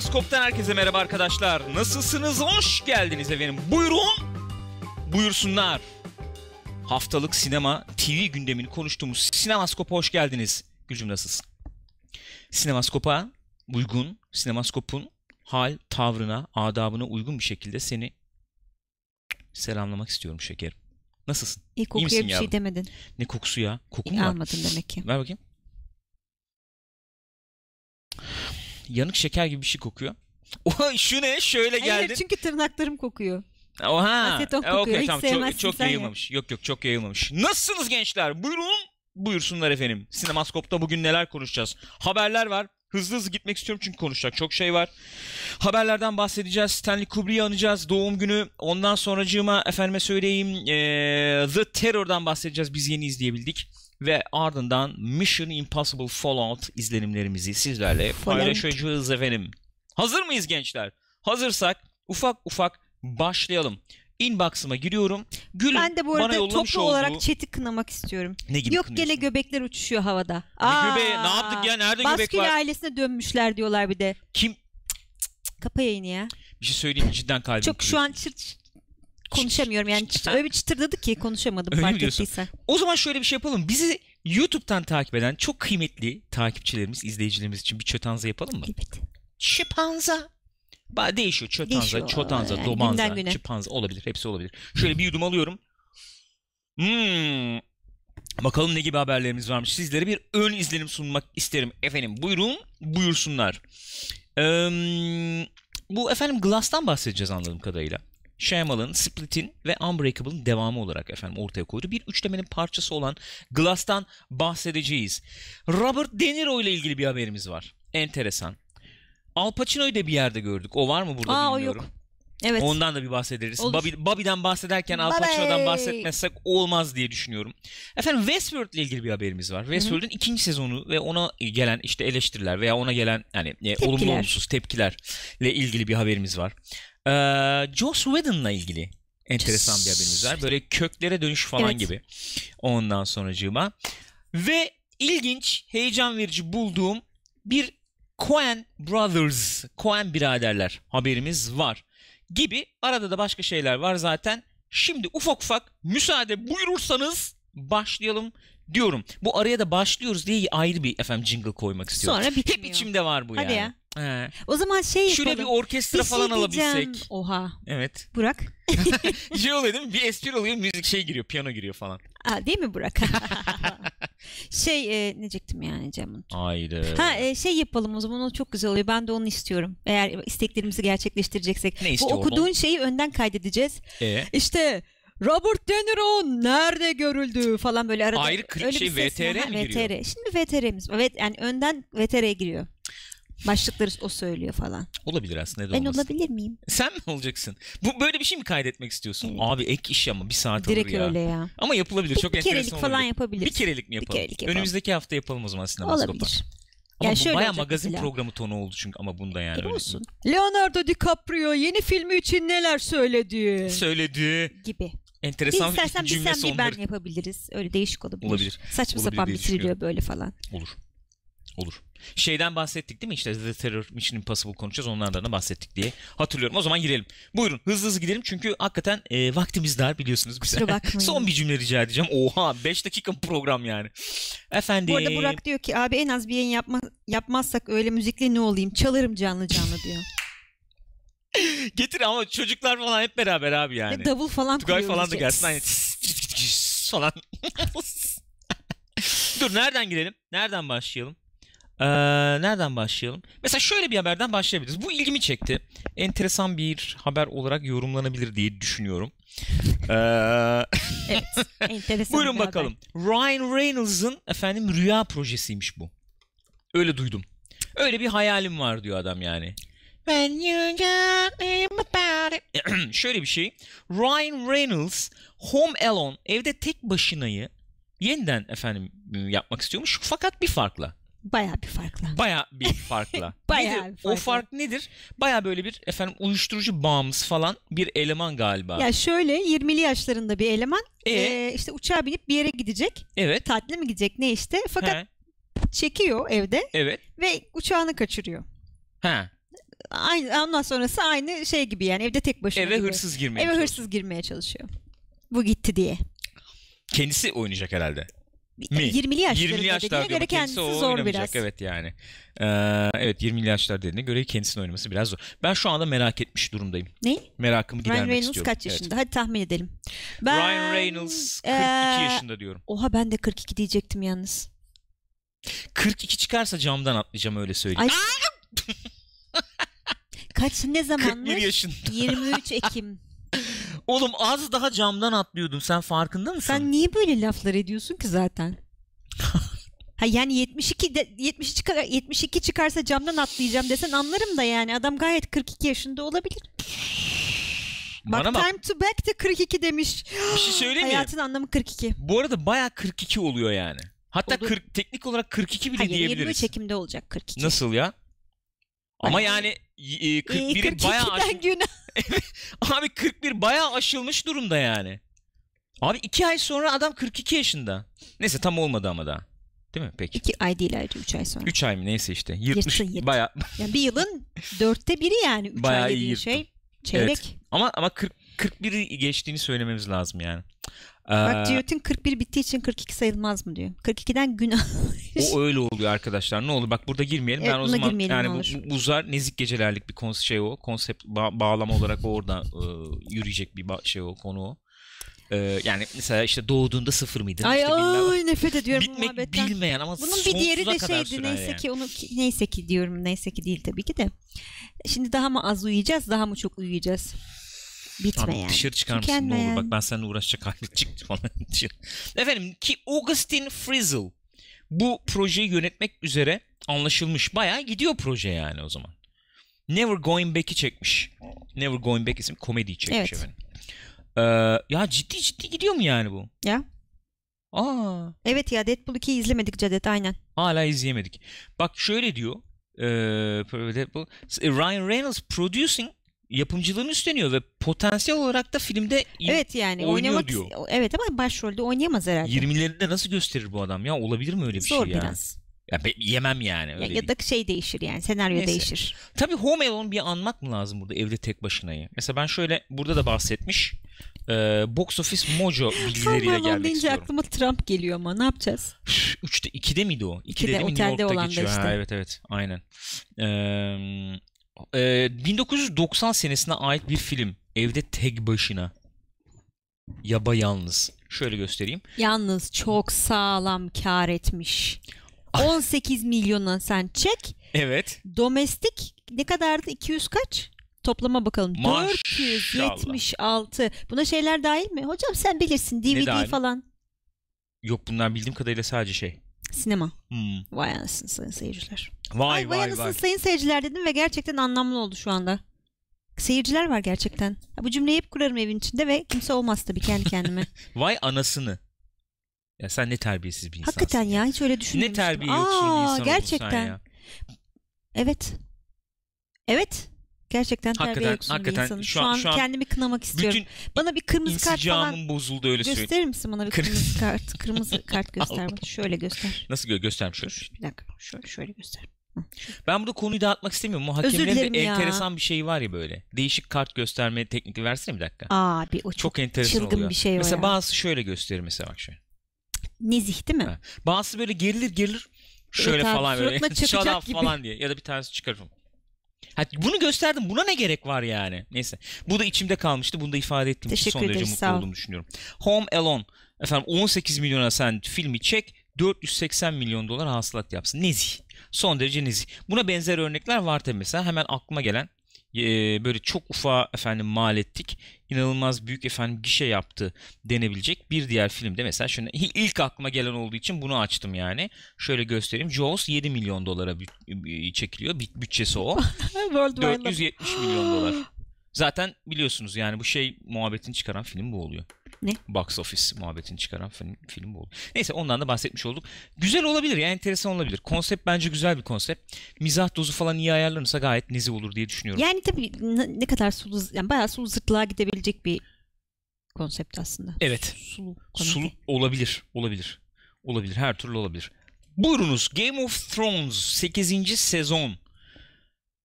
Maskop'tan herkese merhaba arkadaşlar. Nasılsınız? Hoş geldiniz efendim. Buyurun. Buyursunlar. Haftalık sinema TV gündemini konuştuğumuz Sinemaskop'a hoş geldiniz. Gülcüm nasılsın? Sinemaskop'a uygun, Sinemaskop'un hal, tavrına, adabına uygun bir şekilde seni selamlamak istiyorum şekerim. Nasılsın? İyi kokuya İyi bir şey yavrum? şey demedin. Ne kokusu ya? Koku mu var? Almadın demek ki. Ver bakayım yanık şeker gibi bir şey kokuyor. Oha şu ne şöyle geldin. Hayır çünkü tırnaklarım kokuyor. Oha. Aseton kokuyor. Okay, Hiç tamam, çok, çok yayılmamış. Yok yok çok yayılmamış. Nasılsınız gençler? Buyurun. Buyursunlar efendim. Sinemaskop'ta bugün neler konuşacağız? Haberler var. Hızlı hızlı gitmek istiyorum çünkü konuşacak çok şey var. Haberlerden bahsedeceğiz. Stanley Kubrick'i anacağız. Doğum günü. Ondan sonracığıma efendime söyleyeyim. Ee, The Terror'dan bahsedeceğiz. Biz yeni izleyebildik ve ardından Mission Impossible Fallout izlenimlerimizi sizlerle paylaşacağız efendim. Hazır mıyız gençler? Hazırsak ufak ufak başlayalım. Inbox'ıma giriyorum. Gülüm, ben de bu arada toplu olduğu... olarak chat'i kınamak istiyorum. Ne gibi Yok kınıyorsun? göbekler uçuşuyor havada. Ne Aa, göbeği? Ne yaptık ya? Nerede Baskül göbek var? Baskül ailesine dönmüşler diyorlar bir de. Kim? Kapa yayını ya. Bir şey söyleyeyim cidden kalbim. Çok kırıyor. şu an çırt konuşamıyorum yani öyle bir çıtırdadı ki konuşamadım öyle fark ettiysen. O zaman şöyle bir şey yapalım. Bizi YouTube'dan takip eden çok kıymetli takipçilerimiz, izleyicilerimiz için bir çötanza yapalım mı? Evet. Çöpanza. Değişiyor. Çötanza, Değişiyor. çotanza, yani ee, domanza, günden olabilir. Hepsi olabilir. Şöyle bir yudum alıyorum. Hmm. Bakalım ne gibi haberlerimiz varmış. Sizlere bir ön izlenim sunmak isterim. Efendim buyurun, buyursunlar. Ee, bu efendim Glass'tan bahsedeceğiz anladığım kadarıyla. Shyamalan'ın, Split'in ve Unbreakable'ın devamı olarak efendim ortaya koydu. Bir üçlemenin parçası olan Glass'tan bahsedeceğiz. Robert De Niro ile ilgili bir haberimiz var. Enteresan. Al Pacino'yu da bir yerde gördük. O var mı burada Aa, bilmiyorum. O yok. Evet. Ondan da bir bahsederiz. Olur. Bobby'den bahsederken Al Pacino'dan bahsetmezsek olmaz diye düşünüyorum. Efendim Westworld ile ilgili bir haberimiz var. Westworld'ün ikinci sezonu ve ona gelen işte eleştiriler veya ona gelen yani e, tepkiler. olumlu olumsuz tepkilerle ilgili bir haberimiz var. Ee, Joss Whedon'la ilgili enteresan bir haberimiz var. Böyle köklere dönüş falan evet. gibi. Ondan sonracığıma. Ve ilginç, heyecan verici bulduğum bir Coen Brothers, Coen biraderler haberimiz var gibi. Arada da başka şeyler var zaten. Şimdi ufak ufak müsaade buyurursanız başlayalım diyorum. Bu araya da başlıyoruz diye ayrı bir efendim jingle koymak istiyorum. Sonra bitmiyor. Hep içimde var bu Hadi yani. Ya. He. O zaman şey yapalım. Şöyle bir orkestra bir falan şey diyeceğim. alabilsek. Oha. Evet. Burak. şey oluyor değil mi? Bir espri oluyor müzik şey giriyor piyano giriyor falan. Aa, değil mi Burak? şey e, ne diyecektim yani Cem'in? Haydi. Ha e, şey yapalım o zaman o çok güzel oluyor. Ben de onu istiyorum. Eğer isteklerimizi gerçekleştireceksek. Ne istiyor Bu okuduğun onu? şeyi önden kaydedeceğiz. E? İşte Robert De Niro nerede görüldü falan böyle arada. Ayrı öyle şey VTR mi VTR. giriyor? VTR. Şimdi VTR'miz. Evet yani önden VTR'ye giriyor. Başlıkları o söylüyor falan. Olabilir aslında. Ben olabilir miyim? Sen mi olacaksın? Bu böyle bir şey mi kaydetmek istiyorsun? Evet. Abi ek iş ama bir saat Direkt olur ya. Direkt öyle ya. Ama yapılabilir. Bir, Çok bir kerelik olabilir. falan yapabiliriz. Bir kerelik mi yapalım? Bir kerelik yapalım. Önümüzdeki hafta yapalım o zaman sinemaskopa. Olabilir. Ama yani bu şöyle bayağı magazin mesela. programı tonu oldu çünkü ama bunda yani. E olsun. Leonardo DiCaprio yeni filmi için neler söyledi? Söyledi. Gibi. Enteresan bir istersen bir sen bir ben yapabiliriz. Öyle değişik olabilir. Olabilir. Saçma olabilir sapan bitiriliyor böyle falan. Olur. Olur. Şeyden bahsettik değil mi? İşte The Terror, Mission Impossible konuşacağız. Onlardan da bahsettik diye hatırlıyorum. O zaman girelim. Buyurun hızlı hızlı gidelim. Çünkü hakikaten e, vaktimiz dar biliyorsunuz. Kusura bakmayın. Son bir cümle rica edeceğim. Oha 5 dakika program yani. Efendim. Bu arada Burak diyor ki abi en az bir yayın yapma, yapmazsak öyle müzikle ne olayım? Çalarım canlı canlı diyor. Getir ama çocuklar falan hep beraber abi yani. Ve davul falan Tugay falan da gelsin. Hani falan. Dur nereden girelim? Nereden başlayalım? Ee, nereden başlayalım? Mesela şöyle bir haberden başlayabiliriz. Bu ilgimi çekti. Enteresan bir haber olarak yorumlanabilir diye düşünüyorum. Ee... evet, enteresan Buyurun bakalım. Haber. Ryan Reynolds'ın efendim rüya projesiymiş bu. Öyle duydum. Öyle bir hayalim var diyor adam yani. When you about it. Şöyle bir şey. Ryan Reynolds Home Alone evde tek başınayı yeniden efendim ıı, yapmak istiyormuş fakat bir farkla. Baya bir farkla. Baya bir farkla. Baya bir farkla. O fark nedir? Baya böyle bir efendim uyuşturucu bağımlısı falan bir eleman galiba. Ya şöyle 20'li yaşlarında bir eleman e? E, işte uçağa binip bir yere gidecek. Evet. Tatile mi gidecek ne işte fakat He. çekiyor evde. Evet. Ve uçağını kaçırıyor. He aynı ondan sonrası aynı şey gibi yani evde tek başına eve gibi. hırsız girmeye eve çalışıyor. hırsız girmeye çalışıyor bu gitti diye kendisi oynayacak herhalde mi? 20'li yaşlar 20 yaşlar dediğine göre kendisi o zor biraz. Evet yani. Ee, evet 20'li yaşlar dediğine göre kendisini oynaması biraz zor. Ben şu anda merak etmiş durumdayım. Ne? Merakımı Ryan gidermek istiyorum. Ryan Reynolds kaç yaşında? Evet. Hadi tahmin edelim. Ben, Ryan Reynolds 42 ee, yaşında diyorum. Oha ben de 42 diyecektim yalnız. 42 çıkarsa camdan atlayacağım öyle söyleyeyim. Ay. Kaç ne zamanmış? 41 yaşında. 23 Ekim. Oğlum az daha camdan atlıyordum sen farkında mısın? Sen niye böyle laflar ediyorsun ki zaten? ha yani 72 de, 70 çıkar 72 çıkarsa camdan atlayacağım desen anlarım da yani adam gayet 42 yaşında olabilir. Bak bak. time to back de 42 demiş. Bir şey söyleyeyim mi? Hayatın anlamı 42. Bu arada baya 42 oluyor yani. Hatta Olur. 40, teknik olarak 42 bile Hayır, diyebiliriz. 23 Ekim'de olacak 42. Nasıl ya? Ama Hayır. Hani yani 41'i e, ee, bayağı aş... günah. abi 41 bayağı aşılmış durumda yani. Abi 2 ay sonra adam 42 yaşında. Neyse tam olmadı ama daha. Değil mi? Peki. 2 ay değil ayrıca 3 ay sonra. 3 ay mı neyse işte. Yırtmış yırt. bayağı. yani bir yılın dörtte biri yani 3 ay dediğin şey. Çeyrek. Evet. Ama ama 40 41'i geçtiğini söylememiz lazım yani. Bak Ciyot'in ee, 41 bittiği için 42 sayılmaz mı diyor. 42'den gün O öyle oluyor arkadaşlar. Ne olur bak burada girmeyelim. Evet, ben o zaman yani bu, bu uzar nezik gecelerlik bir kons şey o. Konsept ba- bağlama olarak orada e, yürüyecek bir şey o konu o. Ee, yani mesela işte doğduğunda sıfır mıydı? Ay işte ay nefret ediyorum Bitmek muhabbetten. bilmeyen ama Bunun bir diğeri de şeydi neyse yani. ki onu neyse ki diyorum neyse ki değil tabii ki de. Şimdi daha mı az uyuyacağız daha mı çok uyuyacağız? Bitmeyen. Abi dışarı çıkar mısın ne olur bak ben seninle uğraşacak halde çıktı. falan. Efendim ki Augustine Frizzle bu projeyi yönetmek üzere anlaşılmış. Bayağı gidiyor proje yani o zaman. Never Going Back'i çekmiş. Never Going Back isim komedi çekmiş evet. efendim. Ee, ya ciddi ciddi gidiyor mu yani bu? Ya. Aa. Evet ya Deadpool 2'yi izlemedik Cadet aynen. Hala izleyemedik. Bak şöyle diyor. E, Deadpool, Ryan Reynolds producing yapımcılığını üstleniyor ve potansiyel olarak da filmde evet yani oynuyor diyor. Evet ama başrolde oynayamaz herhalde. 20'lerinde nasıl gösterir bu adam ya? Olabilir mi öyle bir Zor şey Zor biraz. Ya ben yemem yani. Öyle ya, ya da şey değişir yani senaryo Neyse. değişir. Tabii Home Alone bir anmak mı lazım burada evde tek başınayı? Mesela ben şöyle burada da bahsetmiş. E, box Office Mojo bilgileriyle gelmek istiyorum. deyince aklıma Trump geliyor ama ne yapacağız? 3'te 2'de miydi o? 2'de, 2'de mi otelde New York'ta geçiyor. Işte. Ha, evet evet aynen. Ee, e, ee, 1990 senesine ait bir film. Evde tek başına. Yaba yalnız. Şöyle göstereyim. Yalnız çok sağlam kar etmiş. 18 ah. milyona sen çek. Evet. Domestik ne kadardı? 200 kaç? Toplama bakalım. Maşallah. 476. Buna şeyler dahil mi? Hocam sen bilirsin DVD falan. Yok bunlar bildiğim kadarıyla sadece şey. Sinema. Hmm. Vay anasını sayın seyirciler. Vay Ay, vay vay. sayın seyirciler dedim ve gerçekten anlamlı oldu şu anda. Seyirciler var gerçekten. Bu cümleyi hep kurarım evin içinde ve kimse olmaz tabii kendi kendime. vay anasını. Ya sen ne terbiyesiz bir insansın. Hakikaten ya hiç öyle düşünmemiştim. Ne terbiye yoksul bir insan gerçekten. ya. Evet. Evet. Gerçekten terbiye yoksun hakikaten, bir insanım. Şu an, şu an kendimi kınamak istiyorum. Bütün bana bir kırmızı kart falan bozuldu öyle söyleyeyim. Gösterir misin bana bir kırmızı kart? Kırmızı kart göster bana. Şöyle göster. Nasıl gö göstereyim şöyle? Bir dakika. Şöyle, şöyle göster. Ben burada konuyu dağıtmak istemiyorum. Muhakemelerin de ya. enteresan bir şeyi var ya böyle. Değişik kart gösterme tekniği versene bir dakika. bir o çok, çok enteresan çılgın oluyor. bir şey var o Mesela bazısı şöyle gösterir mesela bak şöyle. Nezih değil mi? Ha. Bazısı böyle gerilir gerilir şöyle evet, falan böyle. Şadaf falan diye ya da bir tanesi çıkarırım. Ha, bunu gösterdim. Buna ne gerek var yani? Neyse. Bu da içimde kalmıştı. Bunu da ifade ettim. Teşekkür Son derece mutlu olduğumu düşünüyorum. Home Alone. Efendim 18 milyona sen filmi çek. 480 milyon dolar hasılat yapsın. Nezih son derece nizi Buna benzer örnekler var tabii mesela hemen aklıma gelen e, böyle çok ufa efendim mal ettik. inanılmaz büyük efendim gişe yaptı denebilecek bir diğer filmde mesela şöyle ilk aklıma gelen olduğu için bunu açtım yani. Şöyle göstereyim. Jaws 7 milyon dolara e, çekiliyor. Bütçesi o. 470 milyon dolar. Zaten biliyorsunuz yani bu şey muhabbetin çıkaran film bu oluyor. Ne? Box Office muhabbetini çıkaran film, film oldu. Neyse ondan da bahsetmiş olduk. Güzel olabilir yani enteresan olabilir. Konsept bence güzel bir konsept. Mizah dozu falan iyi ayarlanırsa gayet nezi olur diye düşünüyorum. Yani tabii ne kadar sulu yani bayağı sulu zırtlığa gidebilecek bir konsept aslında. Evet. Sulu, sulu olabilir. Olabilir. Olabilir. Her türlü olabilir. Buyurunuz Game of Thrones 8. sezon.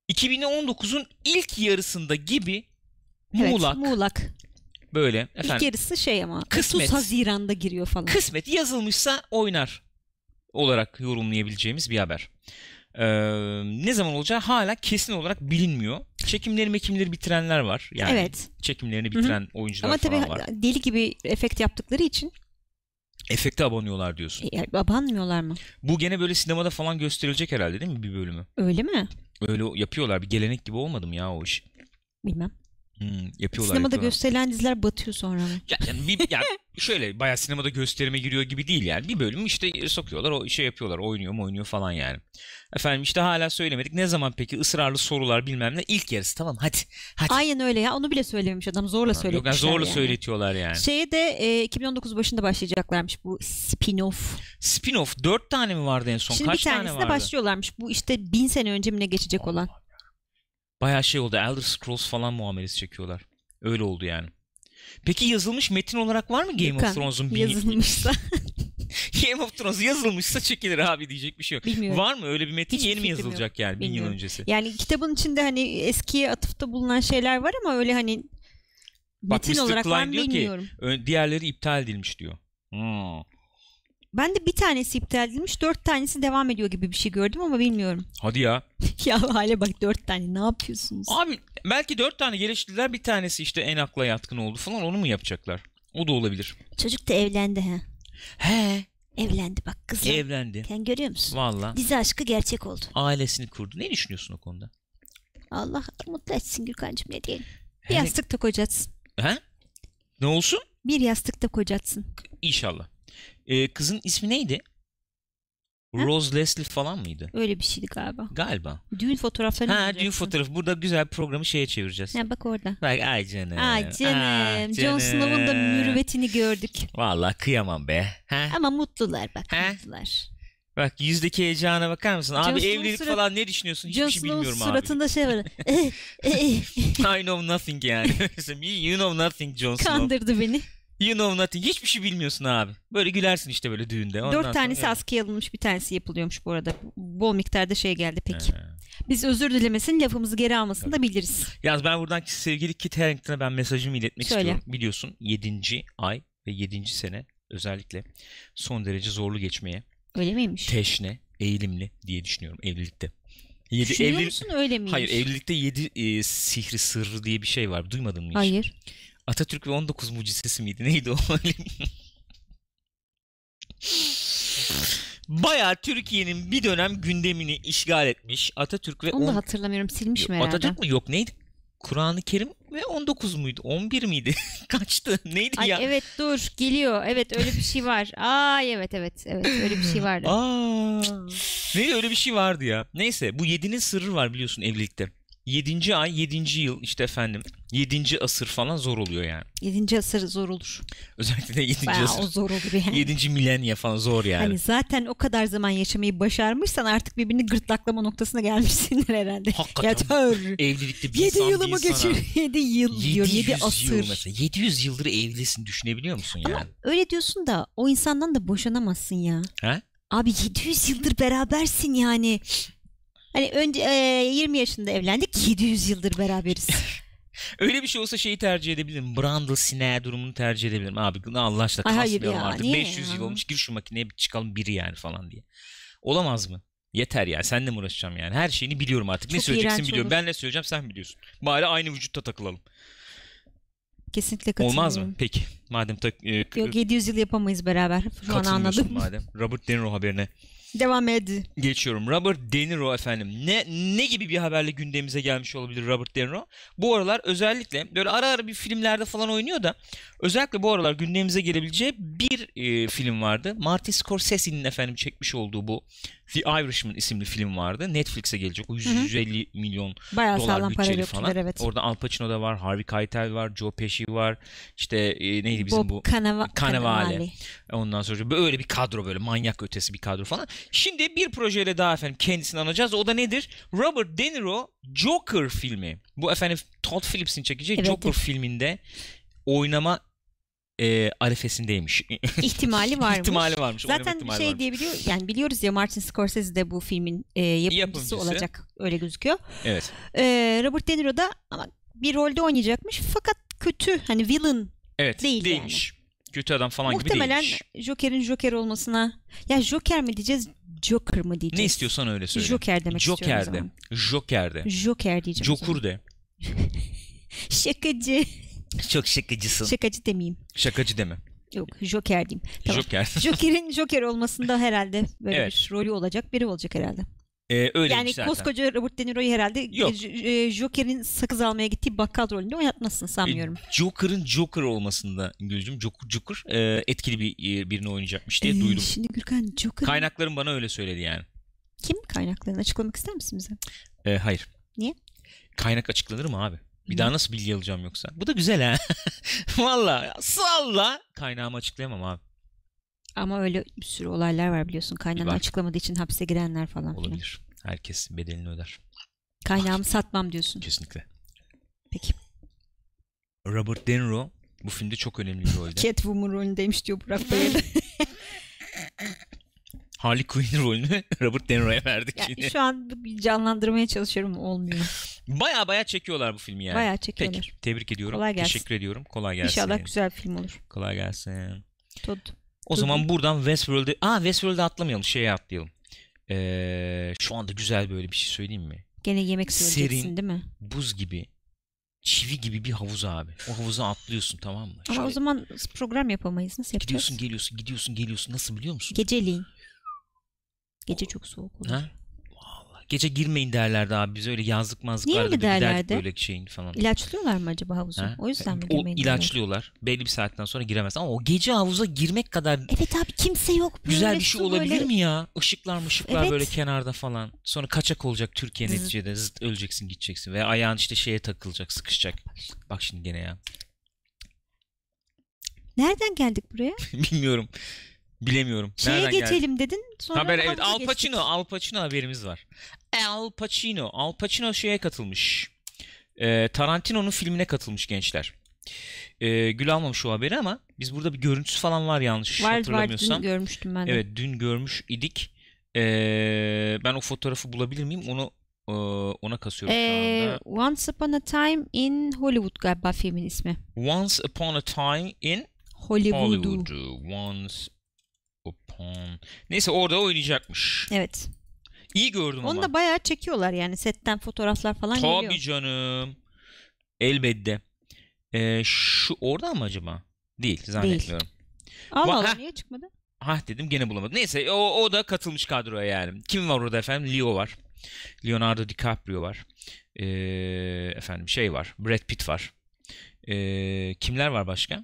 2019'un ilk yarısında gibi evet, muğlak böyle. Efendim, İlk yarısı şey ama kısmet, 30 Haziran'da giriyor falan. Kısmet yazılmışsa oynar olarak yorumlayabileceğimiz bir haber. Ee, ne zaman olacağı hala kesin olarak bilinmiyor. Çekimleri mekimleri bitirenler var. Yani evet. çekimlerini bitiren Hı-hı. oyuncular Ama falan tabii deli gibi efekt yaptıkları için Efekte abanıyorlar diyorsun. E, abanmıyorlar mı? Bu gene böyle sinemada falan gösterilecek herhalde değil mi bir bölümü? Öyle mi? Öyle yapıyorlar. Bir gelenek gibi olmadı mı ya o iş? Bilmem. Hmm, yapıyorlar. Sinemada yapıyorlar. gösterilen diziler batıyor sonra. Ya, yani bir, ya şöyle bayağı sinemada gösterime giriyor gibi değil yani. Bir bölüm işte sokuyorlar o şey yapıyorlar oynuyor mu oynuyor falan yani. Efendim işte hala söylemedik. Ne zaman peki ısrarlı sorular bilmem ne ilk yarısı tamam hadi. hadi. Aynen öyle ya onu bile söylememiş adam zorla tamam, söyletmişler. Yok, yani zorla yani. söyletiyorlar yani. Şeye de e, 2019 başında başlayacaklarmış bu spin-off. Spin-off 4 tane mi vardı en son? Şimdi Kaç bir tanesine tane vardı? başlıyorlarmış bu işte bin sene önce mi ne geçecek Allah. olan. Baya şey oldu Elder Scrolls falan muamelesi çekiyorlar. Öyle oldu yani. Peki yazılmış metin olarak var mı Game Lütfen, of Thrones'un bir... Yazılmışsa. Game of Thrones yazılmışsa çekilir abi diyecek bir şey yok. Bilmiyorum. Var mı öyle bir metin Hiçbir yeni mi yazılacak yok. yani bin Bilmiyorum. yıl öncesi? Yani kitabın içinde hani eskiye atıfta bulunan şeyler var ama öyle hani metin Bak, Mr. olarak Klein ben diyor bilmiyorum. Ki, diğerleri iptal edilmiş diyor. Hmm. Ben de bir tanesi iptal edilmiş, dört tanesi devam ediyor gibi bir şey gördüm ama bilmiyorum. Hadi ya. ya hale bak dört tane ne yapıyorsunuz? Abi belki dört tane geliştirdiler bir tanesi işte en akla yatkın oldu falan onu mu yapacaklar? O da olabilir. Çocuk da evlendi he. He. Evlendi bak kızım. Evlendi. Sen görüyor musun? Valla. Dizi aşkı gerçek oldu. Ailesini kurdu. Ne düşünüyorsun o konuda? Allah mutlu etsin Gürkan'cığım ne diyelim. Bir yastıkta kocatsın. He? Ne olsun? Bir yastıkta kocatsın. İnşallah. Ee, kızın ismi neydi? Ha? Rose Leslie falan mıydı? Öyle bir şeydi galiba. Galiba. Düğün fotoğrafları Ha düğün fotoğrafı. Burada güzel programı şeye çevireceğiz. Ha bak orada. Bak ay canım. Ay canım. Ay ah canım. John Snow'un da mürüvvetini gördük. Vallahi kıyamam be. Ha? Ama mutlular bak ha? mutlular. Bak yüzdeki heyecana bakar mısın? Abi John evlilik surat... falan ne düşünüyorsun? Hiçbir şey bilmiyorum suratında abi. suratında şey var. Eh, eh. I know nothing yani. you know nothing John Snow. Kandırdı beni. You know nothing. Hiçbir şey bilmiyorsun abi. Böyle gülersin işte böyle düğünde. Ondan Dört tanesi sonra, askıya alınmış bir tanesi yapılıyormuş bu arada. Bol miktarda şey geldi peki. He. Biz özür dilemesin, lafımızı geri almasını da biliriz. Yaz ben buradan sevgili Kit Harington'a ben mesajımı iletmek Söyle. istiyorum. Biliyorsun 7. ay ve 7. sene özellikle son derece zorlu geçmeye. Öyle miymiş? Teşne, eğilimli diye düşünüyorum evlilikte. Yedi, Düşünüyor evlilik... musun öyle miymiş? Hayır evlilikte yedi e, sihri sırrı diye bir şey var. Duymadın mı hiç? Hayır. Şimdi? Atatürk ve 19 mucizesi miydi? Neydi o? Baya Türkiye'nin bir dönem gündemini işgal etmiş Atatürk ve... Onu da on... hatırlamıyorum silmişim herhalde. Atatürk mü? Yok neydi? Kur'an-ı Kerim ve 19 muydu? 11 miydi? Kaçtı? Neydi Ay, ya? Evet dur geliyor. Evet öyle bir şey var. Aa evet evet evet öyle bir şey vardı. Aa, neydi öyle bir şey vardı ya. Neyse bu 7'nin sırrı var biliyorsun evlilikte. 7. ay 7. yıl işte efendim 7. asır falan zor oluyor yani. 7. asır zor olur. Özellikle de 7. Bayağı asır. O zor olur yani. 7. milenya falan zor yani. Hani zaten o kadar zaman yaşamayı başarmışsan artık birbirini gırtlaklama noktasına gelmişsindir herhalde. Hakikaten. Yeter. Evlilikte bir 7 yılımı geçir. 7 yıl diyor. 7 asır. Yıl mesela. 700 yıldır evlisin düşünebiliyor musun Ama öyle diyorsun da o insandan da boşanamazsın ya. He? Abi 700 yıldır berabersin yani. Hani önce e, 20 yaşında evlendik 700 yıldır beraberiz. Öyle bir şey olsa şeyi tercih edebilirim. Brandl Sine durumunu tercih edebilirim. Abi Allah aşkına kasmayalım ya, artık. 500 yıl olmuş gir şu makineye çıkalım biri yani falan diye. Olamaz mı? Yeter ya senle mi uğraşacağım yani? Her şeyini biliyorum artık. Çok ne söyleyeceksin biliyorum. Olur. Ben ne söyleyeceğim sen biliyorsun. Bari aynı vücutta takılalım. Kesinlikle katılıyorum. Olmaz mı? Peki. Madem tak... E, Yok 700 yıl yapamayız beraber. Şu an anladım. madem. Robert De Niro haberine Devam edin. Geçiyorum. Robert De Niro efendim. Ne ne gibi bir haberle gündemimize gelmiş olabilir Robert De Niro? Bu aralar özellikle böyle ara ara bir filmlerde falan oynuyor da özellikle bu aralar gündemimize gelebileceği bir e, film vardı. Martin Scorsese'nin efendim çekmiş olduğu bu The Irishman isimli film vardı. Netflix'e gelecek. O 150 Hı-hı. milyon Bayağı dolar bütçeli falan. Evet. Orada Al Pacino da var, Harvey Keitel var, Joe Pesci var. İşte e, neydi bizim Bob bu? Kanava- Kanavale. Ondan sonra böyle bir kadro böyle manyak ötesi bir kadro falan. Şimdi bir projeyle daha efendim kendisini anacağız. O da nedir? Robert De Niro Joker filmi. Bu efendim Todd Phillips'in çekeceği evet, Joker filminde oynama e, arifesindeymiş. İhtimali varmış. İhtimali varmış. Zaten ihtimali şey varmış. diyebiliyor yani biliyoruz ya Martin Scorsese de bu filmin e, yapımcısı, yapımcısı olacak öyle gözüküyor. Evet. E, Robert De Niro da ama bir rolde oynayacakmış fakat kötü hani villain evet, değil değilmiş. yani. Kötü adam falan Muhtemelen gibi değilmiş. Muhtemelen Joker'in Joker olmasına ya Joker mi diyeceğiz Joker mı diyeceğiz? Ne istiyorsan öyle söyle. Joker demek Joker'de. istiyorum Joker'de. Joker'de. Joker diyeceğim. Joker de. Şakacı. Çok şakacısın. Şakacı demeyeyim. Şakacı deme. Yok Joker diyeyim. Tamam. Joker. Joker'in Joker olmasında herhalde böyle evet. bir rolü olacak biri olacak herhalde. Ee, öyle yani zaten. koskoca Robert De Niro'yu herhalde e, Joker'in sakız almaya gittiği bakkal rolünde oynatmasını e, sanmıyorum. Joker'ın Joker olmasında İngilizcem Joker, Joker e, etkili bir birini oynayacakmış diye ee, duydum. Şimdi Gürkan Joker. Kaynaklarım bana öyle söyledi yani. Kim kaynaklarını açıklamak ister misin bize? Ee, hayır. Niye? Kaynak açıklanır mı abi? Bir daha nasıl bilgi alacağım yoksa? Bu da güzel ha. Valla salla. Kaynağımı açıklayamam abi. Ama öyle bir sürü olaylar var biliyorsun. Kaynağını var. açıklamadığı için hapse girenler falan. Olabilir. Falan. Herkes bedelini öder. Kaynağımı ah. satmam diyorsun. Kesinlikle. Peki. Robert De Niro bu filmde çok önemli bir rolde. Catwoman rolündeymiş diyor Burak Bey'e de. Harley Quinn rolünü Robert De Niro'ya verdik. Yani yine. Şu an canlandırmaya çalışıyorum olmuyor. Baya baya çekiyorlar bu filmi yani. Baya çekiyorlar. Peki, tebrik ediyorum. Kolay gelsin. Teşekkür ediyorum. Kolay gelsin. İnşallah güzel bir film olur. Kolay gelsin. Tut. O Tut. zaman buradan Westworld'e... Aa Westworld'e atlamayalım. Şeye atlayalım. Ee, şu anda güzel böyle bir şey söyleyeyim mi? Gene yemek söyleyeceksin Serin, değil mi? buz gibi çivi gibi bir havuz abi. O havuza atlıyorsun tamam mı? Ama Şöyle o zaman program yapamayız. Nasıl yapacağız? gidiyorsun geliyorsun gidiyorsun geliyorsun. Nasıl biliyor musun? Geceliğin. Gece çok soğuk olur. Ha? Gece girmeyin derlerdi abi biz öyle yazlık mazlık Niye öyle derlerdi? Böyle şeyin falan. İlaçlıyorlar mı acaba havuzu? Ha? O yüzden mi o girmeyin? O ilaçlıyorlar. Derlerdi? Belli bir saatten sonra giremez ama o gece havuza girmek kadar Evet abi kimse yok. Böyle güzel bir şey olabilir böyle... mi ya? Işıklar mışıklar evet. böyle kenarda falan. Sonra kaçak olacak Türkiye neticede. Zıt öleceksin gideceksin veya ayağın işte şeye takılacak, sıkışacak. Bak şimdi gene ya. Nereden geldik buraya? Bilmiyorum. Bilemiyorum. Şeye Nereden geçelim geldi? dedin. Sonra Haber evet Al Pacino, geçtik. Al Pacino haberimiz var. Al Pacino, Al Pacino şeye katılmış. Ee, Tarantino'nun filmine katılmış gençler. Ee, Gül almamış o haberi ama biz burada bir görüntüsü falan var yanlış var, hatırlamıyorsam. Var dün görmüştüm ben de. Evet dün görmüş idik. Ee, ben o fotoğrafı bulabilir miyim? Onu e, ona kasıyorum ee, şu anda. Once Upon a Time in Hollywood galiba filmin ismi. Once Upon a Time in Hollywood. Hollywood. Once Upon. Neyse orada oynayacakmış. Evet. İyi gördüm Onu ama. Onu da bayağı çekiyorlar yani setten fotoğraflar falan Tabii geliyor. Tabii canım. Elbette. Ee, şu orada mı acaba? Değil zannetmiyorum. Değil. Allah Allah niye çıkmadı? Ha dedim gene bulamadım. Neyse o, o da katılmış kadroya yani. Kim var orada efendim? Leo var. Leonardo DiCaprio var. Ee, efendim şey var. Brad Pitt var. Ee, kimler var başka?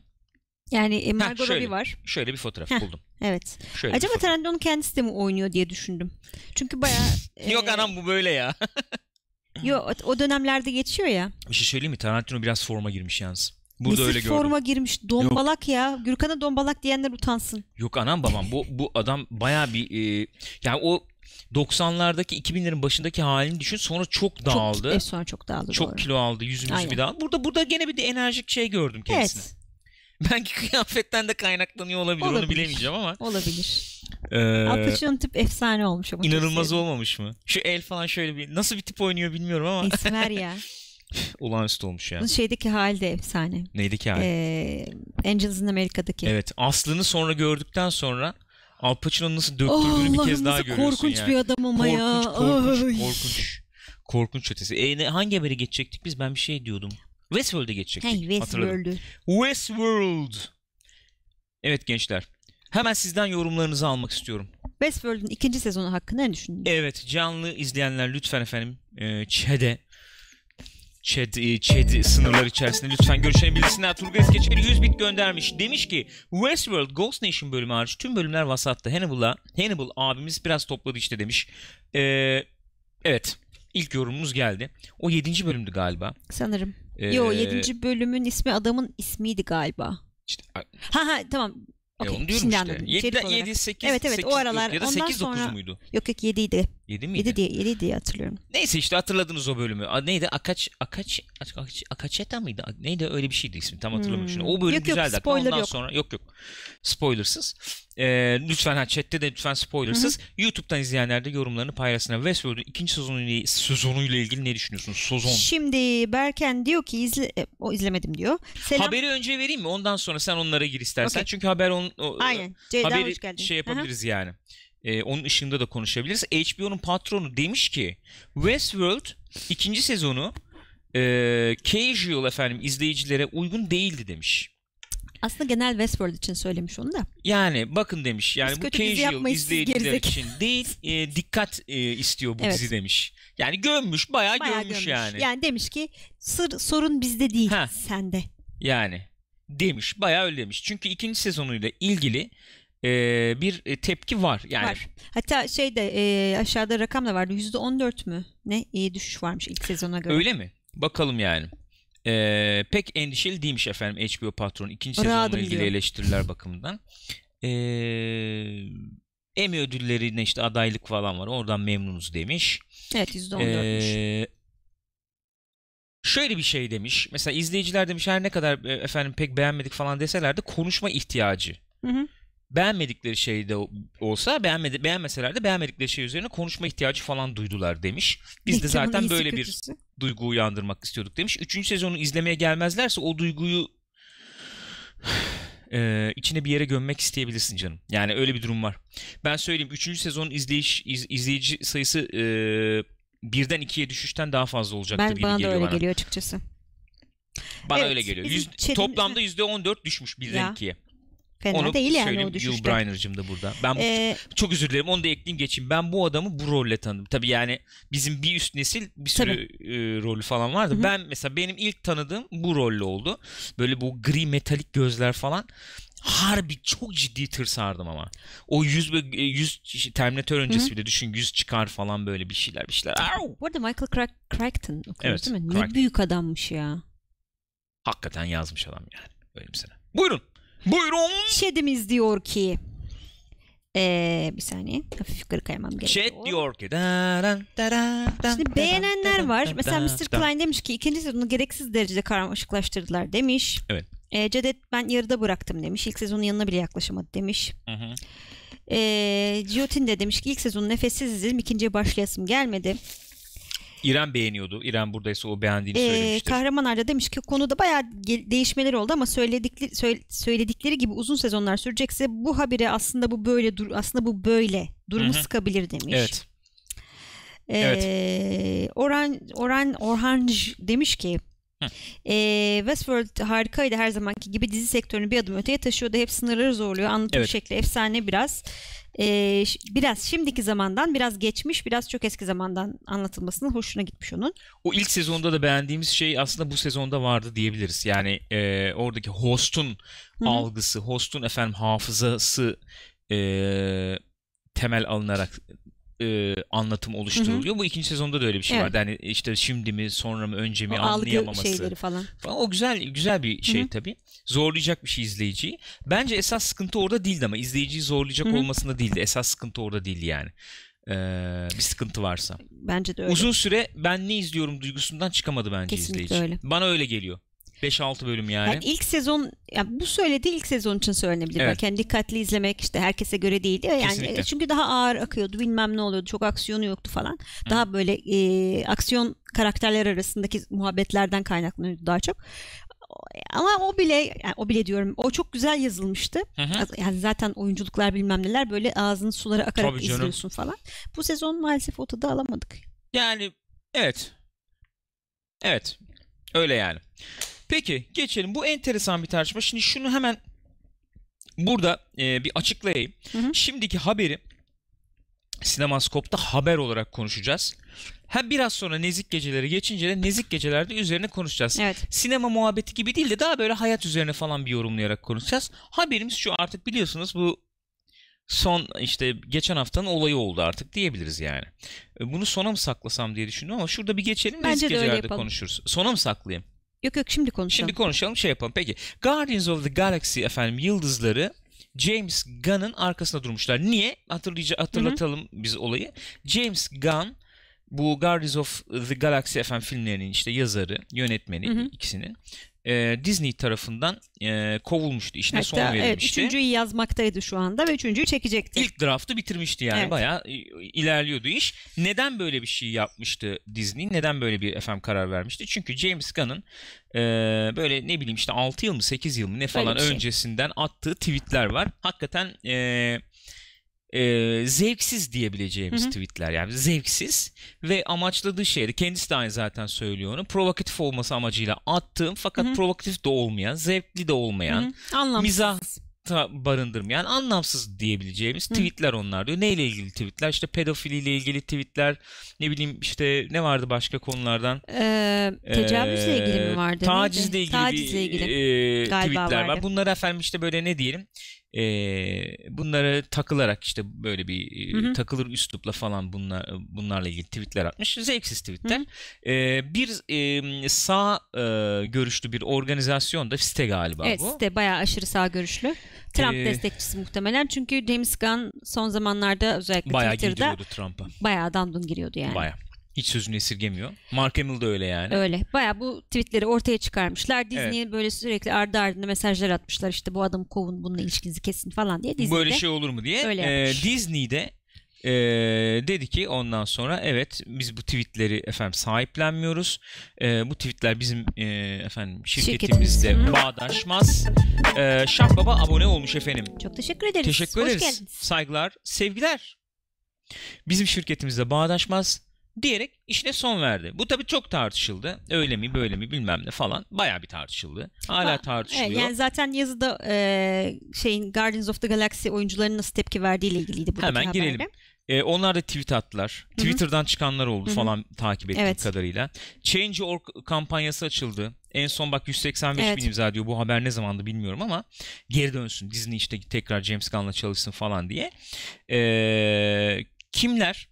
Yani e, Margot Robbie var. Şöyle bir fotoğraf Heh. buldum. Evet. Şöyle Acaba Tarantino kendisi de mi oynuyor diye düşündüm. Çünkü baya... e... Yok anam bu böyle ya. Yo o dönemlerde geçiyor ya. Bir şey söyleyeyim mi? Tarantino biraz forma girmiş yalnız. Burada Mesut öyle gördüm. forma girmiş. Dombalak Yok. ya. Gürkan'a dombalak diyenler utansın. Yok anam babam bu bu adam baya bir e, yani o 90'lardaki 2000'lerin başındaki halini düşün. Sonra çok dağıldı. Çok, e, sonra çok dağıldı. Çok doğru. kilo aldı. Yüzümüzü Aynen. bir daha. Burada burada gene bir de enerjik şey gördüm kendisine. Evet. Belki kıyafetten de kaynaklanıyor olabilir. olabilir. Onu bilemeyeceğim ama. Olabilir. Ee, Pacino tip efsane olmuş ama. İnanılmaz olmamış mı? Şu el falan şöyle bir nasıl bir tip oynuyor bilmiyorum ama. Esmer ya. Olağanüstü olmuş yani. Bu şeydeki hali de efsane. Neydeki hali? Ee, Angels in America'daki. Evet. Aslını sonra gördükten sonra Al Pacino'nun nasıl döktürdüğünü oh, bir kez daha görüyorsun korkunç yani. bir adam ama korkunç, ya. Korkunç, korkunç, korkunç. Korkunç ötesi. E, ne, hangi haberi geçecektik biz? Ben bir şey diyordum. Westworld'e geçecektik. Hey, Westworld. Westworld. Evet gençler. Hemen sizden yorumlarınızı almak istiyorum. Westworld'un ikinci sezonu hakkında ne düşündünüz? Evet canlı izleyenler lütfen efendim e, ÇED'e ÇED, e, ÇED sınırlar içerisinde lütfen görüşebilirsinler. Turgut Geçer 100 bit göndermiş. Demiş ki Westworld Ghost Nation bölümü hariç tüm bölümler vasatta. Hannibal'a Hannibal abimiz biraz topladı işte demiş. E, evet ilk yorumumuz geldi. O 7. bölümdü galiba. Sanırım. Ee, Yo 7. bölümün ismi adamın ismiydi galiba. İşte, ha ha tamam. Okay, e onu diyorum işte. 7, 7 8, evet, evet, 8, o aralar, ya da 8 sonra... 9 muydu? Yok yok 7 idi. 7 miydi? 7 diye, 7 diye hatırlıyorum. Neyse işte hatırladınız o bölümü. A, neydi? Akaç, Akaç, Akaç, Akaçeta mıydı? Neydi öyle bir şeydi ismi tam hatırlamıyorum. Hmm. Şimdi. O bölüm yok, güzeldi. Yok, spoiler Ondan yok. sonra yok yok spoilersız. E, lütfen ha chatte de lütfen spoilersız. Hı hı. YouTube'dan izleyenler de yorumlarını paylaşsınlar. Westworld'un ikinci sezonuyla, sezonuyla ilgili ne düşünüyorsunuz? Sezon. Şimdi Berken diyor ki izle, e, o izlemedim diyor. Selam. Haberi önce vereyim mi? Ondan sonra sen onlara gir istersen. Okay. Çünkü haber on, o, Aynen. E, Ceydan, haberi şey yapabiliriz hı hı. yani. E, onun ışığında da konuşabiliriz. HBO'nun patronu demiş ki Westworld ikinci sezonu e, casual efendim izleyicilere uygun değildi demiş. Aslında genel Westworld için söylemiş onu da. Yani bakın demiş yani Biz bu casual izleyiciler için değil e, dikkat e, istiyor bu evet. dizi demiş. Yani gömmüş bayağı, bayağı gömmüş, gömmüş yani. Yani demiş ki sır, sorun bizde değil ha. sende. Yani demiş bayağı öyle demiş. Çünkü ikinci sezonuyla ilgili e, bir e, tepki var yani. Var. Hatta şeyde e, aşağıda rakam da vardı %14 mü ne e, düşüş varmış ilk sezona göre. Öyle mi? Bakalım yani. E, pek endişeli değilmiş efendim HBO patron. ikinci Radım sezonla ilgili diyor. eleştiriler bakımından. E, Emmy ödüllerine işte adaylık falan var. Oradan memnunuz demiş. Evet %14'müş. E, şöyle bir şey demiş. Mesela izleyiciler demiş her ne kadar e, efendim pek beğenmedik falan deseler de konuşma ihtiyacı. Hı hı. Beğenmedikleri şey de olsa beğenmedi, beğenmeseler de beğenmedikleri şey üzerine konuşma ihtiyacı falan duydular demiş. Biz de zaten böyle bir duygu uyandırmak istiyorduk demiş. Üçüncü sezonu izlemeye gelmezlerse o duyguyu e, içine bir yere gömmek isteyebilirsin canım. Yani öyle bir durum var. Ben söyleyeyim üçüncü sezonun izleyiş iz, izleyici sayısı e, birden ikiye düşüşten daha fazla olacaktır ben, gibi bana geliyor da öyle bana. geliyor açıkçası. Bana evet, öyle geliyor. Yüz, yüzde on dört düşmüş birden ya. ikiye. Fena onu değil yani söyleyeyim. o düşüşte. Yul Brynner'cım da burada. Ben ee, çok, çok özür dilerim onu da ekleyeyim geçeyim. Ben bu adamı bu rolle tanıdım. Tabii yani bizim bir üst nesil bir sürü e, rolü falan vardı. Hı-hı. Ben mesela benim ilk tanıdığım bu rolle oldu. Böyle bu gri metalik gözler falan. Harbi çok ciddi tırsardım ama. O yüz e, yüz Terminator öncesi bile düşün yüz çıkar falan böyle bir şeyler bir şeyler. Arv! Bu arada Michael Crack, Crichton okuyoruz evet, değil mi? Crichton. Ne büyük adammış ya. Hakikaten yazmış adam yani. Öyle bir sene. Buyurun. Buyurun. Şedimiz diyor ki. Ee, bir saniye. Hafif yukarı kaymam gerekiyor. Chat diyor ki. Şimdi beğenenler var. Mesela Mr. Klein demiş ki ikinci sezonu gereksiz derecede karmaşıklaştırdılar demiş. Evet. Ee, Cedet ben yarıda bıraktım demiş. İlk sezonun yanına bile yaklaşamadı demiş. Hı Ee, Giotin de demiş ki ilk sezonu nefessiz izledim. İkinciye başlayasım gelmedi. İrem beğeniyordu. İrem buradaysa o beğendiğini ee, söylemiştir. Kahramanar'da demiş ki konuda bayağı değişmeler oldu ama söyledikleri, söyledikleri gibi uzun sezonlar sürecekse bu habire aslında bu böyle dur aslında bu böyle durumu Hı-hı. sıkabilir demiş. Evet. Ee, evet. Oran Oran Orhanj demiş ki e, Westworld harikaydı her zamanki gibi dizi sektörünü bir adım öteye taşıyordu. Hep sınırları zorluyor. Anlatım evet. şekli efsane biraz e, biraz şimdiki zamandan biraz geçmiş biraz çok eski zamandan anlatılmasının hoşuna gitmiş onun. O ilk sezonda da beğendiğimiz şey aslında bu sezonda vardı diyebiliriz. Yani e, oradaki host'un Hı-hı. algısı, host'un efendim hafızası e, temel alınarak e, anlatım oluşturuluyor. Hı hı. Bu ikinci sezonda da öyle bir şey evet. vardı. Yani e, işte şimdi mi sonra mı önce mi o anlayamaması. şeyleri falan. falan. O güzel güzel bir şey hı hı. tabii. Zorlayacak bir şey izleyiciyi. Bence esas sıkıntı orada değildi ama izleyiciyi zorlayacak hı hı. olmasında değildi. Esas sıkıntı orada değildi yani. Ee, bir sıkıntı varsa. Bence de öyle. Uzun süre ben ne izliyorum duygusundan çıkamadı bence Kesinlikle izleyici. öyle. Bana öyle geliyor. 5-6 bölüm yani. yani ilk sezon yani bu söylediği ilk sezon için söylenebilir. Evet. Belki yani dikkatli izlemek işte herkese göre değildi. Yani Kesinlikle. çünkü daha ağır akıyordu bilmem ne oluyordu çok aksiyonu yoktu falan. Hı. Daha böyle e, aksiyon karakterler arasındaki muhabbetlerden kaynaklanıyordu daha çok ama o bile yani o bile diyorum o çok güzel yazılmıştı. Hı hı. Yani zaten oyunculuklar bilmem neler böyle ağzının suları akarak izliyorsun falan. Bu sezon maalesef o tadı alamadık. Yani evet. Evet. Öyle yani. Peki geçelim. Bu enteresan bir tartışma. Şimdi şunu hemen burada e, bir açıklayayım. Hı hı. Şimdiki haberi Sinemaskop'ta haber olarak konuşacağız. Hem biraz sonra Nezik Geceleri geçince de Nezik Gecelerde üzerine konuşacağız. Evet. Sinema muhabbeti gibi değil de daha böyle hayat üzerine falan bir yorumlayarak konuşacağız. Haberimiz şu artık biliyorsunuz bu son işte geçen haftanın olayı oldu artık diyebiliriz yani. E, bunu sona mı saklasam diye düşündüm ama şurada bir geçelim Bence Nezik Gecelerde konuşuruz. Sona mı saklayayım? Yok yok şimdi konuşalım. Şimdi konuşalım şey yapalım. Peki Guardians of the Galaxy efendim yıldızları James Gunn'ın arkasında durmuşlar. Niye? Hatırlayıcı hatırlatalım Hı-hı. biz olayı. James Gunn bu Guardians of the Galaxy efendim filmlerinin işte yazarı, yönetmeni Hı-hı. ikisini e, Disney tarafından e, kovulmuştu. İşine Hatta, son verilmişti. Evet, üçüncüyü yazmaktaydı şu anda ve üçüncüyü çekecekti. İlk draftı bitirmişti yani evet. bayağı ilerliyordu iş. Neden böyle bir şey yapmıştı Disney? Neden böyle bir efem karar vermişti? Çünkü James Gunn'ın e, böyle ne bileyim işte 6 yıl mı 8 yıl mı ne falan şey. öncesinden attığı tweetler var. Hakikaten... E, e, zevksiz diyebileceğimiz Hı-hı. tweetler yani zevksiz ve amaçladığı şeydi kendisi de aynı zaten söylüyor onu provokatif olması amacıyla attığım fakat Hı-hı. provokatif de olmayan zevkli de olmayan hı mizah barındırmayan anlamsız diyebileceğimiz tweetler Hı. onlar diyor. Neyle ilgili tweetler? işte pedofiliyle ilgili tweetler. Ne bileyim işte ne vardı başka konulardan? Ee, tecavüzle ee, ilgili mi vardı? Tacizle ilgili, tacizle ilgili. E, tweetler vardı. var. Bunlar efendim işte böyle ne diyelim? E, bunlara takılarak işte böyle bir hı hı. takılır üslupla falan bunlar bunlarla ilgili tweetler atmış. Zevksiz tweetler. Hı hı. E, bir e, sağ e, görüşlü bir organizasyon da site galiba evet, bu. Evet site bayağı aşırı sağ görüşlü. Trump ee, destekçisi muhtemelen. Çünkü James Gunn son zamanlarda özellikle bayağı Twitter'da bayağı Trump'a. Bayağı damdun giriyordu yani. Bayağı hiç sözünü esirgemiyor. Mark Hamill de öyle yani. Öyle. Baya bu tweetleri ortaya çıkarmışlar. Disney evet. böyle sürekli ardı ardına mesajlar atmışlar. İşte bu adamı kovun bununla ilişkinizi kesin falan diye. Disney'de, böyle şey olur mu diye. Öyle ee, yapmış. ee, Disney'de e, dedi ki ondan sonra evet biz bu tweetleri efendim sahiplenmiyoruz. E, bu tweetler bizim e, efendim şirketimizde Şirketimiz. bağdaşmaz. E, Şah Baba abone olmuş efendim. Çok teşekkür ederiz. Teşekkür Hoş ederiz. Geldiniz. Saygılar, sevgiler. Bizim şirketimizde bağdaşmaz diyerek işine son verdi. Bu tabii çok tartışıldı. Öyle mi böyle mi bilmem ne falan. Baya bir tartışıldı. Hala tartışılıyor. Evet, yani zaten yazıda e, şeyin Guardians of the Galaxy oyuncularının nasıl tepki verdiğiyle ilgiliydi bu Hemen girelim. E, onlar da tweet attılar. Hı-hı. Twitter'dan çıkanlar oldu Hı-hı. falan takip ettiğim evet. kadarıyla. Change.org kampanyası açıldı. En son bak 185 evet. bin imza diyor. Bu haber ne zamandı bilmiyorum ama geri dönsün. Disney işte tekrar James Gunn'la çalışsın falan diye. E, kimler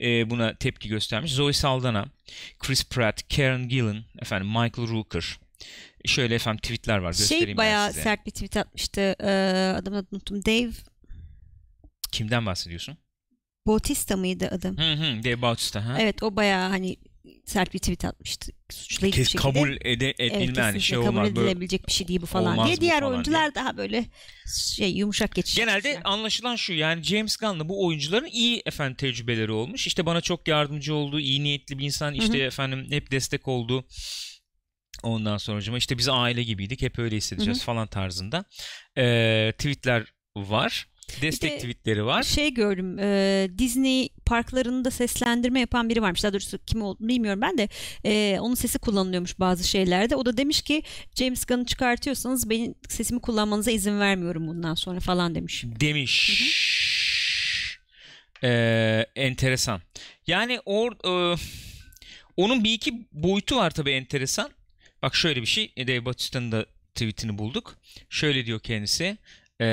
e, buna tepki göstermiş. Zoe Saldana, Chris Pratt, Karen Gillan, efendim Michael Rooker. Şöyle efendim tweetler var. Şey göstereyim şey bayağı sert bir tweet atmıştı. Ee, adamın adını unuttum. Dave. Kimden bahsediyorsun? Bautista mıydı adım? Hı hı, Dave Bautista. Ha? Evet o bayağı hani sert bir tweet atmıştı. Suçlayıcı bir şekilde. Kabul ede, edilme evet, yani şey kabul olmaz. Kabul edilebilecek bir şey değil bu falan diye. Bu Diğer falan oyuncular diye. daha böyle şey yumuşak geçiş. Genelde yani. anlaşılan şu yani James Gunn'la bu oyuncuların iyi efendim tecrübeleri olmuş. İşte bana çok yardımcı oldu, iyi niyetli bir insan işte Hı-hı. efendim hep destek oldu. Ondan sonra işte biz aile gibiydik hep öyle hissedeceğiz Hı-hı. falan tarzında ee, tweetler var. Destek bir de tweetleri var. Şey gördüm e, Disney parklarında seslendirme yapan biri varmış. Daha doğrusu kim olduğunu bilmiyorum ben de. E, onun sesi kullanılıyormuş bazı şeylerde. O da demiş ki James Gunn'ı çıkartıyorsanız benim sesimi kullanmanıza izin vermiyorum bundan sonra falan demiş. Demiş. Hı ee, enteresan. Yani or, e, onun bir iki boyutu var tabii enteresan. Bak şöyle bir şey. Dave Batista'nın da tweetini bulduk. Şöyle diyor kendisi. Ee,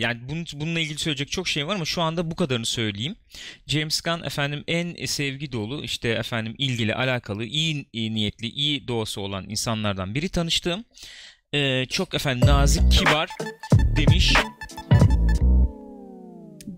yani bunun, bununla ilgili söyleyecek çok şey var ama şu anda bu kadarını söyleyeyim. James Gunn efendim en sevgi dolu işte efendim ilgili alakalı iyi, iyi niyetli iyi doğası olan insanlardan biri tanıştığım. Ee, çok efendim nazik kibar demiş.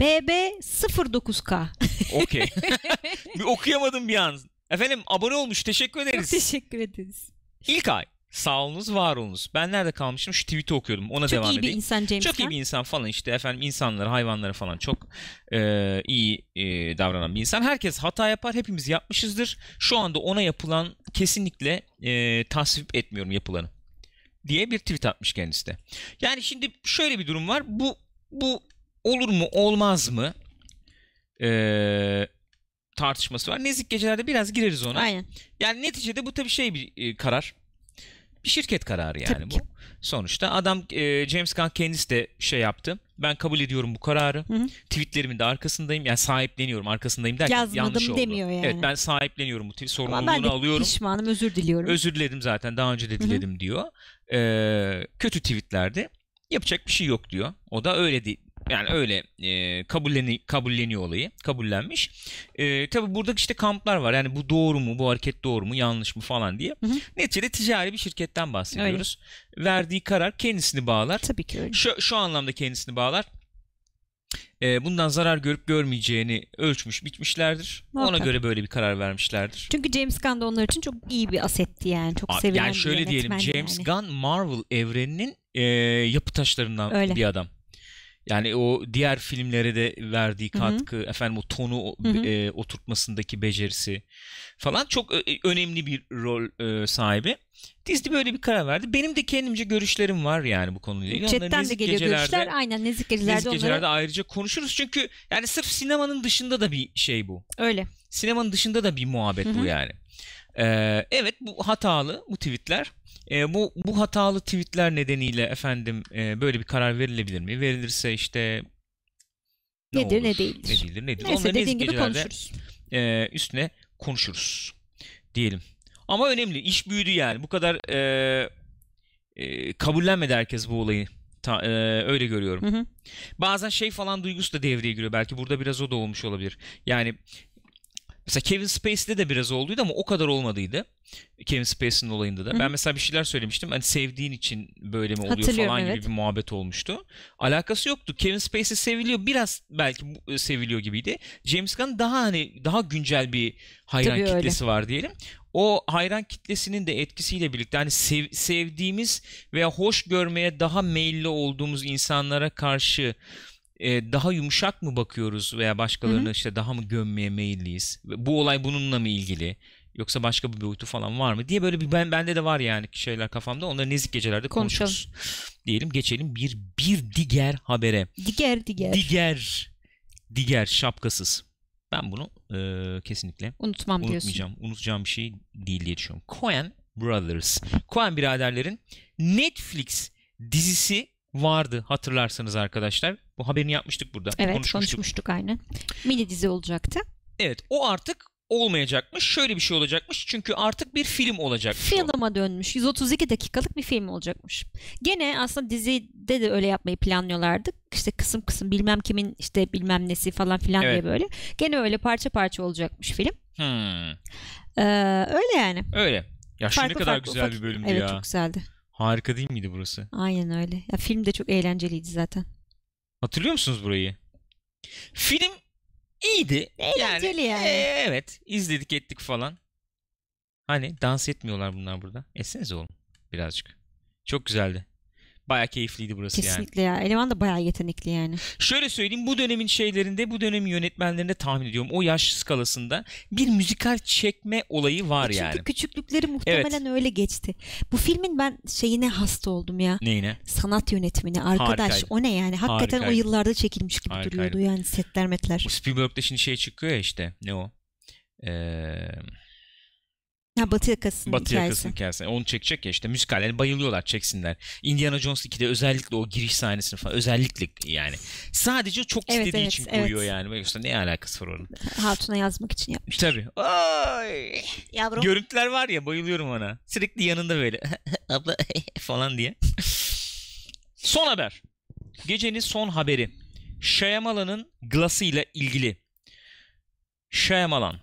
BB09K. Okey. bir okuyamadım bir an. Efendim abone olmuş teşekkür ederiz. Çok teşekkür ederiz. İlk ay. Sağ olunuz, var olunuz. Ben nerede kalmışım? Şu tweet'i okuyordum. Ona çok devam edeyim. Çok iyi bir insan James Çok iyi bir insan falan işte efendim insanlara, hayvanlara falan çok e, iyi e, davranan bir insan. Herkes hata yapar. Hepimiz yapmışızdır. Şu anda ona yapılan kesinlikle e, tasvip etmiyorum yapılanı diye bir tweet atmış kendisi de. Yani şimdi şöyle bir durum var. Bu bu olur mu olmaz mı ee, tartışması var. Nezik gecelerde biraz gireriz ona. Aynen. Yani neticede bu tabii şey bir e, karar bir şirket kararı yani Tabii bu. Ki. Sonuçta adam e, James Gunn kendisi de şey yaptı. Ben kabul ediyorum bu kararı. Hı hı. Tweetlerimin de arkasındayım. Yani sahipleniyorum arkasındayım derken Yazmadım yanlış oldu. demiyor yani. Evet ben sahipleniyorum bu tweet sorumluluğunu ben de pişmanım özür diliyorum. Özür diledim zaten daha önce de diledim hı hı. diyor. E, kötü tweetlerde yapacak bir şey yok diyor. O da öyle yani öyle e, kabulleni, kabulleniyor olayı. Kabullenmiş. E, tabii burada işte kamplar var. Yani bu doğru mu? Bu hareket doğru mu? Yanlış mı? Falan diye. Hı hı. Neticede ticari bir şirketten bahsediyoruz. Öyle. Verdiği karar kendisini bağlar. Tabii ki öyle. Şu, şu anlamda kendisini bağlar e, bundan zarar görüp görmeyeceğini ölçmüş bitmişlerdir. Muhakkak. Ona göre böyle bir karar vermişlerdir. Çünkü James Gunn da onlar için çok iyi bir asetti yani. Çok Abi, sevilen yani şöyle bir diyelim James yani. Gunn Marvel evreninin e, yapı taşlarından Öyle. bir adam. Yani o diğer filmlere de verdiği katkı, Hı-hı. efendim o tonu e, oturtmasındaki becerisi falan çok e, e, önemli bir rol e, sahibi. Disney böyle bir karar verdi. Benim de kendimce görüşlerim var yani bu konuyla ilgili. Chatten de geliyor gecelerde, görüşler. Aynen nezik gecelerde, nezik gecelerde onları... ayrıca konuşuruz. Çünkü yani sırf sinemanın dışında da bir şey bu. Öyle. Sinemanın dışında da bir muhabbet Hı-hı. bu yani. Ee, evet bu hatalı bu tweetler. E, bu bu hatalı tweetler nedeniyle efendim e, böyle bir karar verilebilir mi? Verilirse işte ne nedir olur, ne değildir. Ne değildir ne değildir. Neyse Onların dediğin gibi konuşuruz. E, üstüne konuşuruz diyelim. Ama önemli iş büyüdü yani bu kadar e, e, kabullenmedi herkes bu olayı. Ta, e, öyle görüyorum. Hı hı. Bazen şey falan duygusu da devreye giriyor. Belki burada biraz o da olmuş olabilir. Yani Mesela Kevin Spacey'de de biraz olduydu ama o kadar olmadıydı. Kevin Spacey'nin olayında da. hı Ben mesela bir şeyler söylemiştim. Hani sevdiğin için böyle mi oluyor falan evet. gibi bir muhabbet olmuştu. Alakası yoktu. Kevin Spacey seviliyor. Biraz belki e, seviliyor gibiydi. James Gunn daha hani daha güncel bir hayran Tabii kitlesi öyle. var diyelim. O hayran kitlesinin de etkisiyle birlikte hani sev, sevdiğimiz veya hoş görmeye daha meyilli olduğumuz insanlara karşı e, daha yumuşak mı bakıyoruz veya başkalarına işte daha mı gömmeye meyilliyiz? Bu olay bununla mı ilgili? Yoksa başka bir boyutu falan var mı diye böyle bir ben bende de var yani şeyler kafamda. Onları nezik gecelerde konuşuruz. Konuşalım. Diyelim geçelim bir bir diğer habere. Diğer diğer. Diğer diğer şapkasız. Ben bunu e, kesinlikle unutmam unutmayacağım. Diyorsun. Unutacağım bir şey değil diye düşünüyorum. Coen Brothers. Coen biraderlerin Netflix dizisi vardı hatırlarsınız arkadaşlar. Bu haberini yapmıştık burada. Evet konuşmuştuk, konuşmuştuk aynı. Mini dizi olacaktı. Evet o artık olmayacakmış. Şöyle bir şey olacakmış. Çünkü artık bir film olacak. Filma o. dönmüş. 132 dakikalık bir film olacakmış. Gene aslında dizide de öyle yapmayı planlıyorlardı. İşte kısım kısım bilmem kimin işte bilmem nesi falan filan evet. diye böyle. Gene öyle parça parça olacakmış film. Hmm. Ee, öyle yani. Öyle. Ya şu ne kadar farklı, güzel ufak, bir bölümdü evet, ya. Evet çok güzeldi. Harika değil miydi burası? Aynen öyle. Ya film de çok eğlenceliydi zaten. Hatırlıyor musunuz burayı? Film iyiydi. Eğlenceli yani. yani. E, evet. izledik ettik falan. Hani dans etmiyorlar bunlar burada. Etseniz oğlum birazcık. Çok güzeldi. Baya keyifliydi burası Kesinlikle yani. Kesinlikle ya. Eleman da baya yetenekli yani. Şöyle söyleyeyim bu dönemin şeylerinde bu dönemin yönetmenlerinde tahmin ediyorum o yaş skalasında bir müzikal çekme olayı var e Çünkü yani. Çünkü küçüklükleri muhtemelen evet. öyle geçti. Bu filmin ben şeyine hasta oldum ya. Neyine? Sanat yönetmeni arkadaş Harikaydı. o ne yani hakikaten Harikaydı. o yıllarda çekilmiş gibi Harikaydı. duruyordu yani setler metler. Bu Spielberg'de şimdi şey çıkıyor ya işte ne o? Eee Ha, batı yakasının Batı hikayesi. yakasının hikayesi. Onu çekecek ya işte müzikalleri bayılıyorlar çeksinler. Indiana Jones 2'de özellikle o giriş sahnesini falan özellikle yani. Sadece çok evet, istediği evet, için evet. koyuyor yani. Yoksa ne alakası var onun? Hatun'a yazmak için yapmış. Tabii. Ay. Yavrum. Görüntüler var ya bayılıyorum ona. Sürekli yanında böyle abla falan diye. son haber. Gecenin son haberi. Shyamalan'ın Glass'ı ile ilgili. Shyamalan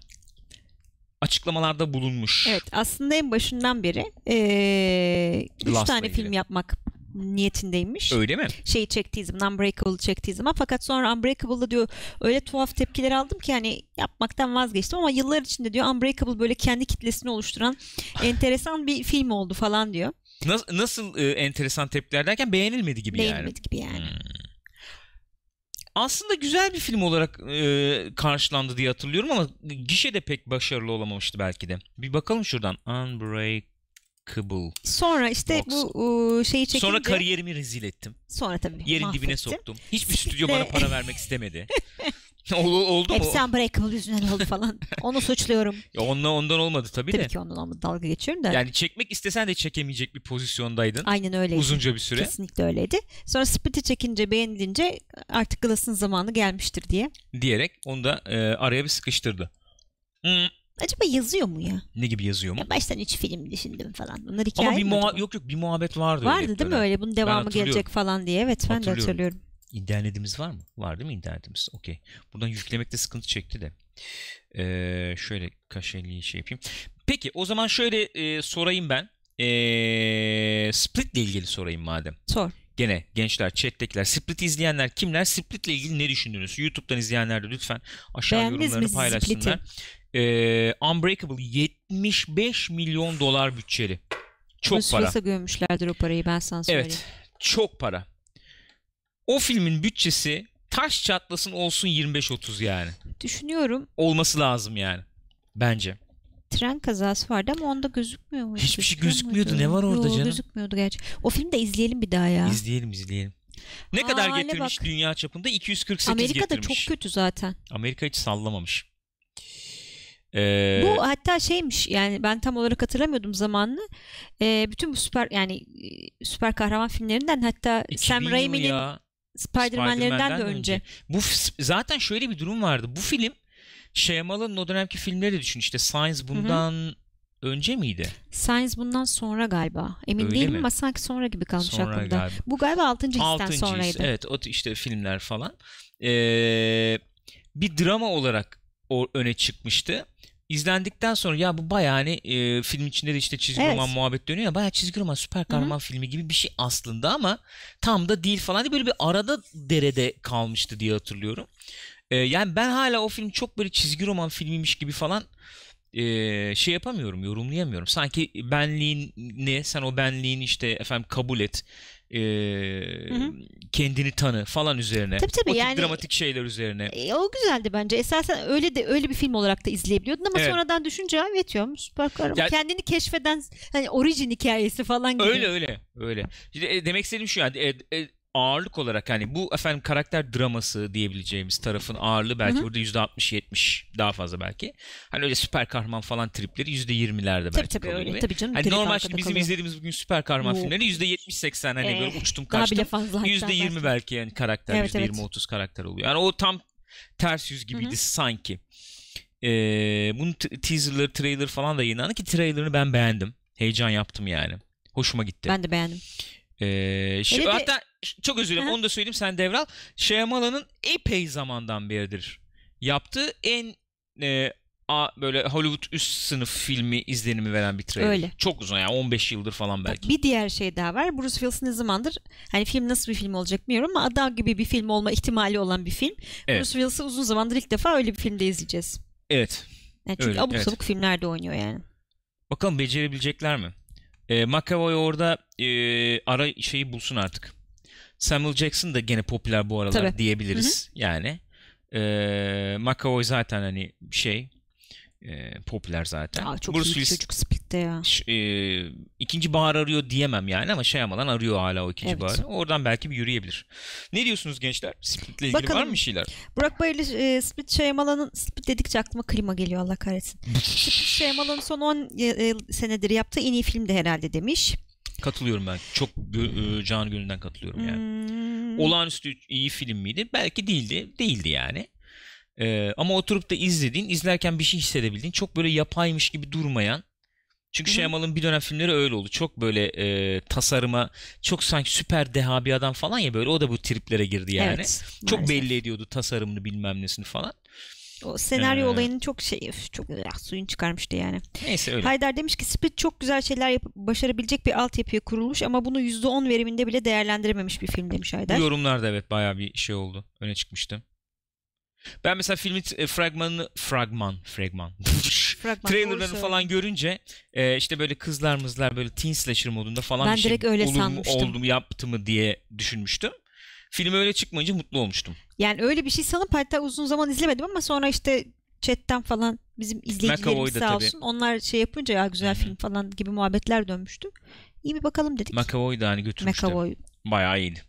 açıklamalarda bulunmuş. Evet aslında en başından beri ee, üç tane film yapmak niyetindeymiş. Öyle mi? Şeyi çektiği zaman Unbreakable'ı çektiği zaman fakat sonra Unbreakable'da diyor öyle tuhaf tepkiler aldım ki hani yapmaktan vazgeçtim ama yıllar içinde diyor Unbreakable böyle kendi kitlesini oluşturan enteresan bir film oldu falan diyor. Nasıl, nasıl e, enteresan tepkiler derken beğenilmedi gibi Beğenilmedi yani. gibi yani. Hmm aslında güzel bir film olarak e, karşılandı diye hatırlıyorum ama gişe de pek başarılı olamamıştı belki de. Bir bakalım şuradan. Unbreakable. Sonra işte Box. bu e, şeyi çekince... Sonra kariyerimi rezil ettim. Sonra tabii. Yerin mahvettim. dibine soktum. Hiçbir stüdyo bana para vermek istemedi. Ol, oldu mu? Hepsi Unbreakable yüzünden oldu falan. Onu suçluyorum. Ya ondan, ondan olmadı tabii, tabii de. Tabii ki ondan olmadı. Dalga geçiyorum da. Yani çekmek istesen de çekemeyecek bir pozisyondaydın. Aynen öyleydi. Uzunca bir süre. Kesinlikle öyleydi. Sonra Split'i çekince beğenilince artık Glass'ın zamanı gelmiştir diye. Diyerek onu da e, araya bir sıkıştırdı. Hmm. Acaba yazıyor mu ya? Ne gibi yazıyor mu? Ya baştan üç film düşündüm falan. Bunlar hikaye Ama bir muha- yok yok bir muhabbet vardı. Vardı değil mi öyle? Bunun devamı gelecek falan diye. Evet ben de hatırlıyorum. İnternetimiz var mı? Var değil mi internetimiz? Okey. Buradan yüklemekte sıkıntı çekti de. Ee, şöyle kaşeli şey yapayım. Peki o zaman şöyle e, sorayım ben. E, ee, Split ile ilgili sorayım madem. Sor. Gene gençler, chat'tekiler, Split izleyenler kimler? Split ile ilgili ne düşündünüz? YouTube'dan izleyenler de lütfen aşağı Beğendiniz yorumlarını paylaşsınlar. E, Unbreakable 75 milyon dolar bütçeli. Çok Ama para. Suisse gömmüşlerdir o parayı ben sana söyleyeyim. Evet. Çok para. O filmin bütçesi taş çatlasın olsun 25-30 yani. Düşünüyorum. Olması lazım yani. Bence. Tren kazası vardı ama onda gözükmüyor muydu? Hiçbir şey gözükmüyordu. Ne var orada Yo, canım? Gözükmüyordu gerçi. O filmi de izleyelim bir daha ya. İzleyelim izleyelim. Ne Aa, kadar getirmiş bak. dünya çapında? 248 Amerika'da getirmiş. Amerika'da çok kötü zaten. Amerika hiç sallamamış. Ee... Bu hatta şeymiş yani ben tam olarak hatırlamıyordum zamanını. Ee, bütün bu süper yani e, süper kahraman filmlerinden hatta Sam Raimi'nin Spider-Man'lerinden Spider de önce. önce. Bu zaten şöyle bir durum vardı. Bu film Shyamalan'ın o dönemki filmleri de düşün. İşte Signs bundan Hı-hı. önce miydi? Signs bundan sonra galiba. Emin Öyle değilim mi? ama sanki sonra gibi kalmış sonra aklımda. Galiba. Bu galiba 6. histen sonraydı. evet o işte filmler falan. Ee, bir drama olarak o öne çıkmıştı izlendikten sonra ya bu baya hani e, film içinde de işte çizgi evet. roman muhabbet dönüyor ya baya çizgi roman süper kahraman Hı-hı. filmi gibi bir şey aslında ama tam da değil falan diye böyle bir arada derede kalmıştı diye hatırlıyorum. E, yani ben hala o film çok böyle çizgi roman filmiymiş gibi falan e, şey yapamıyorum yorumlayamıyorum. Sanki benliğini sen o benliğini işte efendim kabul et e, kendini tanı falan üzerine. Tabii tabii o yani. dramatik şeyler üzerine. E, o güzeldi bence. Esasen öyle de öyle bir film olarak da izleyebiliyordun ama evet. sonradan düşünce evet diyorum süper kahraman. Kendini keşfeden hani orijin hikayesi falan gibi. Öyle öyle öyle. Şimdi, e, demek istediğim şu yani e, e, ağırlık olarak yani bu efendim karakter draması diyebileceğimiz tarafın ağırlığı belki Hı-hı. burada %60-70 daha fazla belki. Hani öyle süper kahraman falan tripleri yüzde %20'lerde belki. Tabii tabii öyle. Tabii canım. Hani normal şimdi bizim kalıyor. izlediğimiz bugün süper kahraman Oo. filmleri %70-80 hani ee, böyle eh, uçtum kaçtım. Daha bile fazla %20 belki. yani karakter evet, %20-30 evet. karakter oluyor. Yani o tam ters yüz gibiydi Hı-hı. sanki. Ee, bunun teaserları, trailer falan da yayınlandı ki trailerını ben beğendim. Heyecan yaptım yani. Hoşuma gitti. Ben de beğendim. Ee, eh, şimdi, hatta de çok özür dilerim onu da söyleyeyim sen devral. Şemala'nın epey zamandan beridir yaptığı en e, A, böyle Hollywood üst sınıf filmi izlenimi veren bir trailer. Öyle. Çok uzun yani 15 yıldır falan belki. Bir diğer şey daha var. Bruce Willis ne zamandır hani film nasıl bir film olacak bilmiyorum ama adam gibi bir film olma ihtimali olan bir film. Evet. Bruce Willis'i uzun zamandır ilk defa öyle bir filmde izleyeceğiz. Evet. Yani çünkü öyle, abuk evet. sabuk filmlerde oynuyor yani. Bakalım becerebilecekler mi? E, McAvoy orada e, ara şeyi bulsun artık. Samuel Jackson da gene popüler bu aralar Tabii. diyebiliriz Hı-hı. yani. E, McAvoy zaten hani şey e, popüler zaten. Aa, çok Bruce iyi Willis, çocuk Split'te ya. E, ikinci bahar arıyor diyemem yani ama şey amalan arıyor hala o ikinci evet. baharı. Oradan belki bir yürüyebilir. Ne diyorsunuz gençler? Split'le ilgili Bakalım. var mı şeyler? Burak Bayırlı e, Split Şayamalan'ın Split dedikçe aklıma klima geliyor Allah kahretsin. Split Şayamalan'ın son 10 e, e, senedir yaptığı en iyi film de herhalde demiş. Katılıyorum ben. Çok e, canı gönülden katılıyorum yani. Hmm. Olağanüstü iyi film miydi? Belki değildi. Değildi yani. Ee, ama oturup da izlediğin, izlerken bir şey hissedebildiğin, çok böyle yapaymış gibi durmayan. Çünkü Şemal'ın bir dönem filmleri öyle oldu. Çok böyle e, tasarıma, çok sanki süper deha bir adam falan ya böyle. O da bu triplere girdi yani. Evet, çok belli ediyordu tasarımını bilmem nesini falan. O senaryo ee... olayının çok şey çok ya, ah, suyun çıkarmıştı yani. Neyse öyle. Haydar demiş ki Split çok güzel şeyler yap- başarabilecek bir altyapıya kurulmuş ama bunu %10 veriminde bile değerlendirememiş bir film demiş Haydar. Bu yorumlarda evet bayağı bir şey oldu. Öne çıkmıştı. Ben mesela filmin e, fragmanını fragman fragman Fragman, trailerlarını falan görünce e, işte böyle kızlar mızlar böyle teen slasher modunda falan ben bir şey direkt öyle olur mu, oldu mu yaptı mı diye düşünmüştüm. Film öyle çıkmayınca mutlu olmuştum. Yani öyle bir şey sanıp hatta uzun zaman izlemedim ama sonra işte chatten falan bizim izleyicilerimiz sağ olsun. Tabii. Onlar şey yapınca ya güzel Hı-hı. film falan gibi muhabbetler dönmüştü. İyi bir bakalım dedik. McAvoy da hani götürmüştü. McAvoy. Bayağı iyiydi.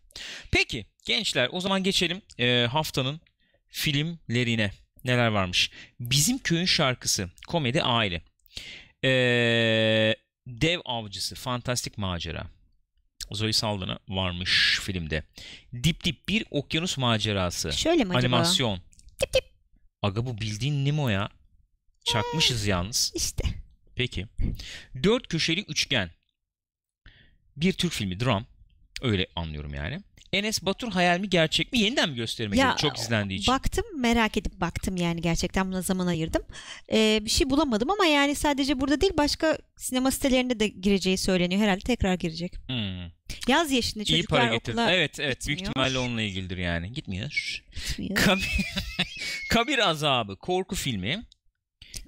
Peki gençler o zaman geçelim e, haftanın filmlerine. Neler varmış? Bizim Köyün Şarkısı, Komedi Aile. E, dev Avcısı, Fantastik Macera. Zoe Saldana varmış filmde. Dip Dip Bir Okyanus Macerası. Şöyle mi acaba? Animasyon. Dip Dip. Aga bu bildiğin Nemo ya. Çakmışız ee, yalnız. İşte. Peki. Dört köşeli üçgen. Bir Türk filmi dram. Öyle anlıyorum yani. Enes Batur hayal mi gerçek mi? Yeniden mi göstermek ya, çok izlendiği için? Baktım merak edip baktım yani gerçekten buna zaman ayırdım. Ee, bir şey bulamadım ama yani sadece burada değil başka sinema sitelerinde de gireceği söyleniyor. Herhalde tekrar girecek. Hmm. Yaz yaşında çocuklar İyi para getirdi. okula Evet evet gitmiyor. büyük ihtimalle onunla ilgilidir yani. Gitmiyor. Gitmiyor. Kabir, Kabir Azabı korku filmi.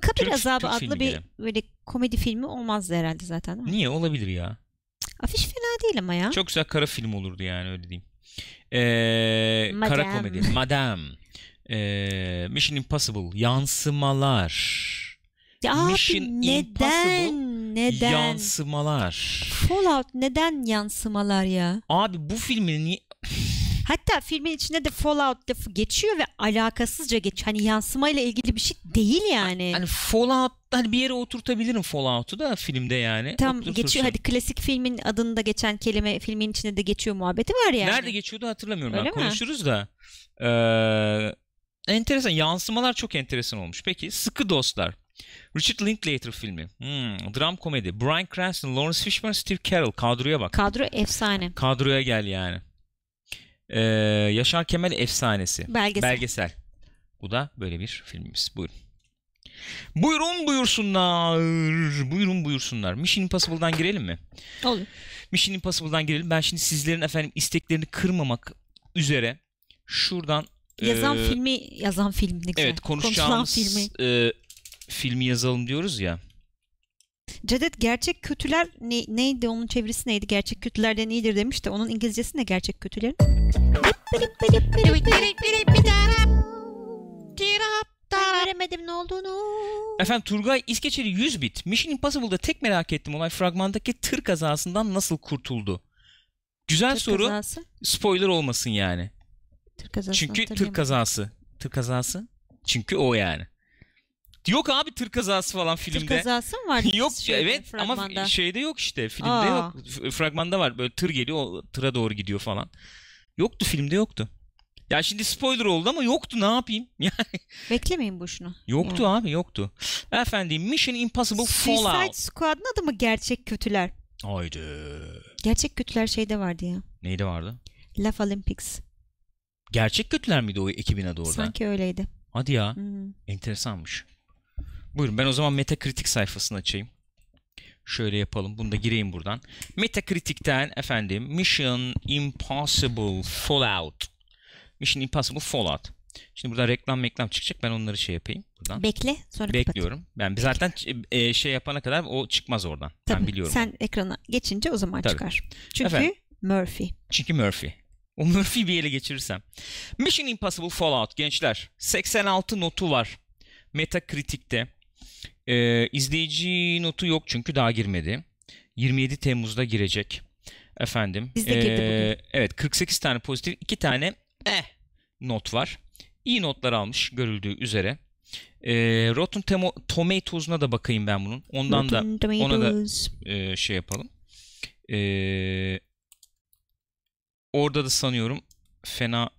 Kabir Türk, Azabı Türk adlı bir böyle komedi filmi olmazdı herhalde zaten. Niye olabilir ya? Afiş fena değil ama ya. Çok güzel kara film olurdu yani öyle diyeyim. Ee, kara komedi. Madam. Ee, Mission Impossible. Yansımalar. Ya Mission abi, neden? Impossible. Neden? Yansımalar. Fallout neden yansımalar ya? Abi bu filmin Hatta filmin içinde de Fallout lafı geçiyor ve alakasızca geç. Hani yansımayla ilgili bir şey değil yani. Hani Fallout hani bir yere oturtabilirim Fallout'u da filmde yani. Tam Oturtursun. geçiyor hadi klasik filmin adında geçen kelime filmin içinde de geçiyor muhabbeti var yani. Nerede geçiyordu hatırlamıyorum Öyle ben. Mi? Konuşuruz da. Ee, enteresan yansımalar çok enteresan olmuş. Peki Sıkı Dostlar. Richard Linklater filmi. Hmm, dram komedi. Brian Cranston, Lawrence Fishburne, Steve Carell. Kadroya bak. Kadro efsane. Kadroya gel yani. Ee, Yaşar Kemal Efsanesi. Belgesel. Belgesel. Bu da böyle bir filmimiz. Buyurun. Buyurun buyursunlar. Buyurun buyursunlar. Mission Impossible'dan girelim mi? Olur. Mission Impossible'dan girelim. Ben şimdi sizlerin efendim isteklerini kırmamak üzere şuradan yazan e, filmi yazan film ne güzel. Evet konuşacağımız filmi. E, filmi yazalım diyoruz ya. Cedet gerçek kötüler ne, neydi onun çevirisi neydi? Gerçek kötülerden iyidir demiş de onun İngilizcesi ne gerçek kötülerin? Ben ne olduğunu. Efendim Turgay İskeçeri 100 bit. Mission Impossible'da tek merak ettim olay fragmandaki tır kazasından nasıl kurtuldu? Güzel tır soru. Kazası? Spoiler olmasın yani. Tır kazası. Çünkü tır kazası. Tır kazası. Çünkü o yani. Yok abi tır kazası falan filmde. Tır kazası mı var? yok şeyde, evet fragmanda. ama şeyde yok işte filmde Aa. yok. Fragmanda var böyle tır geliyor o tıra doğru gidiyor falan. Yoktu filmde yoktu. Ya şimdi spoiler oldu ama yoktu ne yapayım? Yani... Beklemeyin boşuna. Yoktu yani. abi yoktu. Efendim Mission Impossible Suicide Fallout. Suicide Squad'ın adı mı Gerçek Kötüler? Haydi. Gerçek Kötüler şeyde vardı ya. Neydi vardı? Laf Olympics. Gerçek Kötüler miydi o ekibin adı orada? Sanki öyleydi. Hadi ya. Hı-hı. Enteresanmış. Buyurun ben o zaman Metacritic sayfasını açayım. Şöyle yapalım. Bunu da gireyim buradan. Metacritic'ten efendim Mission Impossible Fallout. Mission Impossible Fallout. Şimdi burada reklam reklam çıkacak. Ben onları şey yapayım buradan. Bekle sonra Bekliyorum. Kapat. Ben Bekle. zaten e, şey yapana kadar o çıkmaz oradan. Tabii, ben biliyorum. Sen ekrana geçince o zaman Tabii. çıkar. Çünkü Efendim? Murphy. Çünkü Murphy. O Murphy'yi bir ele geçirirsem. Mission Impossible Fallout gençler 86 notu var. Metacritic'te ee, izleyici notu yok çünkü daha girmedi. 27 Temmuz'da girecek. Efendim. Bizde girdi ee, bugün. Evet 48 tane pozitif 2 tane eh not var. İyi notlar almış görüldüğü üzere. E, Rotten Tomo Tomatoes'una da bakayım ben bunun. Ondan Rotten da tomatoes. ona da e, şey yapalım. E, orada da sanıyorum fena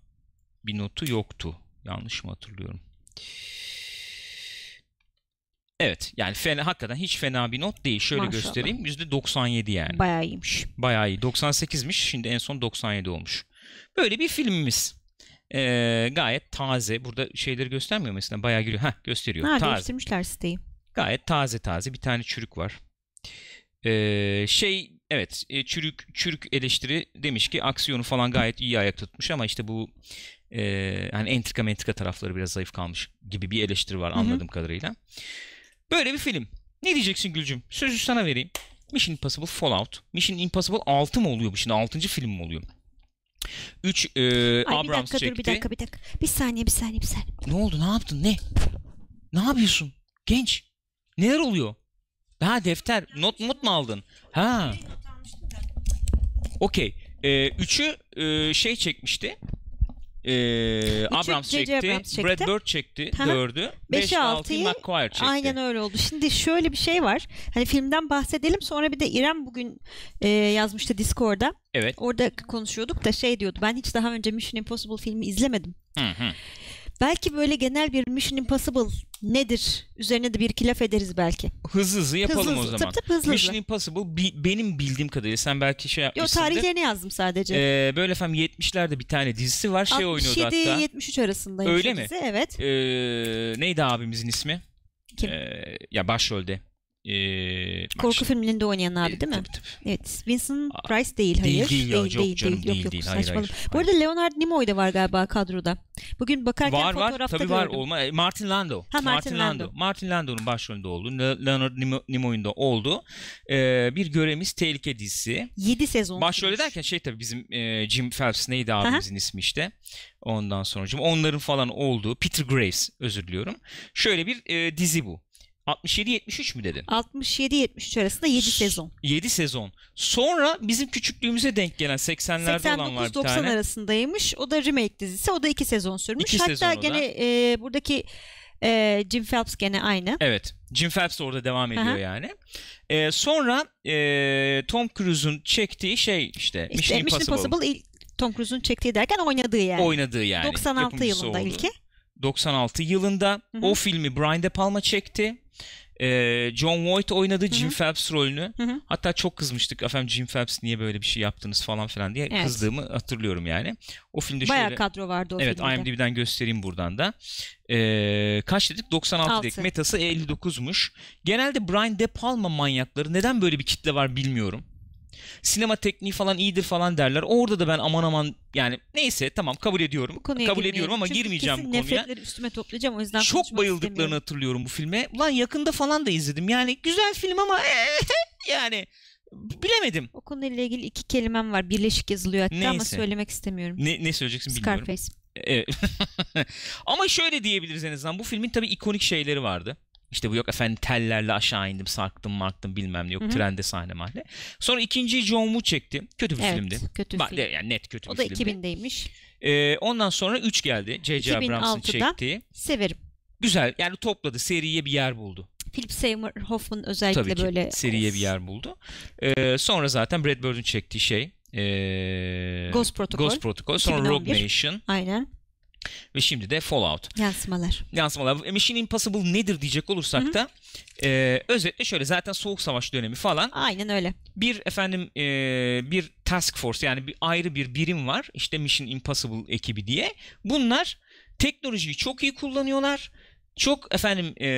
bir notu yoktu. Yanlış mı hatırlıyorum? Evet yani fena, hakikaten hiç fena bir not değil. Şöyle Maşallah. göstereyim %97 yani. Bayağı iyiymiş. Bayağı iyi. 98'miş şimdi en son 97 olmuş. Böyle bir filmimiz. Ee, gayet taze. Burada şeyleri göstermiyor mesela bayağı gülüyor. Heh gösteriyor. Ha, taze. değiştirmişler siteyi. Gayet taze taze bir tane çürük var. Ee, şey evet e, çürük çürük eleştiri demiş ki aksiyonu falan gayet iyi ayak tutmuş ama işte bu e, hani entrika mentrika tarafları biraz zayıf kalmış gibi bir eleştiri var anladığım Hı-hı. kadarıyla. Böyle bir film. Ne diyeceksin Gülcüm? Sözü sana vereyim. Mission Impossible Fallout. Mission Impossible 6 mı oluyor bu şimdi? 6. film mi oluyor? 3 e, Ay, Abrams bir dakika, çekti. Dur, bir dakika bir dakika. Bir saniye bir saniye bir saniye. Ne oldu? Ne yaptın? Ne? Ne yapıyorsun? Genç. Neler oluyor? Daha defter. Not not mu aldın? Ha. Şey, Okey. E, üçü e, şey çekmişti. Ee, Abrams, çekti, Abrams çekti. Brad Bird çekti. Aha. Dördü. 5'i 6'yı McQuire çekti. Aynen öyle oldu. Şimdi şöyle bir şey var. Hani filmden bahsedelim. Sonra bir de İrem bugün e, yazmıştı Discord'a. Evet. Orada konuşuyorduk da şey diyordu. Ben hiç daha önce Mission Impossible filmi izlemedim. Hı hı. Belki böyle genel bir Mission Impossible nedir? Üzerine de bir iki laf ederiz belki. Hızlı hızlı yapalım hızlı, o zaman. Tıp tıp hızlı Mission hızlı. Impossible bi, benim bildiğim kadarıyla sen belki şey yapmışsın. Yok tarihlerini yazdım sadece. Ee, böyle efendim 70'lerde bir tane dizisi var şey oynuyordu hatta. 67-73 arasında. Öyle mi? Dizisi, evet. Ee, neydi abimizin ismi? Kim? Ee, ya başrolde. Ee, Korku şimdi, filminde oynayan abi değil mi? Tabii tabii. Evet. Vincent Price değil hayır. Değil değil, değil, yok, değil, canım, değil, değil, yok, değil, hayır, hayır, Bu arada Leonard Nimoy da var galiba kadroda. Bugün bakarken var, fotoğrafta var, tabii var olma. E, Martin Landau. Ha, Martin, Martin Landau. Landau. Martin Landau'nun başrolünde oldu. Leonard Nimoy'un da oldu. Ee, bir göremiz Tehlike dizisi. 7 sezon. Başrol derken şey tabii bizim e, Jim Phelps neydi abimizin Aha. ismi işte. Ondan sonra onların falan olduğu Peter Graves özür diliyorum. Şöyle bir e, dizi bu. 67-73 mü dedin? 67-73 arasında 7 sezon. 7 sezon. Sonra bizim küçüklüğümüze denk gelen 80'lerde olan var bir tane. 89-90 arasındaymış. O da remake dizisi. O da 2 sezon sürmüş. İki Hatta gene e, buradaki e, Jim Phelps gene aynı. Evet. Jim Phelps orada devam ediyor Aha. yani. E, sonra e, Tom Cruise'un çektiği şey işte, işte Mission Impossible. Mission Impossible Tom Cruise'un çektiği derken oynadığı yani. Oynadığı yani. 96 Yapımcısı yılında oldu. ilki. 96 yılında. Hı hı. O filmi Brian De Palma çekti. Ee, John Voight oynadı Jim hı hı. Phelps rolünü. Hı hı. Hatta çok kızmıştık. Efendim Jim Phelps niye böyle bir şey yaptınız falan filan diye evet. kızdığımı hatırlıyorum yani. O filmde Bayağı şöyle... kadro vardı o evet, filmde. Evet IMDb'den göstereyim buradan da. Ee, kaç dedik? 96 Altı. dedik. Metası 59'muş. Genelde Brian De Palma manyakları neden böyle bir kitle var bilmiyorum. Sinema tekniği falan iyidir falan derler. Orada da ben aman aman yani neyse tamam kabul ediyorum. Bu kabul ediyorum ama Çünkü girmeyeceğim kesin bu konuya. nefretleri üstüme toplayacağım o yüzden Çok bayıldıklarını hatırlıyorum bu filme. Ulan yakında falan da izledim. Yani güzel film ama eh, yani bilemedim. O konuyla ilgili iki kelimem var. Birleşik yazılıyor hatta neyse. ama söylemek istemiyorum. Ne, ne söyleyeceksin bilmiyorum. Scarface. Evet. ama şöyle diyebiliriz en azından bu filmin tabii ikonik şeyleri vardı. İşte bu yok efendim tellerle aşağı indim sarktım marktım bilmem ne yok Hı-hı. trende sahne mahne. Sonra ikinci John Woo çekti. Kötü bir evet, filmdi. kötü ba- film. Yani net kötü o bir filmdi. O da 2000'deymiş. Ee, ondan sonra 3 geldi. J.J. Abrams'ın çektiği. severim. Güzel yani topladı seriye bir yer buldu. Philip Seymour Hoffman özellikle Tabii ki, böyle seriye bir yer buldu. Ee, sonra zaten Brad Bird'ün çektiği şey ee, Ghost Protocol. Ghost Protocol. Sonra 2011. Rogue Nation. Aynen. Ve şimdi de Fallout. Yansımalar. Yansımalar. E, Mission Impossible nedir diyecek olursak Hı-hı. da e, özetle şöyle zaten Soğuk Savaş dönemi falan. Aynen öyle. Bir efendim e, bir task force yani bir ayrı bir birim var. işte Mission Impossible ekibi diye. Bunlar teknolojiyi çok iyi kullanıyorlar. Çok efendim e,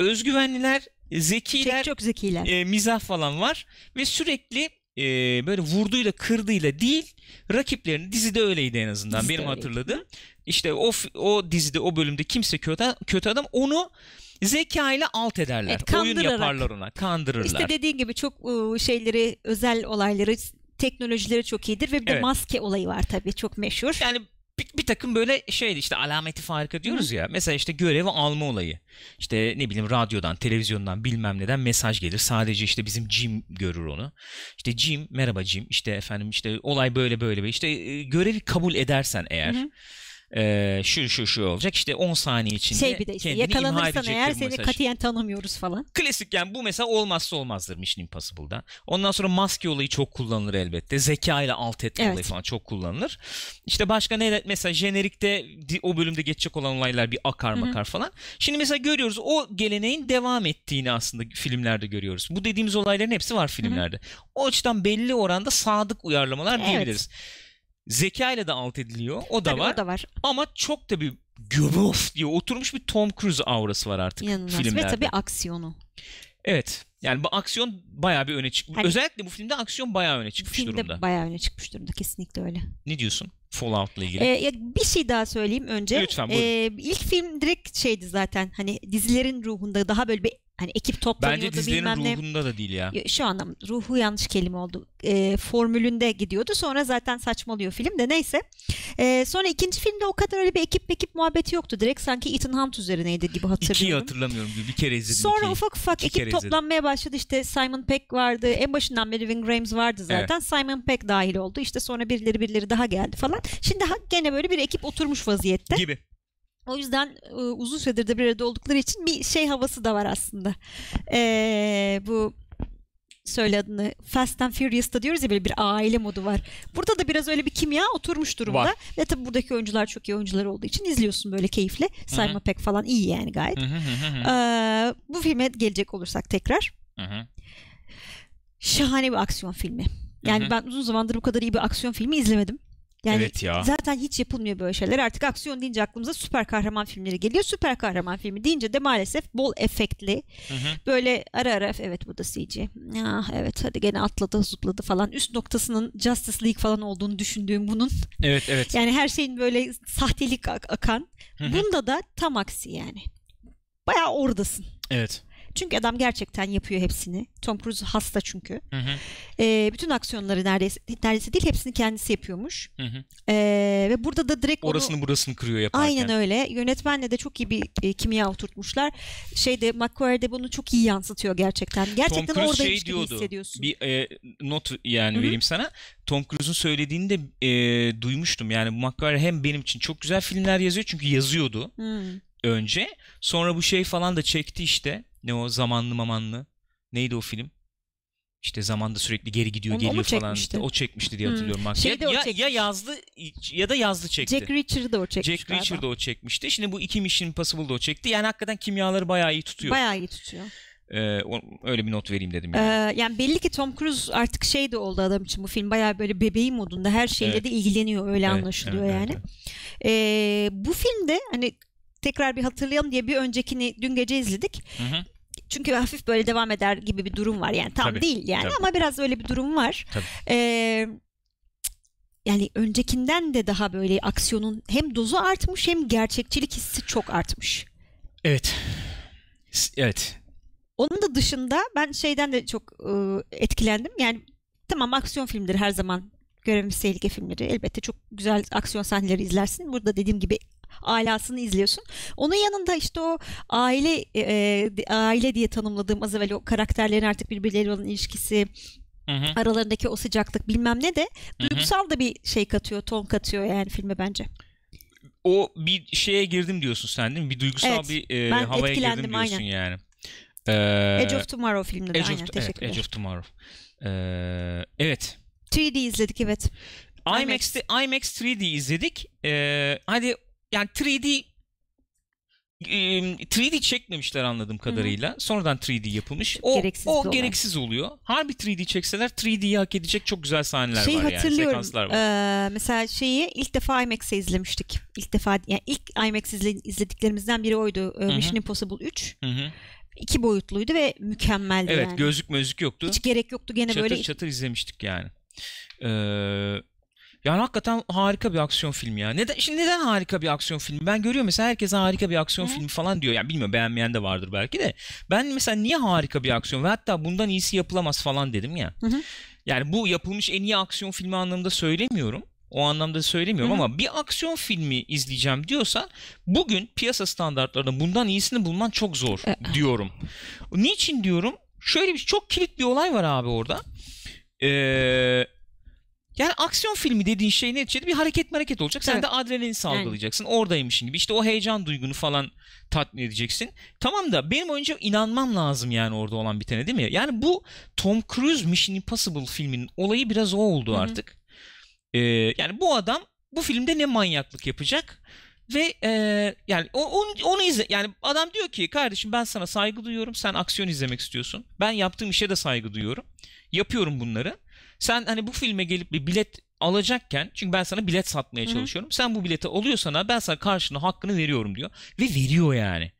özgüvenliler, zekiler. Çok, çok zekiler. E, mizah falan var ve sürekli e, böyle vurduyla, kırdıyla değil rakiplerini dizide öyleydi en azından dizide benim hatırladığım. İşte o o dizide o bölümde kimse kötü kötü adam onu zeka ile alt ederler. Evet, Oyun yaparlar ona, kandırırlar. İşte dediğin gibi çok ıı, şeyleri özel olayları teknolojileri çok iyidir ve bir de maske olayı var tabii çok meşhur. Yani bir, bir takım böyle şeydi işte alameti farika diyoruz ya. Mesela işte görevi alma olayı. İşte ne bileyim radyodan, televizyondan bilmem neden mesaj gelir. Sadece işte bizim Jim görür onu. İşte Jim merhaba Jim işte efendim işte olay böyle böyle böyle. İşte görevi kabul edersen eğer. Hı-hı e, şu şu şu olacak işte 10 saniye içinde şey bir de işte, kendini eğer seni mesaj. katiyen tanımıyoruz falan. Klasik yani bu mesela olmazsa olmazdır Mission Impossible'da. Ondan sonra maske olayı çok kullanılır elbette. Zeka ile alt etme evet. olayı falan çok kullanılır. İşte başka ne mesela jenerikte o bölümde geçecek olan olaylar bir akar makar falan. Şimdi mesela görüyoruz o geleneğin devam ettiğini aslında filmlerde görüyoruz. Bu dediğimiz olayların hepsi var filmlerde. Hı-hı. O açıdan belli oranda sadık uyarlamalar evet. diyebiliriz. Evet Zeka ile de alt ediliyor. O da tabii var. O da var. Ama çok da bir gömüf diye oturmuş bir Tom Cruise aurası var artık İnanılmaz. filmlerde. Ve tabii aksiyonu. Evet. Yani bu aksiyon bayağı bir öne çıkmış. Hani, Özellikle bu filmde aksiyon bayağı öne çıkmış filmde durumda. Filmde bayağı öne çıkmış durumda. Kesinlikle öyle. Ne diyorsun? Fallout ile ilgili. Ee, bir şey daha söyleyeyim önce. Lütfen buyurun. Ee, ilk film direkt şeydi zaten hani dizilerin ruhunda daha böyle bir hani ekip toplanıyordu Bence dizilerin bilmem ne. ruhunda da değil ya. Şu anda ruhu yanlış kelime oldu. E, formülünde gidiyordu. Sonra zaten saçmalıyor film de neyse. E, sonra ikinci filmde o kadar öyle bir ekip ekip muhabbeti yoktu. Direkt sanki Ethan Hunt üzerineydi gibi hatırlıyorum. İkiyi hatırlamıyorum. Bir kere izledim. Sonra ikiyi. ufak ufak İki ekip toplanmaya izledim. başladı. İşte Simon Peck vardı. En başından beri Wing Rames vardı zaten. Evet. Simon Peck dahil oldu. İşte sonra birileri birileri daha geldi falan. Şimdi gene böyle bir ekip oturmuş vaziyette. Gibi. O yüzden e, uzun süredir de bir arada oldukları için bir şey havası da var aslında. E, bu söyle adını Fast and Furious'ta diyoruz ya böyle bir aile modu var. Burada da biraz öyle bir kimya oturmuş durumda. Var. Ve tabii buradaki oyuncular çok iyi oyuncular olduğu için izliyorsun böyle keyifle. Simon Peck falan iyi yani gayet. Hı e, bu filme gelecek olursak tekrar. Şahane bir aksiyon filmi. Yani ben uzun zamandır bu kadar iyi bir aksiyon filmi izlemedim. Yani evet ya. zaten hiç yapılmıyor böyle şeyler. Artık aksiyon deyince aklımıza süper kahraman filmleri geliyor. Süper kahraman filmi deyince de maalesef bol efektli. Hı hı. Böyle ara ara evet bu da CG. Ah, evet hadi gene atladı zıpladı falan. Üst noktasının Justice League falan olduğunu düşündüğüm bunun. Evet evet. Yani her şeyin böyle sahtelik ak- akan. Hı hı. Bunda da tam aksi yani. Bayağı oradasın. Evet. Çünkü adam gerçekten yapıyor hepsini. Tom Cruise hasta çünkü. Hı hı. E, bütün aksiyonları neredeyse, neredeyse değil hepsini kendisi yapıyormuş. Hı hı. E, ve burada da direkt Orasını onu, burasını kırıyor yaparken. Aynen öyle. Yönetmenle de çok iyi bir e, kimya oturtmuşlar. Şeyde McQuarrie de bunu çok iyi yansıtıyor gerçekten. Gerçekten Tom Cruise şey gibi diyordu, hissediyorsun. Bir e, not yani Hı-hı. vereyim sana. Tom Cruise'un söylediğini de e, duymuştum. Yani McQuarrie hem benim için çok güzel filmler yazıyor çünkü yazıyordu. Hı. Hmm önce. Sonra bu şey falan da çekti işte. Ne o zamanlı mamanlı. Neydi o film? İşte zamanda sürekli geri gidiyor Onu geliyor falan. Çekmişti. O çekmişti diye hatırlıyorum. Hmm. Şey ya, ya, ya yazdı ya da yazdı çekti. Jack Reacher'ı da o çekmişti. Jack Reacher'ı da o çekmişti. Şimdi bu iki Mission Possible'da o çekti. Yani hakikaten kimyaları bayağı iyi tutuyor. Bayağı iyi tutuyor. Ee, öyle bir not vereyim dedim ee, yani. Ee, yani belli ki Tom Cruise artık şey de oldu adam için bu film bayağı böyle bebeği modunda her şeyle evet. de ilgileniyor öyle evet, anlaşılıyor evet, yani. evet. Ee, bu filmde hani tekrar bir hatırlayalım diye bir öncekini dün gece izledik. Hı hı. Çünkü hafif böyle devam eder gibi bir durum var yani tam tabii, değil yani tabii. ama biraz öyle bir durum var. Tabii. Ee, yani öncekinden de daha böyle aksiyonun hem dozu artmış hem gerçekçilik hissi çok artmış. Evet. Evet. Onun da dışında ben şeyden de çok e, etkilendim. Yani tamam aksiyon filmleri her zaman görevimiz tehlike filmleri. Elbette çok güzel aksiyon sahneleri izlersin. Burada dediğim gibi alasını izliyorsun. Onun yanında işte o aile e, e aile diye tanımladığım az evvel o karakterlerin artık birbirleriyle olan ilişkisi Hı-hı. aralarındaki o sıcaklık bilmem ne de duygusal Hı-hı. da bir şey katıyor, ton katıyor yani filme bence o bir şeye girdim diyorsun sen değil mi? Bir duygusal evet, bir e, ben havaya girdim diyorsun aynen. yani. Ee, Edge of Tomorrow filminde de Edge aynen. Of, evet, Edge of Tomorrow. Ee, evet. 3D izledik evet. IMAX'te, IMAX 3D izledik. Ee, hadi yani 3D 3D ıı, çekmemişler anladığım kadarıyla. Hı-hı. Sonradan 3D yapılmış. O gereksiz, o gereksiz oluyor. Harbi 3D çekseler 3D'yi hak edecek çok güzel sahneler şey var yani. Sekanslar var. Ee, mesela şeyi ilk defa IMAX'e izlemiştik. İlk defa yani ilk IMAX izlediklerimizden biri oydu. Hı-hı. Mission Impossible 3. Hı-hı iki boyutluydu ve mükemmeldi evet, yani. gözlük mözlük yoktu. Hiç gerek yoktu gene çatır böyle. Çatır çatır izlemiştik yani. Ee, yani hakikaten harika bir aksiyon filmi ya. Neden, şimdi neden harika bir aksiyon filmi? Ben görüyorum mesela herkes harika bir aksiyon Hı. filmi falan diyor. Yani bilmiyorum beğenmeyen de vardır belki de. Ben mesela niye harika bir aksiyon ve hatta bundan iyisi yapılamaz falan dedim ya. Hı hı. Yani bu yapılmış en iyi aksiyon filmi anlamında söylemiyorum. O anlamda söylemiyorum Hı-hı. ama bir aksiyon filmi izleyeceğim diyorsa bugün piyasa standartlarında bundan iyisini bulman çok zor e, diyorum. Niçin diyorum? Şöyle bir çok kilit bir olay var abi orada. Ee, yani aksiyon filmi dediğin şey neticede bir hareket hareket olacak. Sen evet. de adrenalin salgılayacaksın. Yani. Oradaymışsın gibi. İşte o heyecan duygunu falan tatmin edeceksin. Tamam da benim oyuncu inanmam lazım yani orada olan bitene değil mi? Yani bu Tom Cruise Mission Impossible filminin olayı biraz o oldu artık. Ee, yani bu adam bu filmde ne manyaklık yapacak? Ve e, yani onu, onu izle yani adam diyor ki kardeşim ben sana saygı duyuyorum sen aksiyon izlemek istiyorsun ben yaptığım işe de saygı duyuyorum yapıyorum bunları sen hani bu filme gelip bir bilet alacakken çünkü ben sana bilet satmaya Hı-hı. çalışıyorum. Sen bu bileti alıyorsan ben sana karşını hakkını veriyorum diyor. Ve veriyor yani.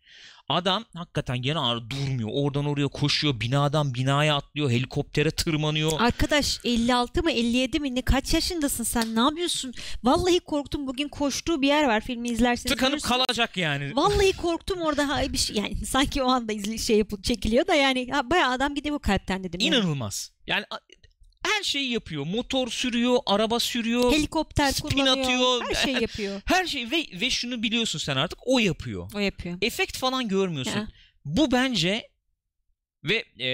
Adam hakikaten yine ağır durmuyor. Oradan oraya koşuyor. Binadan binaya atlıyor. Helikoptere tırmanıyor. Arkadaş 56 mı 57 mi ne kaç yaşındasın sen? Ne yapıyorsun? Vallahi korktum. Bugün koştuğu bir yer var. Filmi izlerseniz Tıkanıp görürsün. kalacak yani. Vallahi korktum orada. Ha, bir şey, yani sanki o anda izli, şey yapıl çekiliyor da yani ya, bayağı adam gidiyor kalpten dedim. Yani. İnanılmaz. Yani her şeyi yapıyor. Motor sürüyor, araba sürüyor, helikopter spin kullanıyor, atıyor. her şeyi yapıyor. her şey ve ve şunu biliyorsun sen artık o yapıyor. O yapıyor. Efekt falan görmüyorsun. Ya. Bu bence ve e,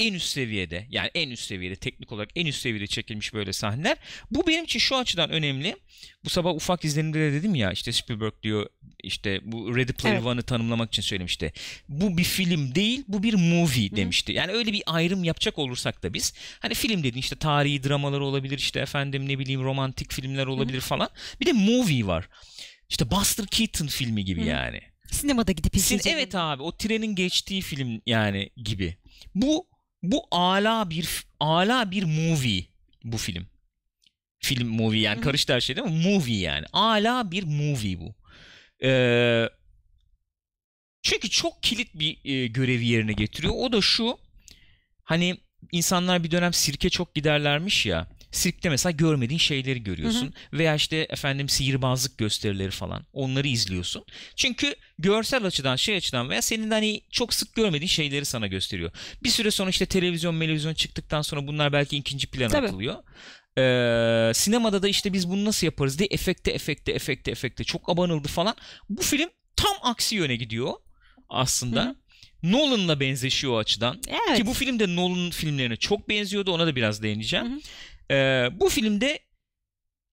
en üst seviyede yani en üst seviyede teknik olarak en üst seviyede çekilmiş böyle sahneler. Bu benim için şu açıdan önemli. Bu sabah ufak izlenimde de dedim ya işte Spielberg diyor işte bu Ready Player evet. One'ı tanımlamak için söylemişti. Bu bir film değil bu bir movie demişti. Yani öyle bir ayrım yapacak olursak da biz hani film dedin işte tarihi dramalar olabilir işte efendim ne bileyim romantik filmler olabilir hı falan. Bir de movie var. İşte Buster Keaton filmi gibi Hı-hı. yani. Sinemada gidip izleyeceğim. Evet abi o trenin geçtiği film yani gibi. Bu bu ala bir ala bir movie bu film. Film movie yani karıştı her şey değil mi? Movie yani. Ala bir movie bu. Ee, çünkü çok kilit bir e, görevi yerine getiriyor. O da şu. Hani insanlar bir dönem sirke çok giderlermiş ya. Sirkte mesela görmediğin şeyleri görüyorsun. Hı hı. Veya işte efendim sihirbazlık gösterileri falan. Onları izliyorsun. Çünkü görsel açıdan şey açıdan veya senin hani çok sık görmediğin şeyleri sana gösteriyor. Bir süre sonra işte televizyon televizyon çıktıktan sonra bunlar belki ikinci plana Tabii. atılıyor. Ee, sinemada da işte biz bunu nasıl yaparız diye efekte efekte efekte efekte çok abanıldı falan. Bu film tam aksi yöne gidiyor aslında. Hı hı. Nolan'la benzeşiyor o açıdan. Evet. Ki bu film de Nolan filmlerine çok benziyordu. Ona da biraz değineceğim. Hı hı. Ee, bu filmde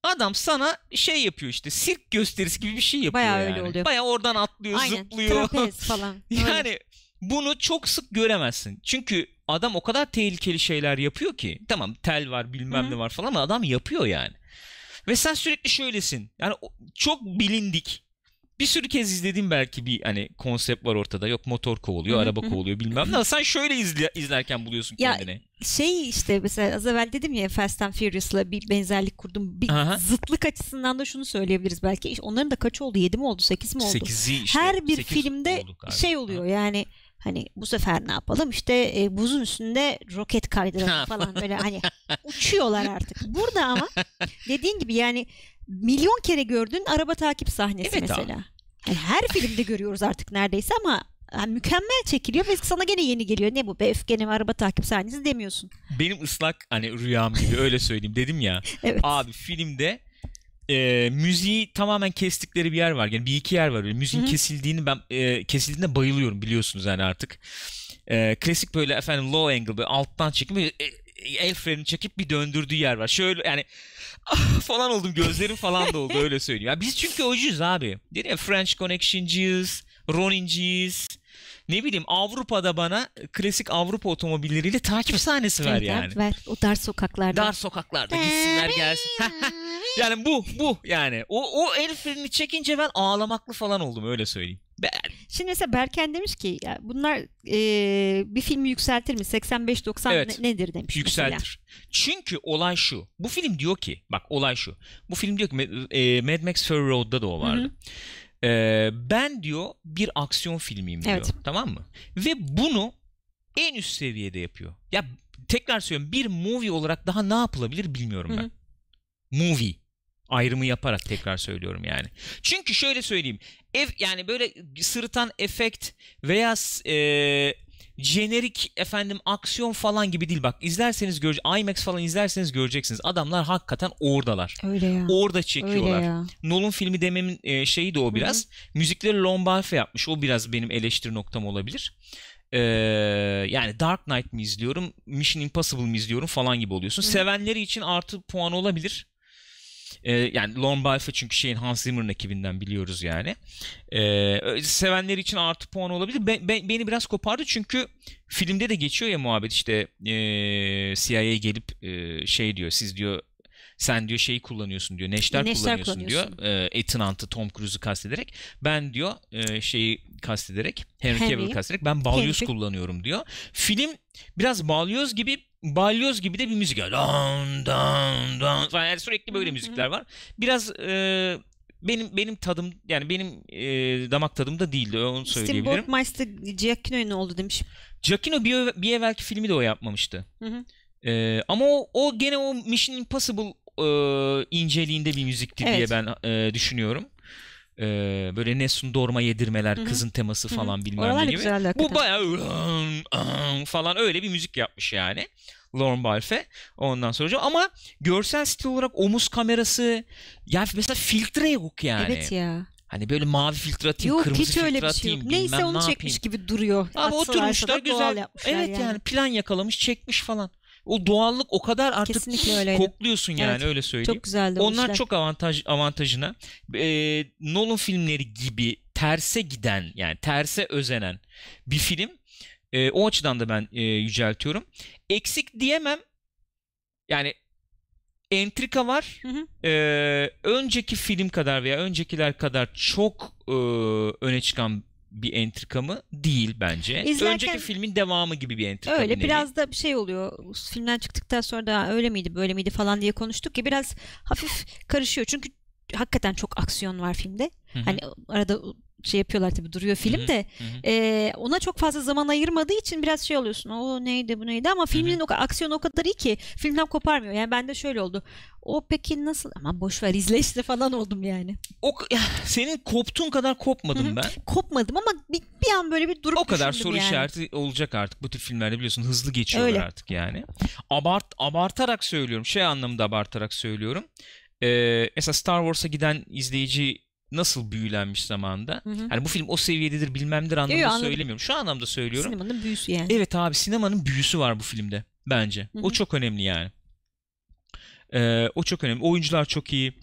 adam sana şey yapıyor işte sirk gösterisi gibi bir şey yapıyor Bayağı yani. öyle oluyor. Bayağı oradan atlıyor, Aynen, zıplıyor. falan. yani öyle. bunu çok sık göremezsin. Çünkü adam o kadar tehlikeli şeyler yapıyor ki. Tamam tel var bilmem Hı-hı. ne var falan ama adam yapıyor yani. Ve sen sürekli şöylesin. Yani çok bilindik bir sürü kez izledim belki bir hani konsept var ortada. Yok motor kovalıyor, araba kovalıyor bilmem ne. Sen şöyle izle, izlerken buluyorsun ya, Şey işte mesela az evvel dedim ya Fast and Furious'la bir benzerlik kurdum. Bir Aha. zıtlık açısından da şunu söyleyebiliriz belki. İşte onların da kaç oldu? 7 mi oldu? 8 mi oldu? 8'i işte. Her bir filmde şey oluyor ha. yani hani bu sefer ne yapalım işte e, buzun üstünde roket kaydıralım falan böyle hani uçuyorlar artık. Burada ama dediğin gibi yani milyon kere gördüğün araba takip sahnesi evet, mesela. Abi yani her filmde görüyoruz artık neredeyse ama yani e, mükemmel çekiliyor ve sana gene yeni geliyor. Ne bu be öfkenim araba takip sahnesi demiyorsun. Benim ıslak hani rüyam gibi öyle söyleyeyim dedim ya. evet. Abi filmde e, müziği tamamen kestikleri bir yer var. Yani bir iki yer var. Böyle. Müziğin Hı-hı. kesildiğini ben e, kesildiğine bayılıyorum biliyorsunuz yani artık. E, klasik böyle efendim low angle böyle alttan çekim böyle, e, el freni çekip bir döndürdüğü yer var. Şöyle yani ah, falan oldum gözlerim falan da oldu öyle söyleyeyim. Ya biz çünkü ocuyuz abi. Dedi ya French Connection'cıyız, Ronin'ciyiz. Ne bileyim Avrupa'da bana klasik Avrupa otomobilleriyle takip sahnesi var yani. Abi, ver o dar sokaklarda. Dar sokaklarda gitsinler gelsin. yani bu bu yani. O, o el freni çekince ben ağlamaklı falan oldum öyle söyleyeyim. Şimdi mesela Berken demiş ki ya bunlar e, bir filmi yükseltir mi? 85-90 evet. ne, nedir demiş. Yükseltir. Mesela. Çünkü olay şu. Bu film diyor ki bak olay şu. Bu film diyor ki e, Mad Max Fury Road'da da o vardı. E, ben diyor bir aksiyon filmiyim diyor. Evet. Tamam mı? Ve bunu en üst seviyede yapıyor. Ya tekrar söylüyorum bir movie olarak daha ne yapılabilir bilmiyorum ben. Hı hı. Movie ayrımı yaparak tekrar söylüyorum yani. Çünkü şöyle söyleyeyim. Ev yani böyle sırıtan efekt veya e, jenerik efendim aksiyon falan gibi değil bak izlerseniz göreceksiniz IMAX falan izlerseniz göreceksiniz adamlar hakikaten oradalar Öyle ya. orada çekiyorlar Nolan filmi dememin e, şeyi de o biraz Hı-hı. müzikleri Lon yapmış o biraz benim eleştiri noktam olabilir ee, yani Dark Knight mi izliyorum Mission Impossible mi izliyorum falan gibi oluyorsun hı sevenleri için artı puan olabilir e, yani Lon Balfe çünkü şeyin Hans Zimmer'ın ekibinden biliyoruz yani. E, sevenler için artı puan olabilir. Be, be, beni biraz kopardı çünkü filmde de geçiyor ya muhabbet işte e, ee, CIA gelip e, şey diyor siz diyor sen diyor şeyi kullanıyorsun diyor neşter, neşter kullanıyorsun, kullanıyorsun diyor e, Etinant'ı Tom Cruise'u kastederek ben diyor şeyi kastederek Henry, Henry Cavill'ı kastederek ben balyoz kullanıyorum diyor. Film biraz balyoz gibi balyoz gibi de bir müzik var. Down, down, down Yani sürekli böyle müzikler var. Biraz e, benim benim tadım yani benim e, damak tadım da değildi onu söyleyebilirim. Steam Borgmeister Giacchino'ya ne oldu demiş. Giacchino bir, bir evvelki filmi de o yapmamıştı. E, ama o, o gene o Mission Impossible e, inceliğinde bir müzikti evet. diye ben e, düşünüyorum e, böyle Nessun Dorma yedirmeler, Hı-hı. kızın teması falan Hı-hı. bilmem Oralar ne gibi. Güzel, Bu bayağı falan öyle bir müzik yapmış yani. Lauren Balfe ondan sonra ama görsel stil olarak omuz kamerası ya mesela filtre yok yani. Evet ya. Hani böyle mavi filtre atayım, yok, kırmızı filtre öyle bir atayım, şey yok. Neyse onu ne çekmiş yapayım. gibi duruyor. Abi oturmuşlar güzel. Evet yani. yani plan yakalamış, çekmiş falan o doğallık o kadar artık Kesinlikle öyleydi. kokluyorsun yani evet. öyle söyleyeyim. Çok güzeldi. Onlar işler. çok avantaj avantajına e, Nolan filmleri gibi terse giden yani terse özenen bir film. E, o açıdan da ben e, yüceltiyorum. Eksik diyemem. Yani entrika var. Hı hı. E, önceki film kadar veya öncekiler kadar çok e, öne çıkan bir entrikamı değil bence. İzlerken, Önceki filmin devamı gibi bir entrika. Öyle bir biraz da bir şey oluyor. Filmden çıktıktan sonra da öyle miydi böyle miydi falan diye konuştuk ki biraz hafif karışıyor. Çünkü hakikaten çok aksiyon var filmde. Hı-hı. Hani arada şey yapıyorlar tabii duruyor film de Hı-hı. E, ona çok fazla zaman ayırmadığı için biraz şey oluyorsun o neydi bu neydi ama filmin o aksiyon o kadar iyi ki filmden koparmıyor yani bende şöyle oldu o peki nasıl ama boş ver izle işte falan oldum yani. O senin koptuğun kadar kopmadım Hı-hı. ben. Kopmadım ama bir, bir an böyle bir durup O kadar soru yani. işareti olacak artık bu tip filmlerde biliyorsun hızlı geçiyorlar Öyle. artık yani. Abart abartarak söylüyorum. Şey anlamında abartarak söylüyorum. Ee, mesela Star Wars'a giden izleyici nasıl büyülenmiş zamanda. Hı Yani bu film o seviyededir bilmemdir anlamda Yok, söylemiyorum. Şu anlamda söylüyorum. Sinemanın büyüsü yani. Evet abi sinemanın büyüsü var bu filmde bence. Hı hı. O çok önemli yani. Ee, o çok önemli. Oyuncular çok iyi.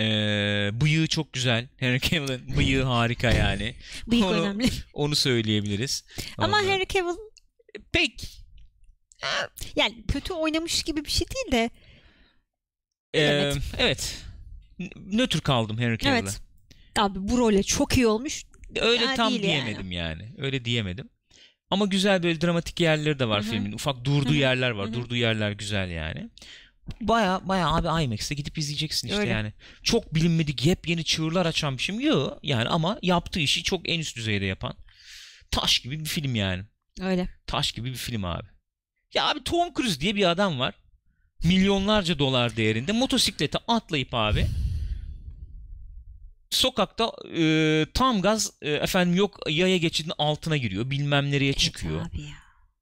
Ee, bıyığı çok güzel. Henry Cavill'in bıyığı harika yani. Bıyık onu, önemli. Onu söyleyebiliriz. Ama Ondan. Henry Cavill e, pek yani kötü oynamış gibi bir şey değil de ee, evet. evet nötr kaldım Henry Cavill'e. Evet. Abi bu role çok iyi olmuş. Öyle ya tam diyemedim yani. yani. Öyle diyemedim. Ama güzel böyle dramatik yerleri de var Hı-hı. filmin. Ufak durduğu Hı-hı. yerler var. Hı-hı. Durduğu yerler güzel yani. Baya baya abi IMAX'te gidip izleyeceksin işte Öyle. yani. Çok bilinmedik yepyeni çığırlar açan bir şey mi? Yok yani ama yaptığı işi çok en üst düzeyde yapan. Taş gibi bir film yani. Öyle. Taş gibi bir film abi. Ya abi Tom Cruise diye bir adam var. Milyonlarca dolar değerinde motosiklete atlayıp abi sokakta e, tam gaz e, efendim yok yaya geçidinin altına giriyor bilmem nereye çıkıyor.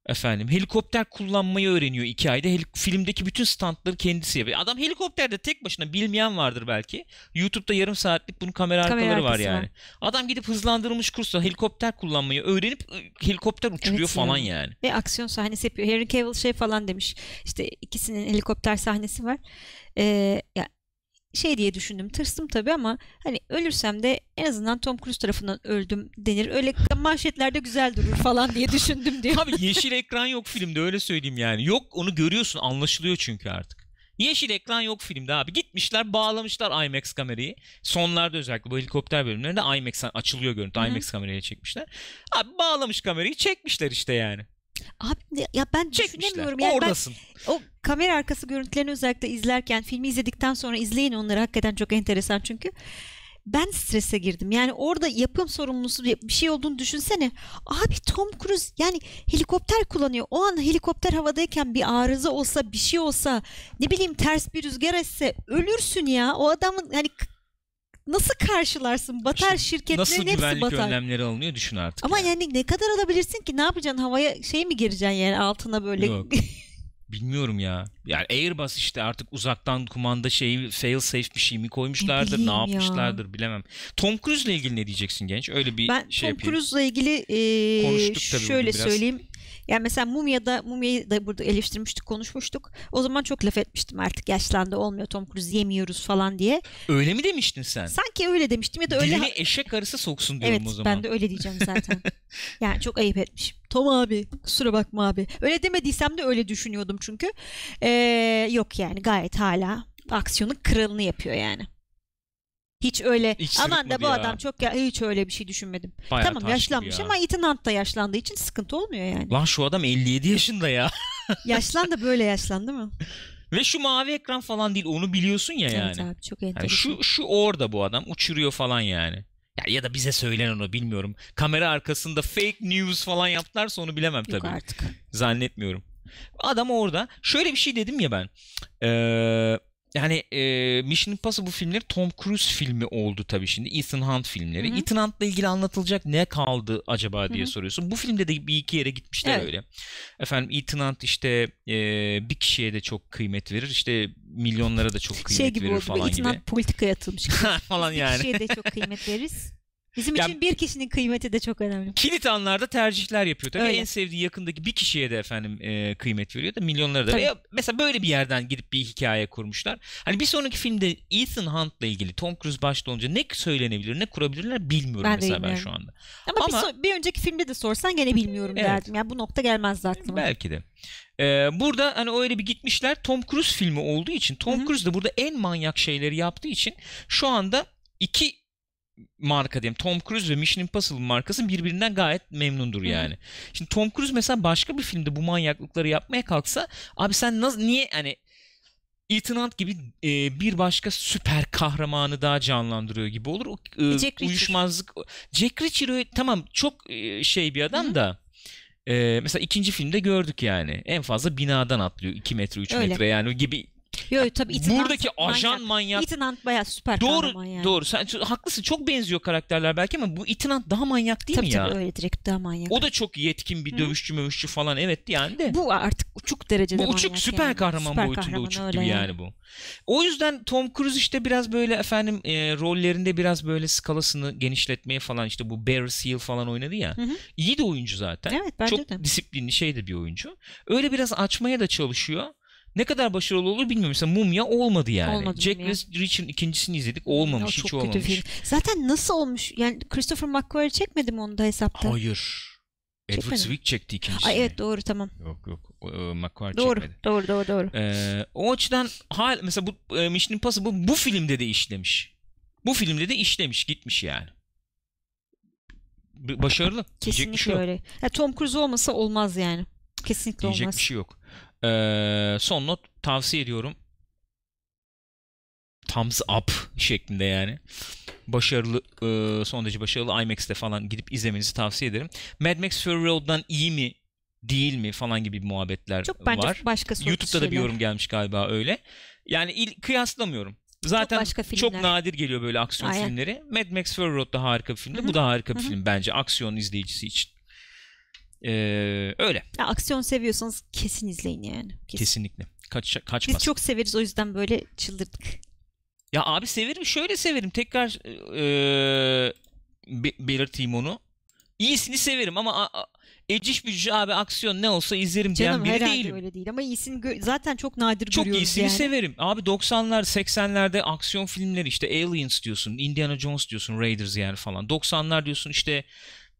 Efendim helikopter kullanmayı öğreniyor iki ayda. Hel- filmdeki bütün standları kendisi yapıyor. Adam helikopterde tek başına bilmeyen vardır belki. YouTube'da yarım saatlik bunun kamera, kamera arkaları var yani. Var. Adam gidip hızlandırılmış kursa helikopter kullanmayı öğrenip e, helikopter uçuruyor evet, falan yani. yani. Ve aksiyon sahnesi yapıyor. Harry Cavill şey falan demiş. İşte ikisinin helikopter sahnesi var. Ee, ya şey diye düşündüm. Tırstım tabii ama hani ölürsem de en azından Tom Cruise tarafından öldüm denir. Öyle manşetlerde güzel durur falan diye düşündüm diyor. Abi yeşil ekran yok filmde öyle söyleyeyim yani. Yok onu görüyorsun anlaşılıyor çünkü artık. Yeşil ekran yok filmde abi. Gitmişler bağlamışlar IMAX kamerayı. Sonlarda özellikle bu helikopter bölümlerinde IMAX açılıyor görüntü. Hı-hı. IMAX kameraya çekmişler. Abi bağlamış kamerayı çekmişler işte yani. Abi ya ben Çekmişler. düşünemiyorum. Yani Oradasın. Ben, o kamera arkası görüntülerini özellikle izlerken filmi izledikten sonra izleyin onları hakikaten çok enteresan çünkü ben strese girdim. Yani orada yapım sorumlusu bir şey olduğunu düşünsene. Abi Tom Cruise yani helikopter kullanıyor. O an helikopter havadayken bir arıza olsa bir şey olsa ne bileyim ters bir rüzgar esse ölürsün ya. O adamın hani nasıl karşılarsın? Batar Şu, şirketlerin nasıl hepsi batar. Nasıl güvenlik önlemleri alınıyor düşün artık. Ama yani. yani ne kadar alabilirsin ki? Ne yapacaksın? Havaya şey mi gireceksin yani altına böyle? Yok. Bilmiyorum ya. Yani Airbus işte artık uzaktan kumanda şeyi fail safe bir şey mi koymuşlardır, e, ne, ne yapmışlardır ya. bilemem. Tom Cruise ile ilgili ne diyeceksin genç? Öyle bir ben şey Tom ile ilgili ee, şöyle söyleyeyim. Yani mesela Mumya'da Mumya'yı da burada eleştirmiştik, konuşmuştuk. O zaman çok laf etmiştim artık yaşlandı olmuyor Tom Cruise yemiyoruz falan diye. Öyle mi demiştin sen? Sanki öyle demiştim ya da öyle. Dilini eşek arısı soksun diyorum evet, o zaman. Evet ben de öyle diyeceğim zaten. yani çok ayıp etmişim. Tom abi kusura bakma abi. Öyle demediysem de öyle düşünüyordum çünkü. Ee, yok yani gayet hala aksiyonun kralını yapıyor yani. Hiç öyle hiç aman da bu ya. adam çok ya hiç öyle bir şey düşünmedim. Bayağı tamam yaşlanmış ya. ama Ethan Hunt da yaşlandığı için sıkıntı olmuyor yani. Lan şu adam 57 yaşında ya. yaşlandı böyle yaşlandı mı? Ve şu mavi ekran falan değil onu biliyorsun ya yani. abi çok enteresan. Yani şu, şu orada bu adam uçuruyor falan yani. Ya, ya da bize söylenen o bilmiyorum. Kamera arkasında fake news falan yaptılarsa onu bilemem tabii. Yok artık. Zannetmiyorum. Adam orada. Şöyle bir şey dedim ya ben. Eee yani e, Mission Impossible filmleri Tom Cruise filmi oldu tabii şimdi. Ethan Hunt filmleri. Hı-hı. Ethan Hunt'la ilgili anlatılacak ne kaldı acaba diye Hı-hı. soruyorsun. Bu filmde de bir iki yere gitmişler evet. öyle. Efendim Ethan Hunt işte e, bir kişiye de çok kıymet verir. İşte milyonlara da çok şey kıymet şey gibi verir oldu, falan gibi. Ethan Hunt politikaya atılmış. falan yani. Bir kişiye de çok kıymet veririz. Bizim yani, için bir kişinin kıymeti de çok önemli. Kilit anlarda tercihler yapıyor. Tabii Öyle. en sevdiği yakındaki bir kişiye de efendim e, kıymet veriyor da milyonlara da. Tabii. mesela böyle bir yerden gidip bir hikaye kurmuşlar. Hani bir sonraki filmde Ethan Hunt'la ilgili Tom Cruise başta olunca ne söylenebilir, ne kurabilirler bilmiyorum ben mesela ben şu anda. Ama, Ama bir, so- bir önceki filmde de sorsan gene bilmiyorum evet. derdim. Yani bu nokta gelmezdi aklıma. E, belki de. E, burada hani öyle bir gitmişler Tom Cruise filmi olduğu için Tom Hı-hı. Cruise de burada en manyak şeyleri yaptığı için şu anda iki marka diyeyim Tom Cruise ve Mission Impossible markası birbirinden gayet memnundur yani. Hı. Şimdi Tom Cruise mesela başka bir filmde bu manyaklıkları yapmaya kalksa abi sen nasıl niye hani Ethan Hunt gibi e, bir başka süper kahramanı daha canlandırıyor gibi olur. O, e, Jack uyuşmazlık. Jack Reacher tamam çok e, şey bir adam hı da e, mesela ikinci filmde gördük yani. En fazla binadan atlıyor 2 metre 3 metre yani gibi Yok tabii Ethan Buradaki Hunt, ajan manyak. manyak. Ethan Hunt bayağı süper doğru, kahraman yani. Doğru. Sen haklısın. Çok benziyor karakterler belki ama bu Ethan Hunt daha manyak değil tabii, mi tabii, ya? Tabii öyle direkt daha manyak. O da çok yetkin bir Hı. dövüşçü mövüşçü falan evet yani de. Bu artık uçuk derecede Bu uçuk süper yani. kahraman süper boyutunda kahraman, uçuk gibi yani. yani bu. O yüzden Tom Cruise işte biraz böyle efendim e, rollerinde biraz böyle skalasını genişletmeye falan işte bu Bear Seal falan oynadı ya. Hı hı. İyi de oyuncu zaten. Evet bence Çok de. disiplinli şey de bir oyuncu. Öyle biraz açmaya da çalışıyor. Ne kadar başarılı olur bilmiyorum. Mesela Mumya olmadı yani. Olmadı Jack Reacher'ın ikincisini izledik. Olmamış. Ya, hiç olmamış. film. Zaten nasıl olmuş? Yani Christopher McQuarrie çekmedi mi onu da hesapta? Hayır. Edward Zwick çekti ikincisini. Ay evet doğru tamam. Yok yok. E, McQuarrie doğru, çekmedi. Doğru doğru doğru. Ee, o açıdan hal mesela bu e, Mission Impossible bu filmde de işlemiş. Bu filmde de işlemiş gitmiş yani. Başarılı. Kesinlikle şey öyle. Ya, Tom Cruise olmasa olmaz yani. Kesinlikle Diyecek olmaz. Diyecek bir şey yok. Ee, son not tavsiye ediyorum. Thumbs up şeklinde yani. Başarılı, e, son derece başarılı IMAX'te falan gidip izlemenizi tavsiye ederim. Mad Max Fury Road'dan iyi mi değil mi falan gibi muhabbetler Çok bence var. Başka YouTube'da da bir yorum gelmiş galiba öyle. Yani il, kıyaslamıyorum. Zaten çok, başka çok nadir geliyor böyle aksiyon Aynen. filmleri. Mad Max Fury Road da harika bir filmdi. Bu da harika bir film bence aksiyon izleyicisi için. Ee, öyle. Ya, aksiyon seviyorsanız kesin izleyin yani. Kesin. Kesinlikle. Kaç, kaçmaz. Biz çok severiz o yüzden böyle çıldırdık. Ya abi severim şöyle severim tekrar ee, belirteyim onu. İyisini severim ama a- a- eciş bücücü abi aksiyon ne olsa izlerim Canım, diyen biri herhalde değilim. öyle değil ama iyisini gö- zaten çok nadir çok görüyoruz iyisini severim. Abi 90'lar 80'lerde aksiyon filmleri işte Aliens diyorsun, Indiana Jones diyorsun, Raiders yani falan. 90'lar diyorsun işte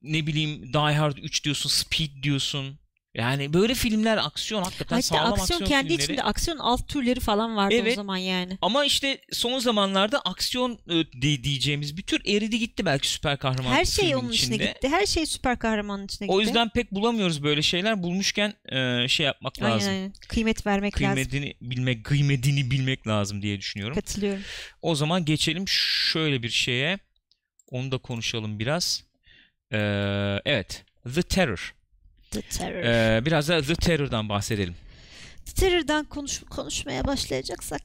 ne bileyim Die Hard 3 diyorsun, Speed diyorsun. Yani böyle filmler aksiyon hakikaten Hatta sağlam aksiyon, aksiyon kendi filmleri. içinde aksiyon alt türleri falan vardı evet, o zaman yani. Ama işte son zamanlarda aksiyon e, diyeceğimiz bir tür eridi gitti belki süper kahraman Her şey onun içinde. içine gitti. Her şey süper kahramanın içine gitti. O yüzden pek bulamıyoruz böyle şeyler. Bulmuşken e, şey yapmak aynen, lazım. Aynen. Kıymet vermek kıymetini lazım. Bilmek, kıymetini bilmek lazım diye düşünüyorum. Katılıyorum. O zaman geçelim şöyle bir şeye. Onu da konuşalım biraz. Ee, evet. The Terror. The Terror. Ee, biraz da The Terror'dan bahsedelim. The Terror'dan konuş konuşmaya başlayacaksak.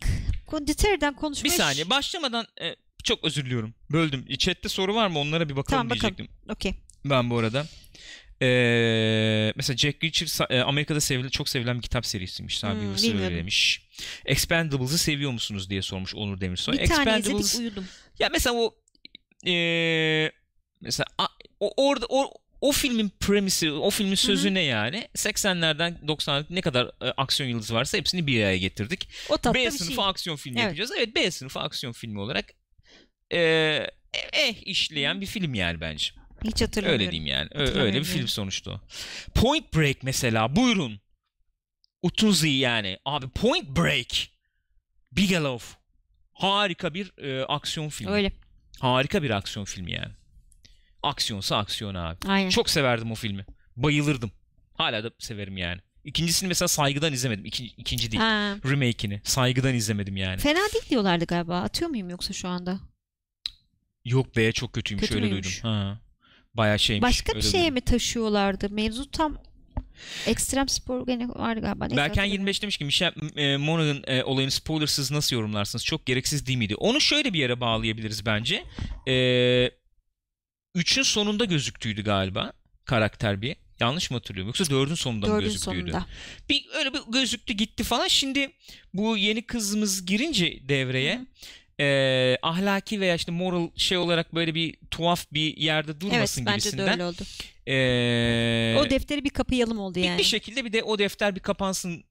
The Terror'dan konuşmaya... Bir saniye. Başlamadan e, çok özür diliyorum. Böldüm. Chat'te soru var mı? Onlara bir bakalım tamam, diyecektim. Bakalım. Okay. Ben bu arada. Ee, mesela Jack Reacher e, Amerika'da sevilen, çok sevilen bir kitap serisiymiş. Sabi hmm, söylemiş. Expendables'ı seviyor musunuz diye sormuş Onur Demirsoy. Bir tane izledik uyudum. Ya mesela o e, mesela o orada o o filmin premisi, o filmin sözü Hı-hı. ne yani? 80'lerden 90'lara ne kadar e, aksiyon yıldızı varsa hepsini bir araya getirdik. O tatlı B bir sınıfı şey. aksiyon filmi evet. yapacağız. Evet B sınıfı aksiyon filmi olarak e, e eh işleyen bir film yani bence. Hiç hatırlamıyorum. Öyle diyeyim yani. Ö- öyle bir film sonuçta Point Break mesela buyurun. Utunzi yani. Abi Point Break. Bigelow. Harika bir e, aksiyon filmi. Öyle. Harika bir aksiyon filmi yani. Aksiyonsa aksiyon abi. Aynen. Çok severdim o filmi. Bayılırdım. Hala da severim yani. İkincisini mesela saygıdan izlemedim. İkinci, ikinci değil. Remake'ini. Saygıdan izlemedim yani. Fena değil diyorlardı galiba. Atıyor muyum yoksa şu anda? Yok be çok kötüymüş. Kötü öyle duydum. Ha. Bayağı şeymiş. Başka bir şeye mi taşıyorlardı? Mevzu tam Ekstrem spor gene var galiba. Neyse, Berken 25 demiş ki Michel e, Monaghan e, olayını spoilersız nasıl yorumlarsınız? Çok gereksiz değil miydi? Onu şöyle bir yere bağlayabiliriz bence. E, 3'ün sonunda gözüktüydü galiba karakter bir. Yanlış mı hatırlıyorum? Yoksa dördün sonunda dördün mı gözüktüydü? Sonunda. Bir, öyle bir gözüktü gitti falan. Şimdi bu yeni kızımız girince devreye e, ahlaki veya işte moral şey olarak böyle bir tuhaf bir yerde durmasın evet, gibisinden. Evet bence de öyle oldu. E, o defteri bir kapayalım oldu yani. Bir, bir şekilde bir de o defter bir kapansın.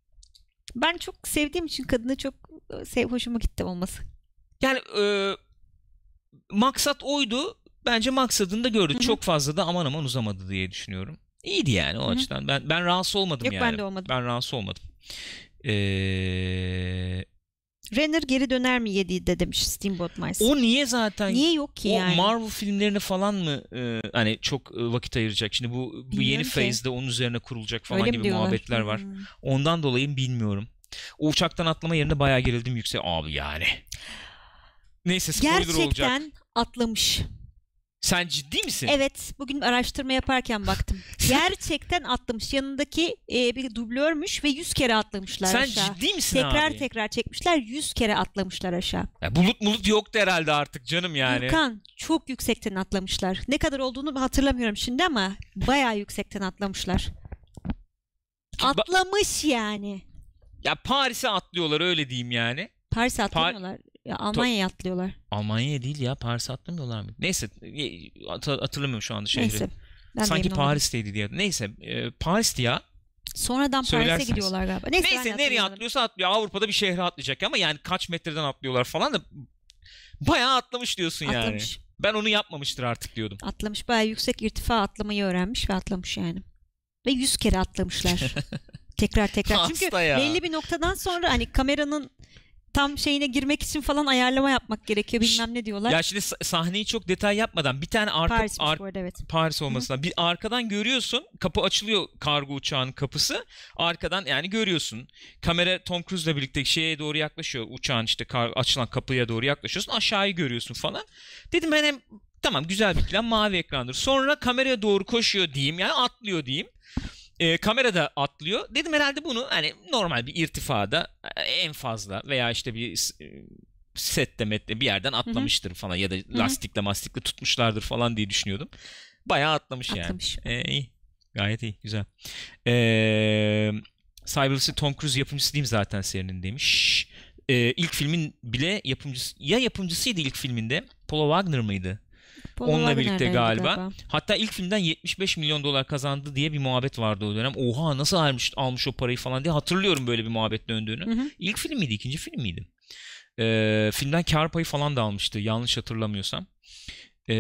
Ben çok sevdiğim için kadını çok sev, hoşuma gitti olması. Yani e, maksat oydu bence maksadını da gördü. Hı-hı. Çok fazla da aman aman uzamadı diye düşünüyorum. İyiydi yani o Hı-hı. açıdan. Ben ben rahatsız olmadım Yok, yani. ben de olmadım. Ben rahatsız olmadım. Eee Renner geri döner mi yedi 7'de demiş Steamboat Mice. O niye zaten? Niye yok ki o yani? O Marvel filmlerine falan mı e, hani çok e, vakit ayıracak? Şimdi bu, bu bilmiyorum yeni phase'de onun üzerine kurulacak falan Öyle gibi diyorlar? muhabbetler var. Hmm. Ondan dolayı bilmiyorum. O uçaktan atlama yerine bayağı gerildim yüksek abi yani. Neyse spoiler Gerçekten olacak. Gerçekten atlamış. Sen ciddi misin? Evet. Bugün araştırma yaparken baktım. Gerçekten atlamış. Yanındaki e, bir dublörmüş ve 100 kere atlamışlar Sen aşağı. ciddi misin Tekrar abi? tekrar çekmişler. 100 kere atlamışlar aşağı. Ya bulut mulut yoktu herhalde artık canım yani. Gürkan çok yüksekten atlamışlar. Ne kadar olduğunu hatırlamıyorum şimdi ama bayağı yüksekten atlamışlar. Atlamış yani. Ya Paris'e atlıyorlar öyle diyeyim yani. Paris Par- ya Almanya'ya atlıyorlar. Almanya'ya değil ya Paris'e atlamıyorlar mı? Neyse at- hatırlamıyorum şu anda şehri. Neyse. Ben Sanki Paris'teydi diye. Neyse e, Paris'ti ya. Sonradan Paris'e gidiyorlar galiba. Neyse, ben Neyse nereye atlıyorsa atlıyor. Avrupa'da bir şehre atlayacak ama yani kaç metreden atlıyorlar falan da bayağı atlamış diyorsun yani. Ben onu yapmamıştır artık diyordum. Atlamış. Bayağı yüksek irtifa atlamayı öğrenmiş ve atlamış yani. Ve yüz kere atlamışlar. tekrar tekrar. Çünkü ya. belli bir noktadan sonra hani kameranın tam şeyine girmek için falan ayarlama yapmak gerekiyor bilmem ne diyorlar. Ya şimdi sahneyi çok detay yapmadan bir tane arka Paris, ar arada, evet. Paris olmasına bir arkadan görüyorsun kapı açılıyor kargo uçağın kapısı arkadan yani görüyorsun kamera Tom Cruise'la birlikte şeye doğru yaklaşıyor uçağın işte kar, açılan kapıya doğru yaklaşıyorsun aşağıyı görüyorsun falan. Dedim ben hem tamam güzel bir plan mavi ekrandır. Sonra kameraya doğru koşuyor diyeyim yani atlıyor diyeyim e, kamerada atlıyor. Dedim herhalde bunu hani normal bir irtifada e, en fazla veya işte bir e, sette mette bir yerden atlamıştır Hı-hı. falan ya da lastikle mastikle tutmuşlardır falan diye düşünüyordum. Bayağı atlamış, atlamış. yani. Ee, iyi. Gayet iyi. Güzel. Ee, Cyberless'i Tom Cruise yapımcısı diyeyim zaten serinin demiş. Ee, ilk filmin bile yapımcısı ya yapımcısıydı ilk filminde Paul Wagner mıydı? Bunu Onunla birlikte galiba. galiba. Hatta ilk filmden 75 milyon dolar kazandı diye bir muhabbet vardı o dönem. Oha nasıl almış almış o parayı falan diye hatırlıyorum böyle bir muhabbet döndüğünü. Hı hı. İlk film miydi, ikinci film miydi? Ee, filmden kar payı falan da almıştı yanlış hatırlamıyorsam. Ee,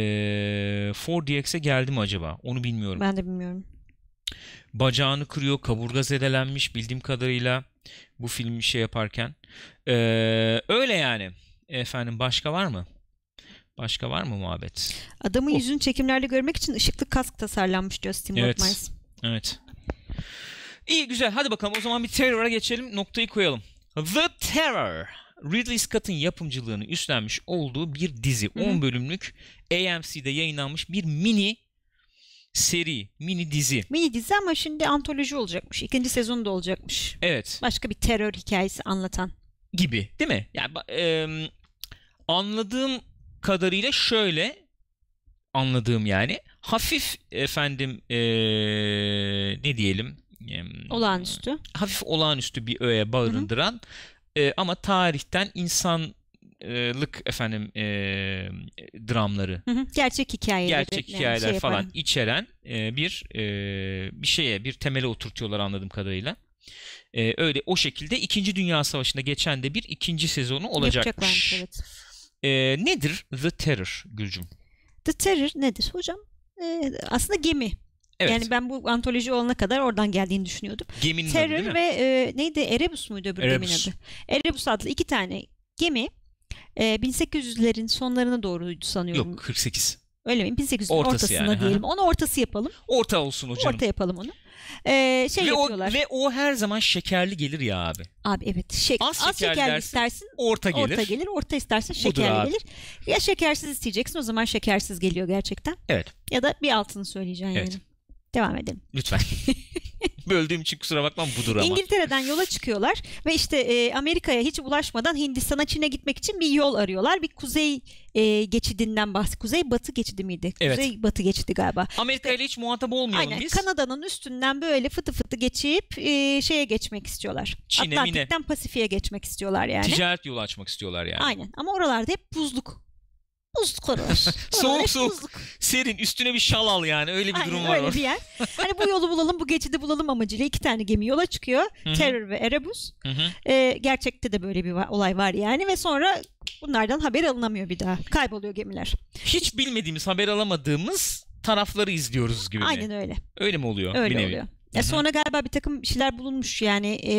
4DX'e geldi mi acaba? Onu bilmiyorum. Ben de bilmiyorum. Bacağını kırıyor, kaburga zedelenmiş bildiğim kadarıyla bu filmi şey yaparken. Ee, öyle yani. Efendim başka var mı? Başka var mı muhabbet? Adamın oh. yüzünü çekimlerde görmek için ışıklı kask tasarlanmış diyor Steam evet. Workmines. Evet. İyi güzel hadi bakalım o zaman bir Terror'a geçelim noktayı koyalım. The Terror. Ridley Scott'ın yapımcılığını üstlenmiş olduğu bir dizi. Hı-hı. 10 bölümlük AMC'de yayınlanmış bir mini seri, mini dizi. Mini dizi ama şimdi antoloji olacakmış. İkinci sezonu da olacakmış. Evet. Başka bir terör hikayesi anlatan. Gibi değil mi? Yani, e, anladığım kadarıyla şöyle anladığım yani hafif efendim ee, ne diyelim olağanüstü hafif olağanüstü bir öğe barındıran E, ama tarihten insan lık efendim e, dramları hı hı, gerçek şey hikayeler gerçek hikayeler şey falan yapan. içeren e, bir e, bir şeye bir temele oturtuyorlar anladığım kadarıyla e, öyle o şekilde İkinci dünya savaşında geçen de bir ikinci sezonu olacakmış evet. E, nedir The Terror Gülcüm? The Terror nedir hocam? E, aslında gemi. Evet. Yani ben bu antoloji olana kadar oradan geldiğini düşünüyordum. Geminin Terror adı değil mi? ve e, neydi Erebus muydu öbür Erebus. geminin adı? Erebus adlı iki tane gemi e, 1800'lerin sonlarına doğruydu sanıyorum. Yok 48. Öyle mi? 1800'ün Ortası ortasına yani, diyelim. Ha. Onu ortası yapalım. Orta olsun hocam. Orta yapalım onu e, şey ve yapıyorlar. O, ve o her zaman şekerli gelir ya abi. Abi evet. Şek, az, az şekerli, şekerli dersin, istersin. Orta gelir. Orta gelir. Orta istersen şekerli gelir. Ya şekersiz isteyeceksin o zaman şekersiz geliyor gerçekten. Evet. Ya da bir altını söyleyeceksin evet. yani. Devam edelim. Lütfen. Böldüğüm için kusura bakmam budur ama. İngiltere'den yola çıkıyorlar ve işte e, Amerika'ya hiç ulaşmadan Hindistan'a Çin'e gitmek için bir yol arıyorlar. Bir kuzey e, geçidinden bahsediyor. Kuzey batı geçidi miydi? Evet. Kuzey batı geçidi galiba. Amerika ile hiç muhatap olmayalım aynen, biz. Kanada'nın üstünden böyle fıtı fıtı geçip e, şeye geçmek istiyorlar. Çin'e Atlantik'ten Pasifik'e geçmek istiyorlar yani. Ticaret yolu açmak istiyorlar yani. Aynen ama oralarda hep buzluk Uzluk konular. soğuk soğuk. Serin. Üstüne bir şal al yani. Öyle bir Aynen, durum var öyle bir yer. hani bu yolu bulalım, bu geçidi bulalım amacıyla iki tane gemi yola çıkıyor. Hı-hı. Terror ve Erebus. Ee, gerçekte de böyle bir olay var yani ve sonra bunlardan haber alınamıyor bir daha. Kayboluyor gemiler. Hiç bilmediğimiz, haber alamadığımız tarafları izliyoruz gibi. Aynen mi? öyle. Öyle mi oluyor? Öyle bir nevi? oluyor. Ya sonra galiba bir takım şeyler bulunmuş yani e,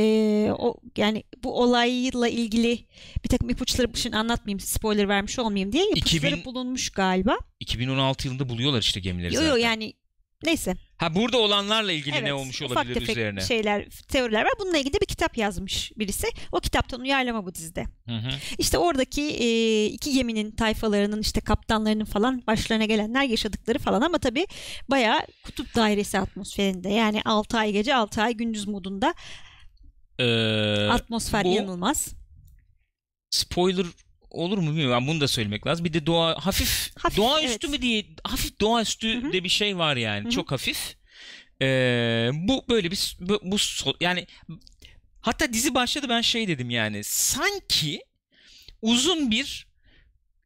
o yani bu olayla ilgili bir takım ipuçları şimdi anlatmayayım spoiler vermiş olmayayım diye ipuçları 2000, bulunmuş galiba. 2016 yılında buluyorlar işte gemileri yo, zaten. Yok yani neyse Ha burada olanlarla ilgili evet, ne olmuş olabilir ufak tefek üzerine? şeyler, teoriler var. Bununla ilgili bir kitap yazmış birisi. O kitaptan uyarlama bu dizide. Hı hı. İşte oradaki e, iki geminin tayfalarının işte kaptanlarının falan başlarına gelenler yaşadıkları falan ama tabii bayağı kutup dairesi atmosferinde. Yani 6 ay gece 6 ay gündüz modunda ee, atmosfer bu... yanılmaz spoiler olur mu bilmiyorum. Ben bunu da söylemek lazım. Bir de doğa hafif, hafif doğaüstü evet. mü diye hafif doğaüstü Hı-hı. de bir şey var yani. Hı-hı. Çok hafif. Ee, bu böyle bir bu, bu yani hatta dizi başladı ben şey dedim yani sanki uzun bir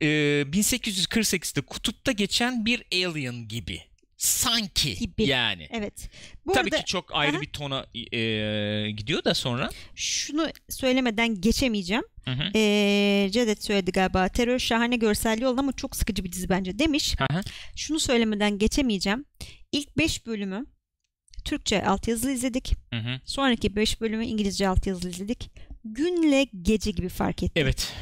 e, 1848'de kutupta geçen bir alien gibi sanki gibi. yani. Evet. Burada, Tabii ki çok ayrı aha. bir tona e, e, gidiyor da sonra. Şunu söylemeden geçemeyeceğim. Hı E, ee, Cedet söyledi galiba. Terör şahane görselliği oldu ama çok sıkıcı bir dizi bence demiş. Hı Şunu söylemeden geçemeyeceğim. İlk 5 bölümü Türkçe altyazılı izledik. Hı hı. Sonraki 5 bölümü İngilizce altyazılı izledik. Günle gece gibi fark ettim. Evet.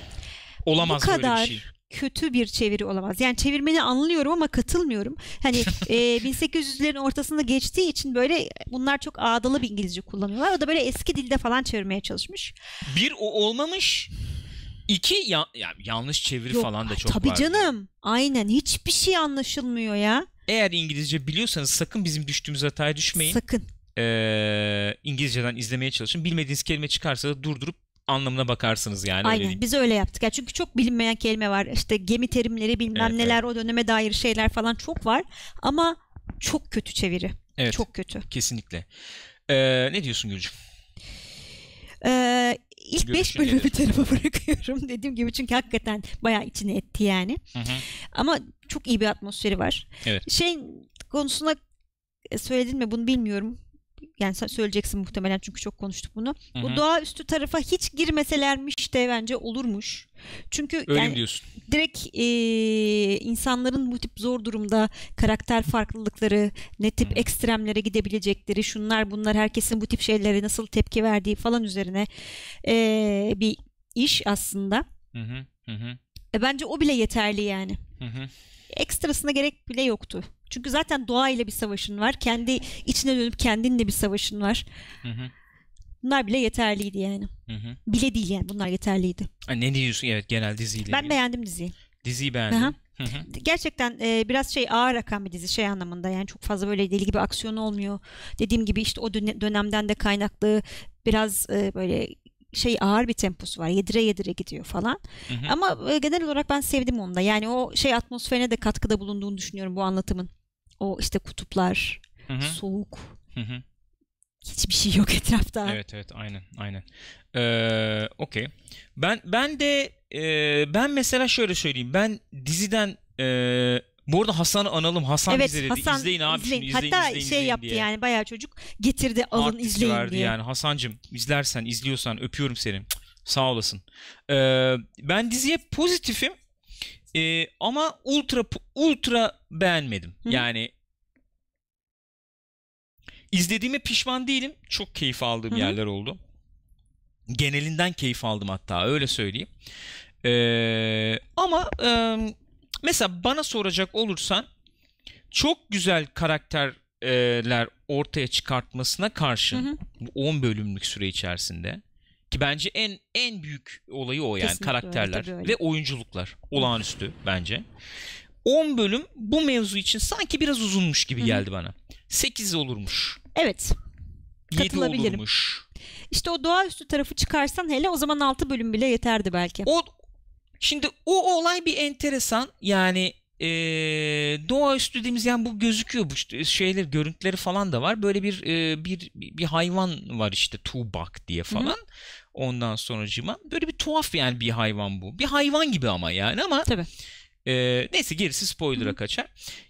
Olamaz bu kadar, böyle bir şey kötü bir çeviri olamaz. Yani çevirmeni anlıyorum ama katılmıyorum. Hani e, 1800'lerin ortasında geçtiği için böyle bunlar çok ağdalı bir İngilizce kullanıyorlar. O da böyle eski dilde falan çevirmeye çalışmış. Bir o olmamış. İki ya, ya yanlış çeviri Yok, falan da çok tabii var. Tabii canım. Aynen hiçbir şey anlaşılmıyor ya. Eğer İngilizce biliyorsanız sakın bizim düştüğümüz hataya düşmeyin. Sakın. Ee, İngilizceden izlemeye çalışın. Bilmediğiniz kelime çıkarsa da durdurup anlamına bakarsınız yani. Aynen biz öyle yaptık. Yani çünkü çok bilinmeyen kelime var. İşte gemi terimleri bilmem evet, neler evet. o döneme dair şeyler falan çok var. Ama çok kötü çeviri. Evet. Çok kötü. Kesinlikle. Ee, ne diyorsun Gülcüm? Ee, ilk 5 bölümü bir tarafa bırakıyorum dediğim gibi çünkü hakikaten bayağı içine etti yani. Hı hı. Ama çok iyi bir atmosferi var. Evet. Şey konusuna e, söyledin mi bunu bilmiyorum yani söyleyeceksin muhtemelen çünkü çok konuştuk bunu. Hı-hı. Bu doğaüstü tarafa hiç girmeselermiş de bence olurmuş. Çünkü Öyle yani diyorsun? direkt e, insanların bu tip zor durumda karakter farklılıkları, ne tip ekstremlere gidebilecekleri, şunlar bunlar herkesin bu tip şeylere nasıl tepki verdiği falan üzerine e, bir iş aslında. hı Hı-hı. E, bence o bile yeterli yani. Hı-hı. Ekstrasına gerek bile yoktu. Çünkü zaten doğayla bir savaşın var. Kendi içine dönüp kendinle bir savaşın var. Hı hı. Bunlar bile yeterliydi yani. Hı hı. Bile değil yani bunlar yeterliydi. Ha, ne diyorsun evet genel diziyle Ben beğendim diziyi. Diziyi beğendim. Hı hı. Gerçekten e, biraz şey ağır akan bir dizi şey anlamında yani çok fazla böyle deli gibi aksiyon olmuyor. Dediğim gibi işte o dönemden de kaynaklı biraz e, böyle şey ağır bir temposu var. Yedire yedire gidiyor falan. Hı hı. Ama e, genel olarak ben sevdim onu da. Yani o şey atmosferine de katkıda bulunduğunu düşünüyorum bu anlatımın o işte kutuplar, Hı-hı. soğuk. Hı-hı. Hiçbir şey yok etrafta. Evet evet aynen aynen. Ee, Okey. Ben ben de e, ben mesela şöyle söyleyeyim. Ben diziden e, bu arada Hasan'ı analım. Hasan evet, bize dedi. Hasan, izleyin abi izleyin. şunu Hatta izleyin, şey yaptı diye. yani bayağı çocuk getirdi alın Artist izleyin verdi diye. yani Hasan'cım izlersen izliyorsan öpüyorum seni. Sağ olasın. Ee, ben diziye pozitifim e, ama ultra ultra beğenmedim. Hı. Yani izlediğime pişman değilim. Çok keyif aldığım Hı. yerler oldu. Genelinden keyif aldım hatta öyle söyleyeyim. E, ama e, mesela bana soracak olursan çok güzel karakterler ortaya çıkartmasına karşın hı hı. 10 bölümlük süre içerisinde ki bence en en büyük olayı o yani Kesinlikle karakterler öyle, ve oyunculuklar olağanüstü bence. 10 bölüm bu mevzu için sanki biraz uzunmuş gibi geldi bana. 8 olurmuş. Evet. 7 olurmuş. İşte o doğaüstü tarafı çıkarsan hele o zaman 6 bölüm bile yeterdi belki. O Şimdi o olay bir enteresan. Yani ee, doğaüstü dediğimiz yani bu gözüküyor bu işte şeyler görüntüleri falan da var. Böyle bir e, bir bir hayvan var işte tubak diye falan. Hı-hı. Ondan sonucuma böyle bir tuhaf yani bir hayvan bu. Bir hayvan gibi ama yani ama Tabii. E, neyse gerisi spoiler'a kaçar.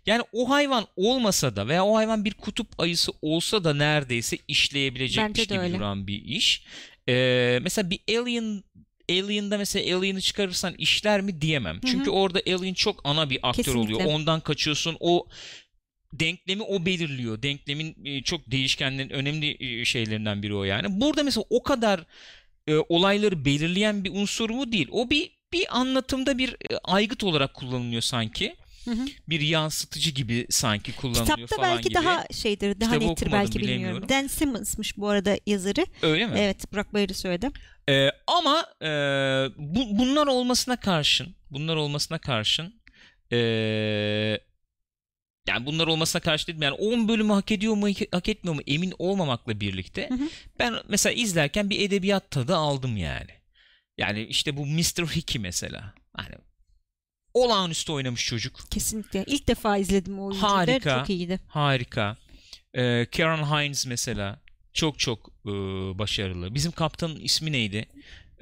Yani o hayvan olmasa da veya o hayvan bir kutup ayısı olsa da neredeyse işleyebilecekmiş gibi öyle. duran bir iş. E, mesela bir Alien Alien'da mesela Alien'ı çıkarırsan işler mi diyemem. Hı-hı. Çünkü orada Alien çok ana bir aktör Kesinlikle. oluyor. Ondan kaçıyorsun. O denklemi o belirliyor. Denklemin e, çok değişkenlerin önemli e, şeylerinden biri o yani. Burada mesela o kadar e, olayları belirleyen bir unsur mu değil. O bir bir anlatımda bir e, aygıt olarak kullanılıyor sanki. Hı hı. Bir yansıtıcı gibi sanki kullanılıyor Kitapta falan belki gibi. daha şeydir, daha Kitabı nettir belki bilmiyorum. Dan Simmons'mış bu arada yazarı. Öyle mi? Evet, Burak Bayır'ı söyledim. Ee, ama e, bu, bunlar olmasına karşın, bunlar olmasına karşın e, yani bunlar olmasına karşı dedim yani 10 bölümü hak ediyor mu hak etmiyor mu emin olmamakla birlikte hı hı. ben mesela izlerken bir edebiyat tadı aldım yani. Yani işte bu Mr. Hickey mesela. Hani olağanüstü oynamış çocuk. Kesinlikle. ilk defa izledim o oyuncu. Harika. Çok iyiydi. Harika. Ee, Karen Hines mesela. Çok çok e, başarılı. Bizim kaptanın ismi neydi?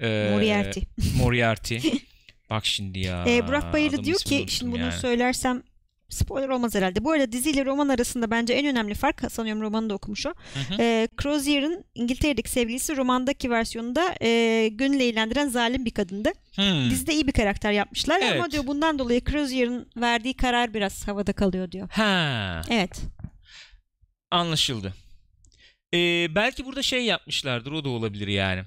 Ee, Moriarty. Moriarty. Bak şimdi ya. Ee, Burak Bayırlı diyor ki şimdi yani. bunu söylersem spoiler olmaz herhalde. Bu arada diziyle roman arasında bence en önemli fark sanıyorum romanı da okumuş o. Hı hı. E, Crozier'ın İngiltere'deki sevgilisi romandaki versiyonunda e, gönül eğlendiren zalim bir kadındı. Hmm. Dizide iyi bir karakter yapmışlar evet. ama diyor bundan dolayı Crozier'ın verdiği karar biraz havada kalıyor diyor. Ha. Evet. Anlaşıldı. Ee, belki burada şey yapmışlardır o da olabilir yani.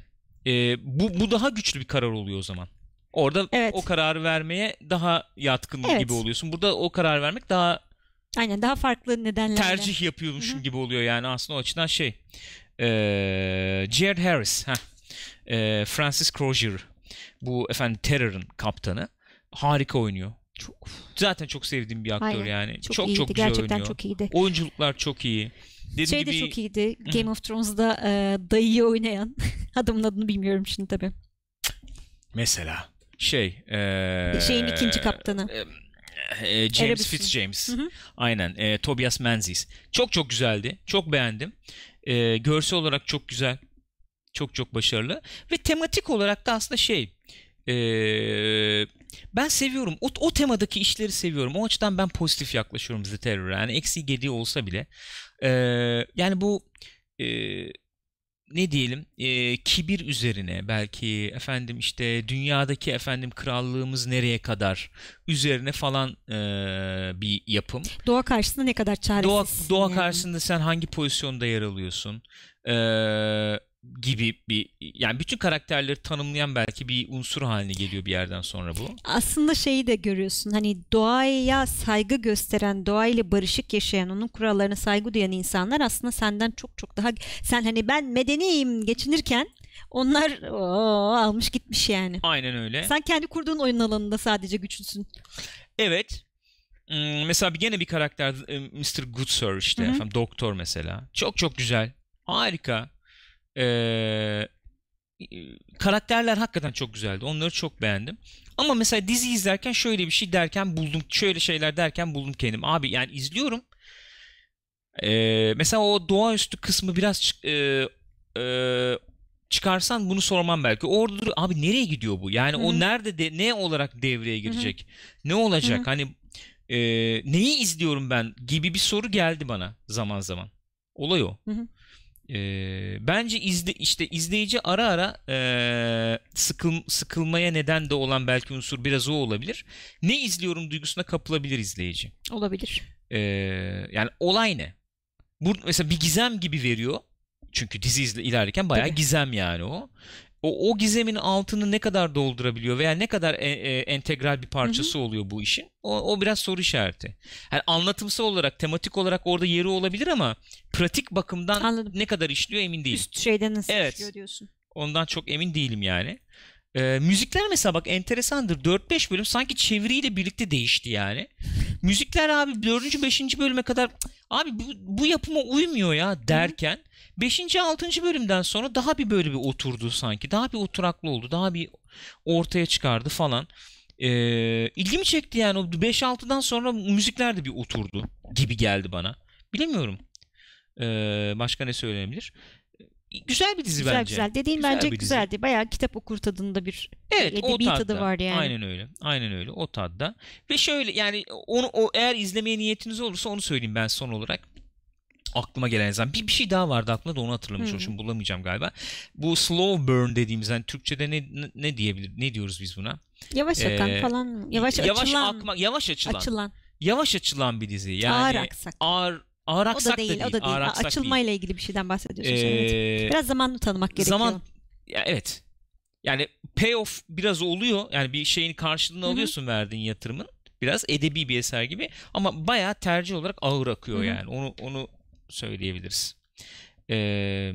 Ee, bu, bu daha güçlü bir karar oluyor o zaman. Orada evet. o kararı vermeye daha yatkın evet. gibi oluyorsun. Burada o karar vermek daha Aynen daha farklı nedenlerle. Tercih yapıyormuşum Hı-hı. gibi oluyor yani aslında o açıdan şey. Ee, Jared Harris, heh. Ee, Francis Crozier bu efendim Terror'ın kaptanı. Harika oynuyor. Çok. Zaten çok sevdiğim bir aktör Aynen. yani. Çok çok, iyiydi, çok güzel gerçekten oynuyor. çok iyiydi. Oyunculuklar çok iyi. Dediğim şey gibi... de çok iyiydi. Game of Thrones'da e, dayıyı oynayan adamın adını bilmiyorum şimdi tabii. Mesela şey e, şeyin ikinci kaptanı. E, e, James Erebüsün. Fitzjames. Hı hı. Aynen. E, Tobias Menzies. Çok çok güzeldi. Çok beğendim. E, görsel olarak çok güzel. Çok çok başarılı. Ve tematik olarak da aslında şey e, ben seviyorum. O, o temadaki işleri seviyorum. O açıdan ben pozitif yaklaşıyorum The Terror'a. Yani eksi gediği olsa bile. E, yani bu e, ne diyelim e, kibir üzerine belki efendim işte dünyadaki efendim krallığımız nereye kadar üzerine falan e, bir yapım. Doğa karşısında ne kadar çaresizsin. Doğa, doğa yani. karşısında sen hangi pozisyonda yer alıyorsun? E, gibi bir yani bütün karakterleri tanımlayan belki bir unsur haline geliyor bir yerden sonra bu. Aslında şeyi de görüyorsun hani doğaya saygı gösteren doğayla barışık yaşayan onun kurallarına saygı duyan insanlar aslında senden çok çok daha sen hani ben medeniyim geçinirken onlar oo, almış gitmiş yani. Aynen öyle. Sen kendi kurduğun oyun alanında sadece güçlüsün. Evet hmm, mesela gene bir karakter e, Mr. Good Sir işte Hı-hı. efendim doktor mesela. Çok çok güzel. Harika. Ee, karakterler hakikaten çok güzeldi. Onları çok beğendim. Ama mesela dizi izlerken şöyle bir şey derken buldum. Şöyle şeyler derken buldum kendim. Abi yani izliyorum. Ee, mesela o doğaüstü kısmı biraz e, e, çıkarsan bunu sormam belki. Orada dur abi nereye gidiyor bu? Yani Hı-hı. o nerede de, ne olarak devreye girecek? Hı-hı. Ne olacak? Hı-hı. Hani e, neyi izliyorum ben gibi bir soru geldi bana zaman zaman. Olay o. Hı-hı. Ee, bence izle, işte izleyici ara ara e, sıkıl, sıkılmaya neden de olan belki unsur biraz o olabilir. Ne izliyorum duygusuna kapılabilir izleyici. Olabilir. Ee, yani olay ne? Burada mesela bir gizem gibi veriyor. Çünkü dizi izle, ilerlerken bayağı gizem yani o o, o gizemin altını ne kadar doldurabiliyor veya ne kadar e, e, entegral bir parçası hı hı. oluyor bu işin o, o biraz soru işareti. Yani anlatımsal olarak tematik olarak orada yeri olabilir ama pratik bakımdan Anladım. ne kadar işliyor emin değilim. Üst şeyden nasıl evet. işliyor diyorsun. Ondan çok emin değilim yani. E, müzikler mesela bak enteresandır. 4-5 bölüm sanki çeviriyle birlikte değişti yani. müzikler abi 4. 5. bölüme kadar abi bu, bu yapıma uymuyor ya derken Hı-hı. 5. 6. bölümden sonra daha bir böyle bir oturdu sanki. Daha bir oturaklı oldu. Daha bir ortaya çıkardı falan. Ee, ilgimi çekti yani. 5-6'dan sonra müzikler de bir oturdu gibi geldi bana. Bilemiyorum. Ee, başka ne söylenebilir? Güzel bir dizi güzel, bence. Güzel Dediğin güzel bence güzeldi. Dizi. Bayağı kitap okur tadında bir evet, edebi o tadı var yani. Aynen öyle. Aynen öyle. O tadda. Ve şöyle yani onu o eğer izlemeye niyetiniz olursa onu söyleyeyim ben son olarak aklıma gelen zaman bir, bir şey daha vardı aklımda da onu hatırlamış olmuşum bulamayacağım galiba. Bu slow burn dediğimiz yani Türkçe'de ne, ne diyebilir ne diyoruz biz buna? Yavaş akan ee, falan yavaş, yavaş açılan. Akma, yavaş açılan. açılan. Yavaş açılan bir dizi. Yani ağır aksak. Ağır ağır aksak da değil. Da değil. O da değil. Ağır Açılmayla değil. ilgili bir şeyden bahsediyorsunuz. Ee, evet. Biraz zaman tanımak gerekiyor. Zaman, ya evet. Yani payoff biraz oluyor. Yani bir şeyin karşılığını Hı-hı. alıyorsun verdiğin yatırımın. Biraz edebi bir eser gibi ama bayağı tercih olarak ağır akıyor Hı-hı. yani. Onu onu söyleyebiliriz. Ee,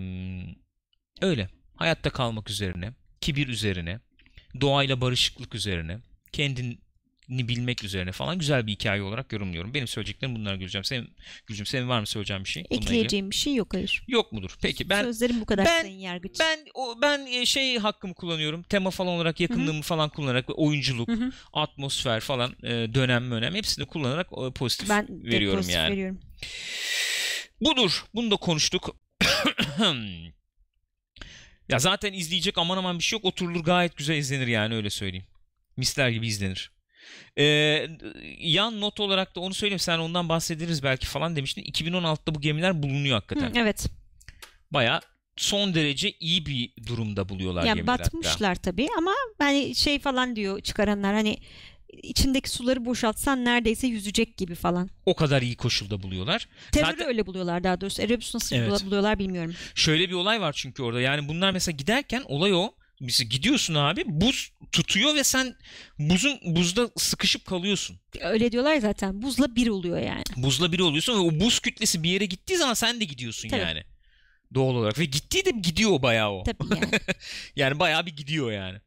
öyle. Hayatta kalmak üzerine, kibir üzerine, doğayla barışıklık üzerine, kendin bilmek üzerine falan güzel bir hikaye olarak yorumluyorum. Benim söyleyeceklerim bunlara göreceğim Senin, Gülcem senin var mı söyleyeceğim bir şey? Ekleyeceğim bir şey yok hayır. Yok mudur? Peki ben Sözlerim bu kadar ben, sayın yargıç. Ben o, ben e, şey hakkımı kullanıyorum. Tema falan olarak yakınlığımı Hı-hı. falan kullanarak oyunculuk, Hı-hı. atmosfer falan e, dönem önem hepsini kullanarak e, pozitif ben veriyorum pozitif yani. Veriyorum. Budur. Bunu da konuştuk. ya zaten izleyecek aman aman bir şey yok. Oturulur gayet güzel izlenir yani öyle söyleyeyim. Misler gibi izlenir. Ee, yan not olarak da onu söyleyeyim sen ondan bahsederiz belki falan demiştin. 2016'da bu gemiler bulunuyor hakikaten. Hı, evet. Baya son derece iyi bir durumda buluyorlar ya, gemiler. Batmışlar hatta. tabii ama hani şey falan diyor çıkaranlar hani içindeki suları boşaltsan neredeyse yüzecek gibi falan. O kadar iyi koşulda buluyorlar. Terörü Zaten... öyle buluyorlar daha doğrusu. Erebus nasıl evet. buluyorlar bilmiyorum. Şöyle bir olay var çünkü orada. Yani bunlar mesela giderken olay o. Mesela gidiyorsun abi buz tutuyor ve sen buzun buzda sıkışıp kalıyorsun. Öyle diyorlar zaten buzla bir oluyor yani. Buzla bir oluyorsun ve o buz kütlesi bir yere gittiği zaman sen de gidiyorsun Tabii. yani. Doğal olarak ve gittiği de gidiyor bayağı o. Tabii yani. yani bayağı bir gidiyor yani.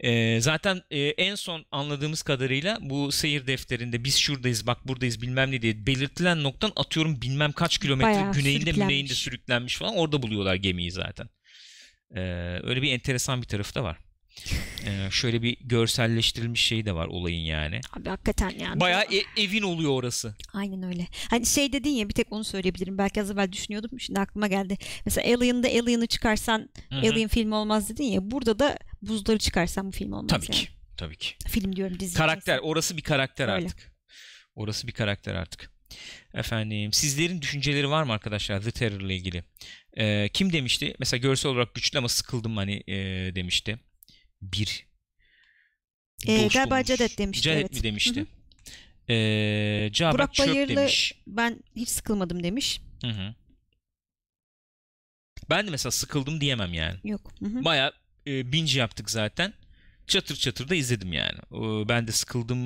Ee, zaten e, en son anladığımız kadarıyla bu seyir defterinde biz şuradayız bak buradayız bilmem ne diye belirtilen noktan atıyorum bilmem kaç kilometre Bayağı güneyinde güneyinde sürüklenmiş falan orada buluyorlar gemiyi zaten. Ee, öyle bir enteresan bir tarafı da var. Ee, şöyle bir görselleştirilmiş şey de var olayın yani. Abi hakikaten yani. Bayağı e- evin oluyor orası. Aynen öyle. Hani şey dedin ya bir tek onu söyleyebilirim. Belki az evvel düşünüyordum şimdi aklıma geldi. Mesela Alien'da Alien'ı çıkarsan Hı-hı. Alien filmi olmaz dedin ya. Burada da buzları çıkarsan bu film olmaz Tabii yani. ki. Tabii ki. Film diyorum dizi. Karakter. Neyse. Orası bir karakter öyle. artık. Orası bir karakter artık. Efendim sizlerin düşünceleri var mı arkadaşlar The Terror ile ilgili? E, kim demişti? Mesela görsel olarak güçlü ama sıkıldım hani e, demişti. Bir. E, galiba Cedet demişti. Cedet evet. mi demişti? E, ee, Cabak Burak Çöp Bayırlı, demiş. Ben hiç sıkılmadım demiş. Hı hı. Ben de mesela sıkıldım diyemem yani. Yok. Hı hı. Bayağı e, binci yaptık zaten. Çatır çatır da izledim yani. E, ben de sıkıldım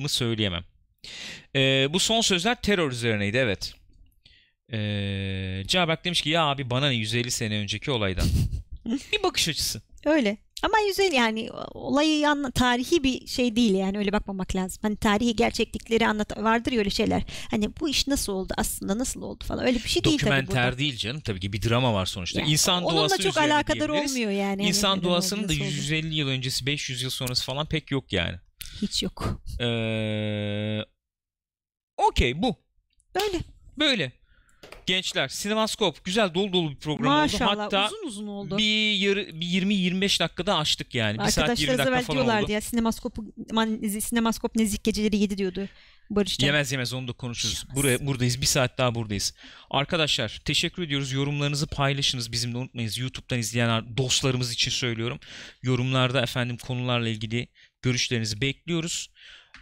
mı söyleyemem. E, bu son sözler terör üzerineydi evet. Ee, Cabak demiş ki ya abi bana ne 150 sene önceki olaydan. bir bakış açısı. Öyle. Ama 150 yani olayı anla, tarihi bir şey değil yani öyle bakmamak lazım. Hani tarihi gerçeklikleri anlat vardır ya öyle şeyler. Hani bu iş nasıl oldu aslında nasıl oldu falan öyle bir şey değil tabii Dokümenter değil canım tabii ki bir drama var sonuçta. Yani, İnsan onunla doğası çok alakadar olmuyor yani. Hani İnsan yani, doğasının da 150 yıl öncesi 500 yıl sonrası falan pek yok yani. Hiç yok. Ee, Okey bu. Böyle. Böyle. Gençler Sinemaskop güzel dolu dolu bir program Maşallah, oldu. Maşallah, uzun uzun oldu. Bir, yar, bir 20-25 dakikada açtık yani. Arkadaşlar bir saat 20 dakika falan oldu. ya Sinemaskop'u Sinemaskop Nezik geceleri 7 diyordu. Barış'tan. Yemez yemez onu da konuşuruz. Yemez. Buraya, buradayız. Bir saat daha buradayız. Arkadaşlar teşekkür ediyoruz. Yorumlarınızı paylaşınız. Bizimle unutmayınız. YouTube'dan izleyen dostlarımız için söylüyorum. Yorumlarda efendim konularla ilgili görüşlerinizi bekliyoruz.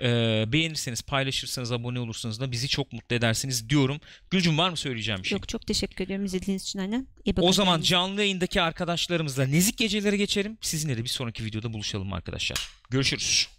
E, beğenirseniz, paylaşırsanız, abone olursanız da bizi çok mutlu edersiniz diyorum. Gülcüm var mı söyleyeceğim bir şey? Yok çok teşekkür ediyorum izlediğiniz için anne. İyi o zaman canlı yayındaki arkadaşlarımızla nezik geceleri geçelim. Sizinle de bir sonraki videoda buluşalım arkadaşlar. Görüşürüz.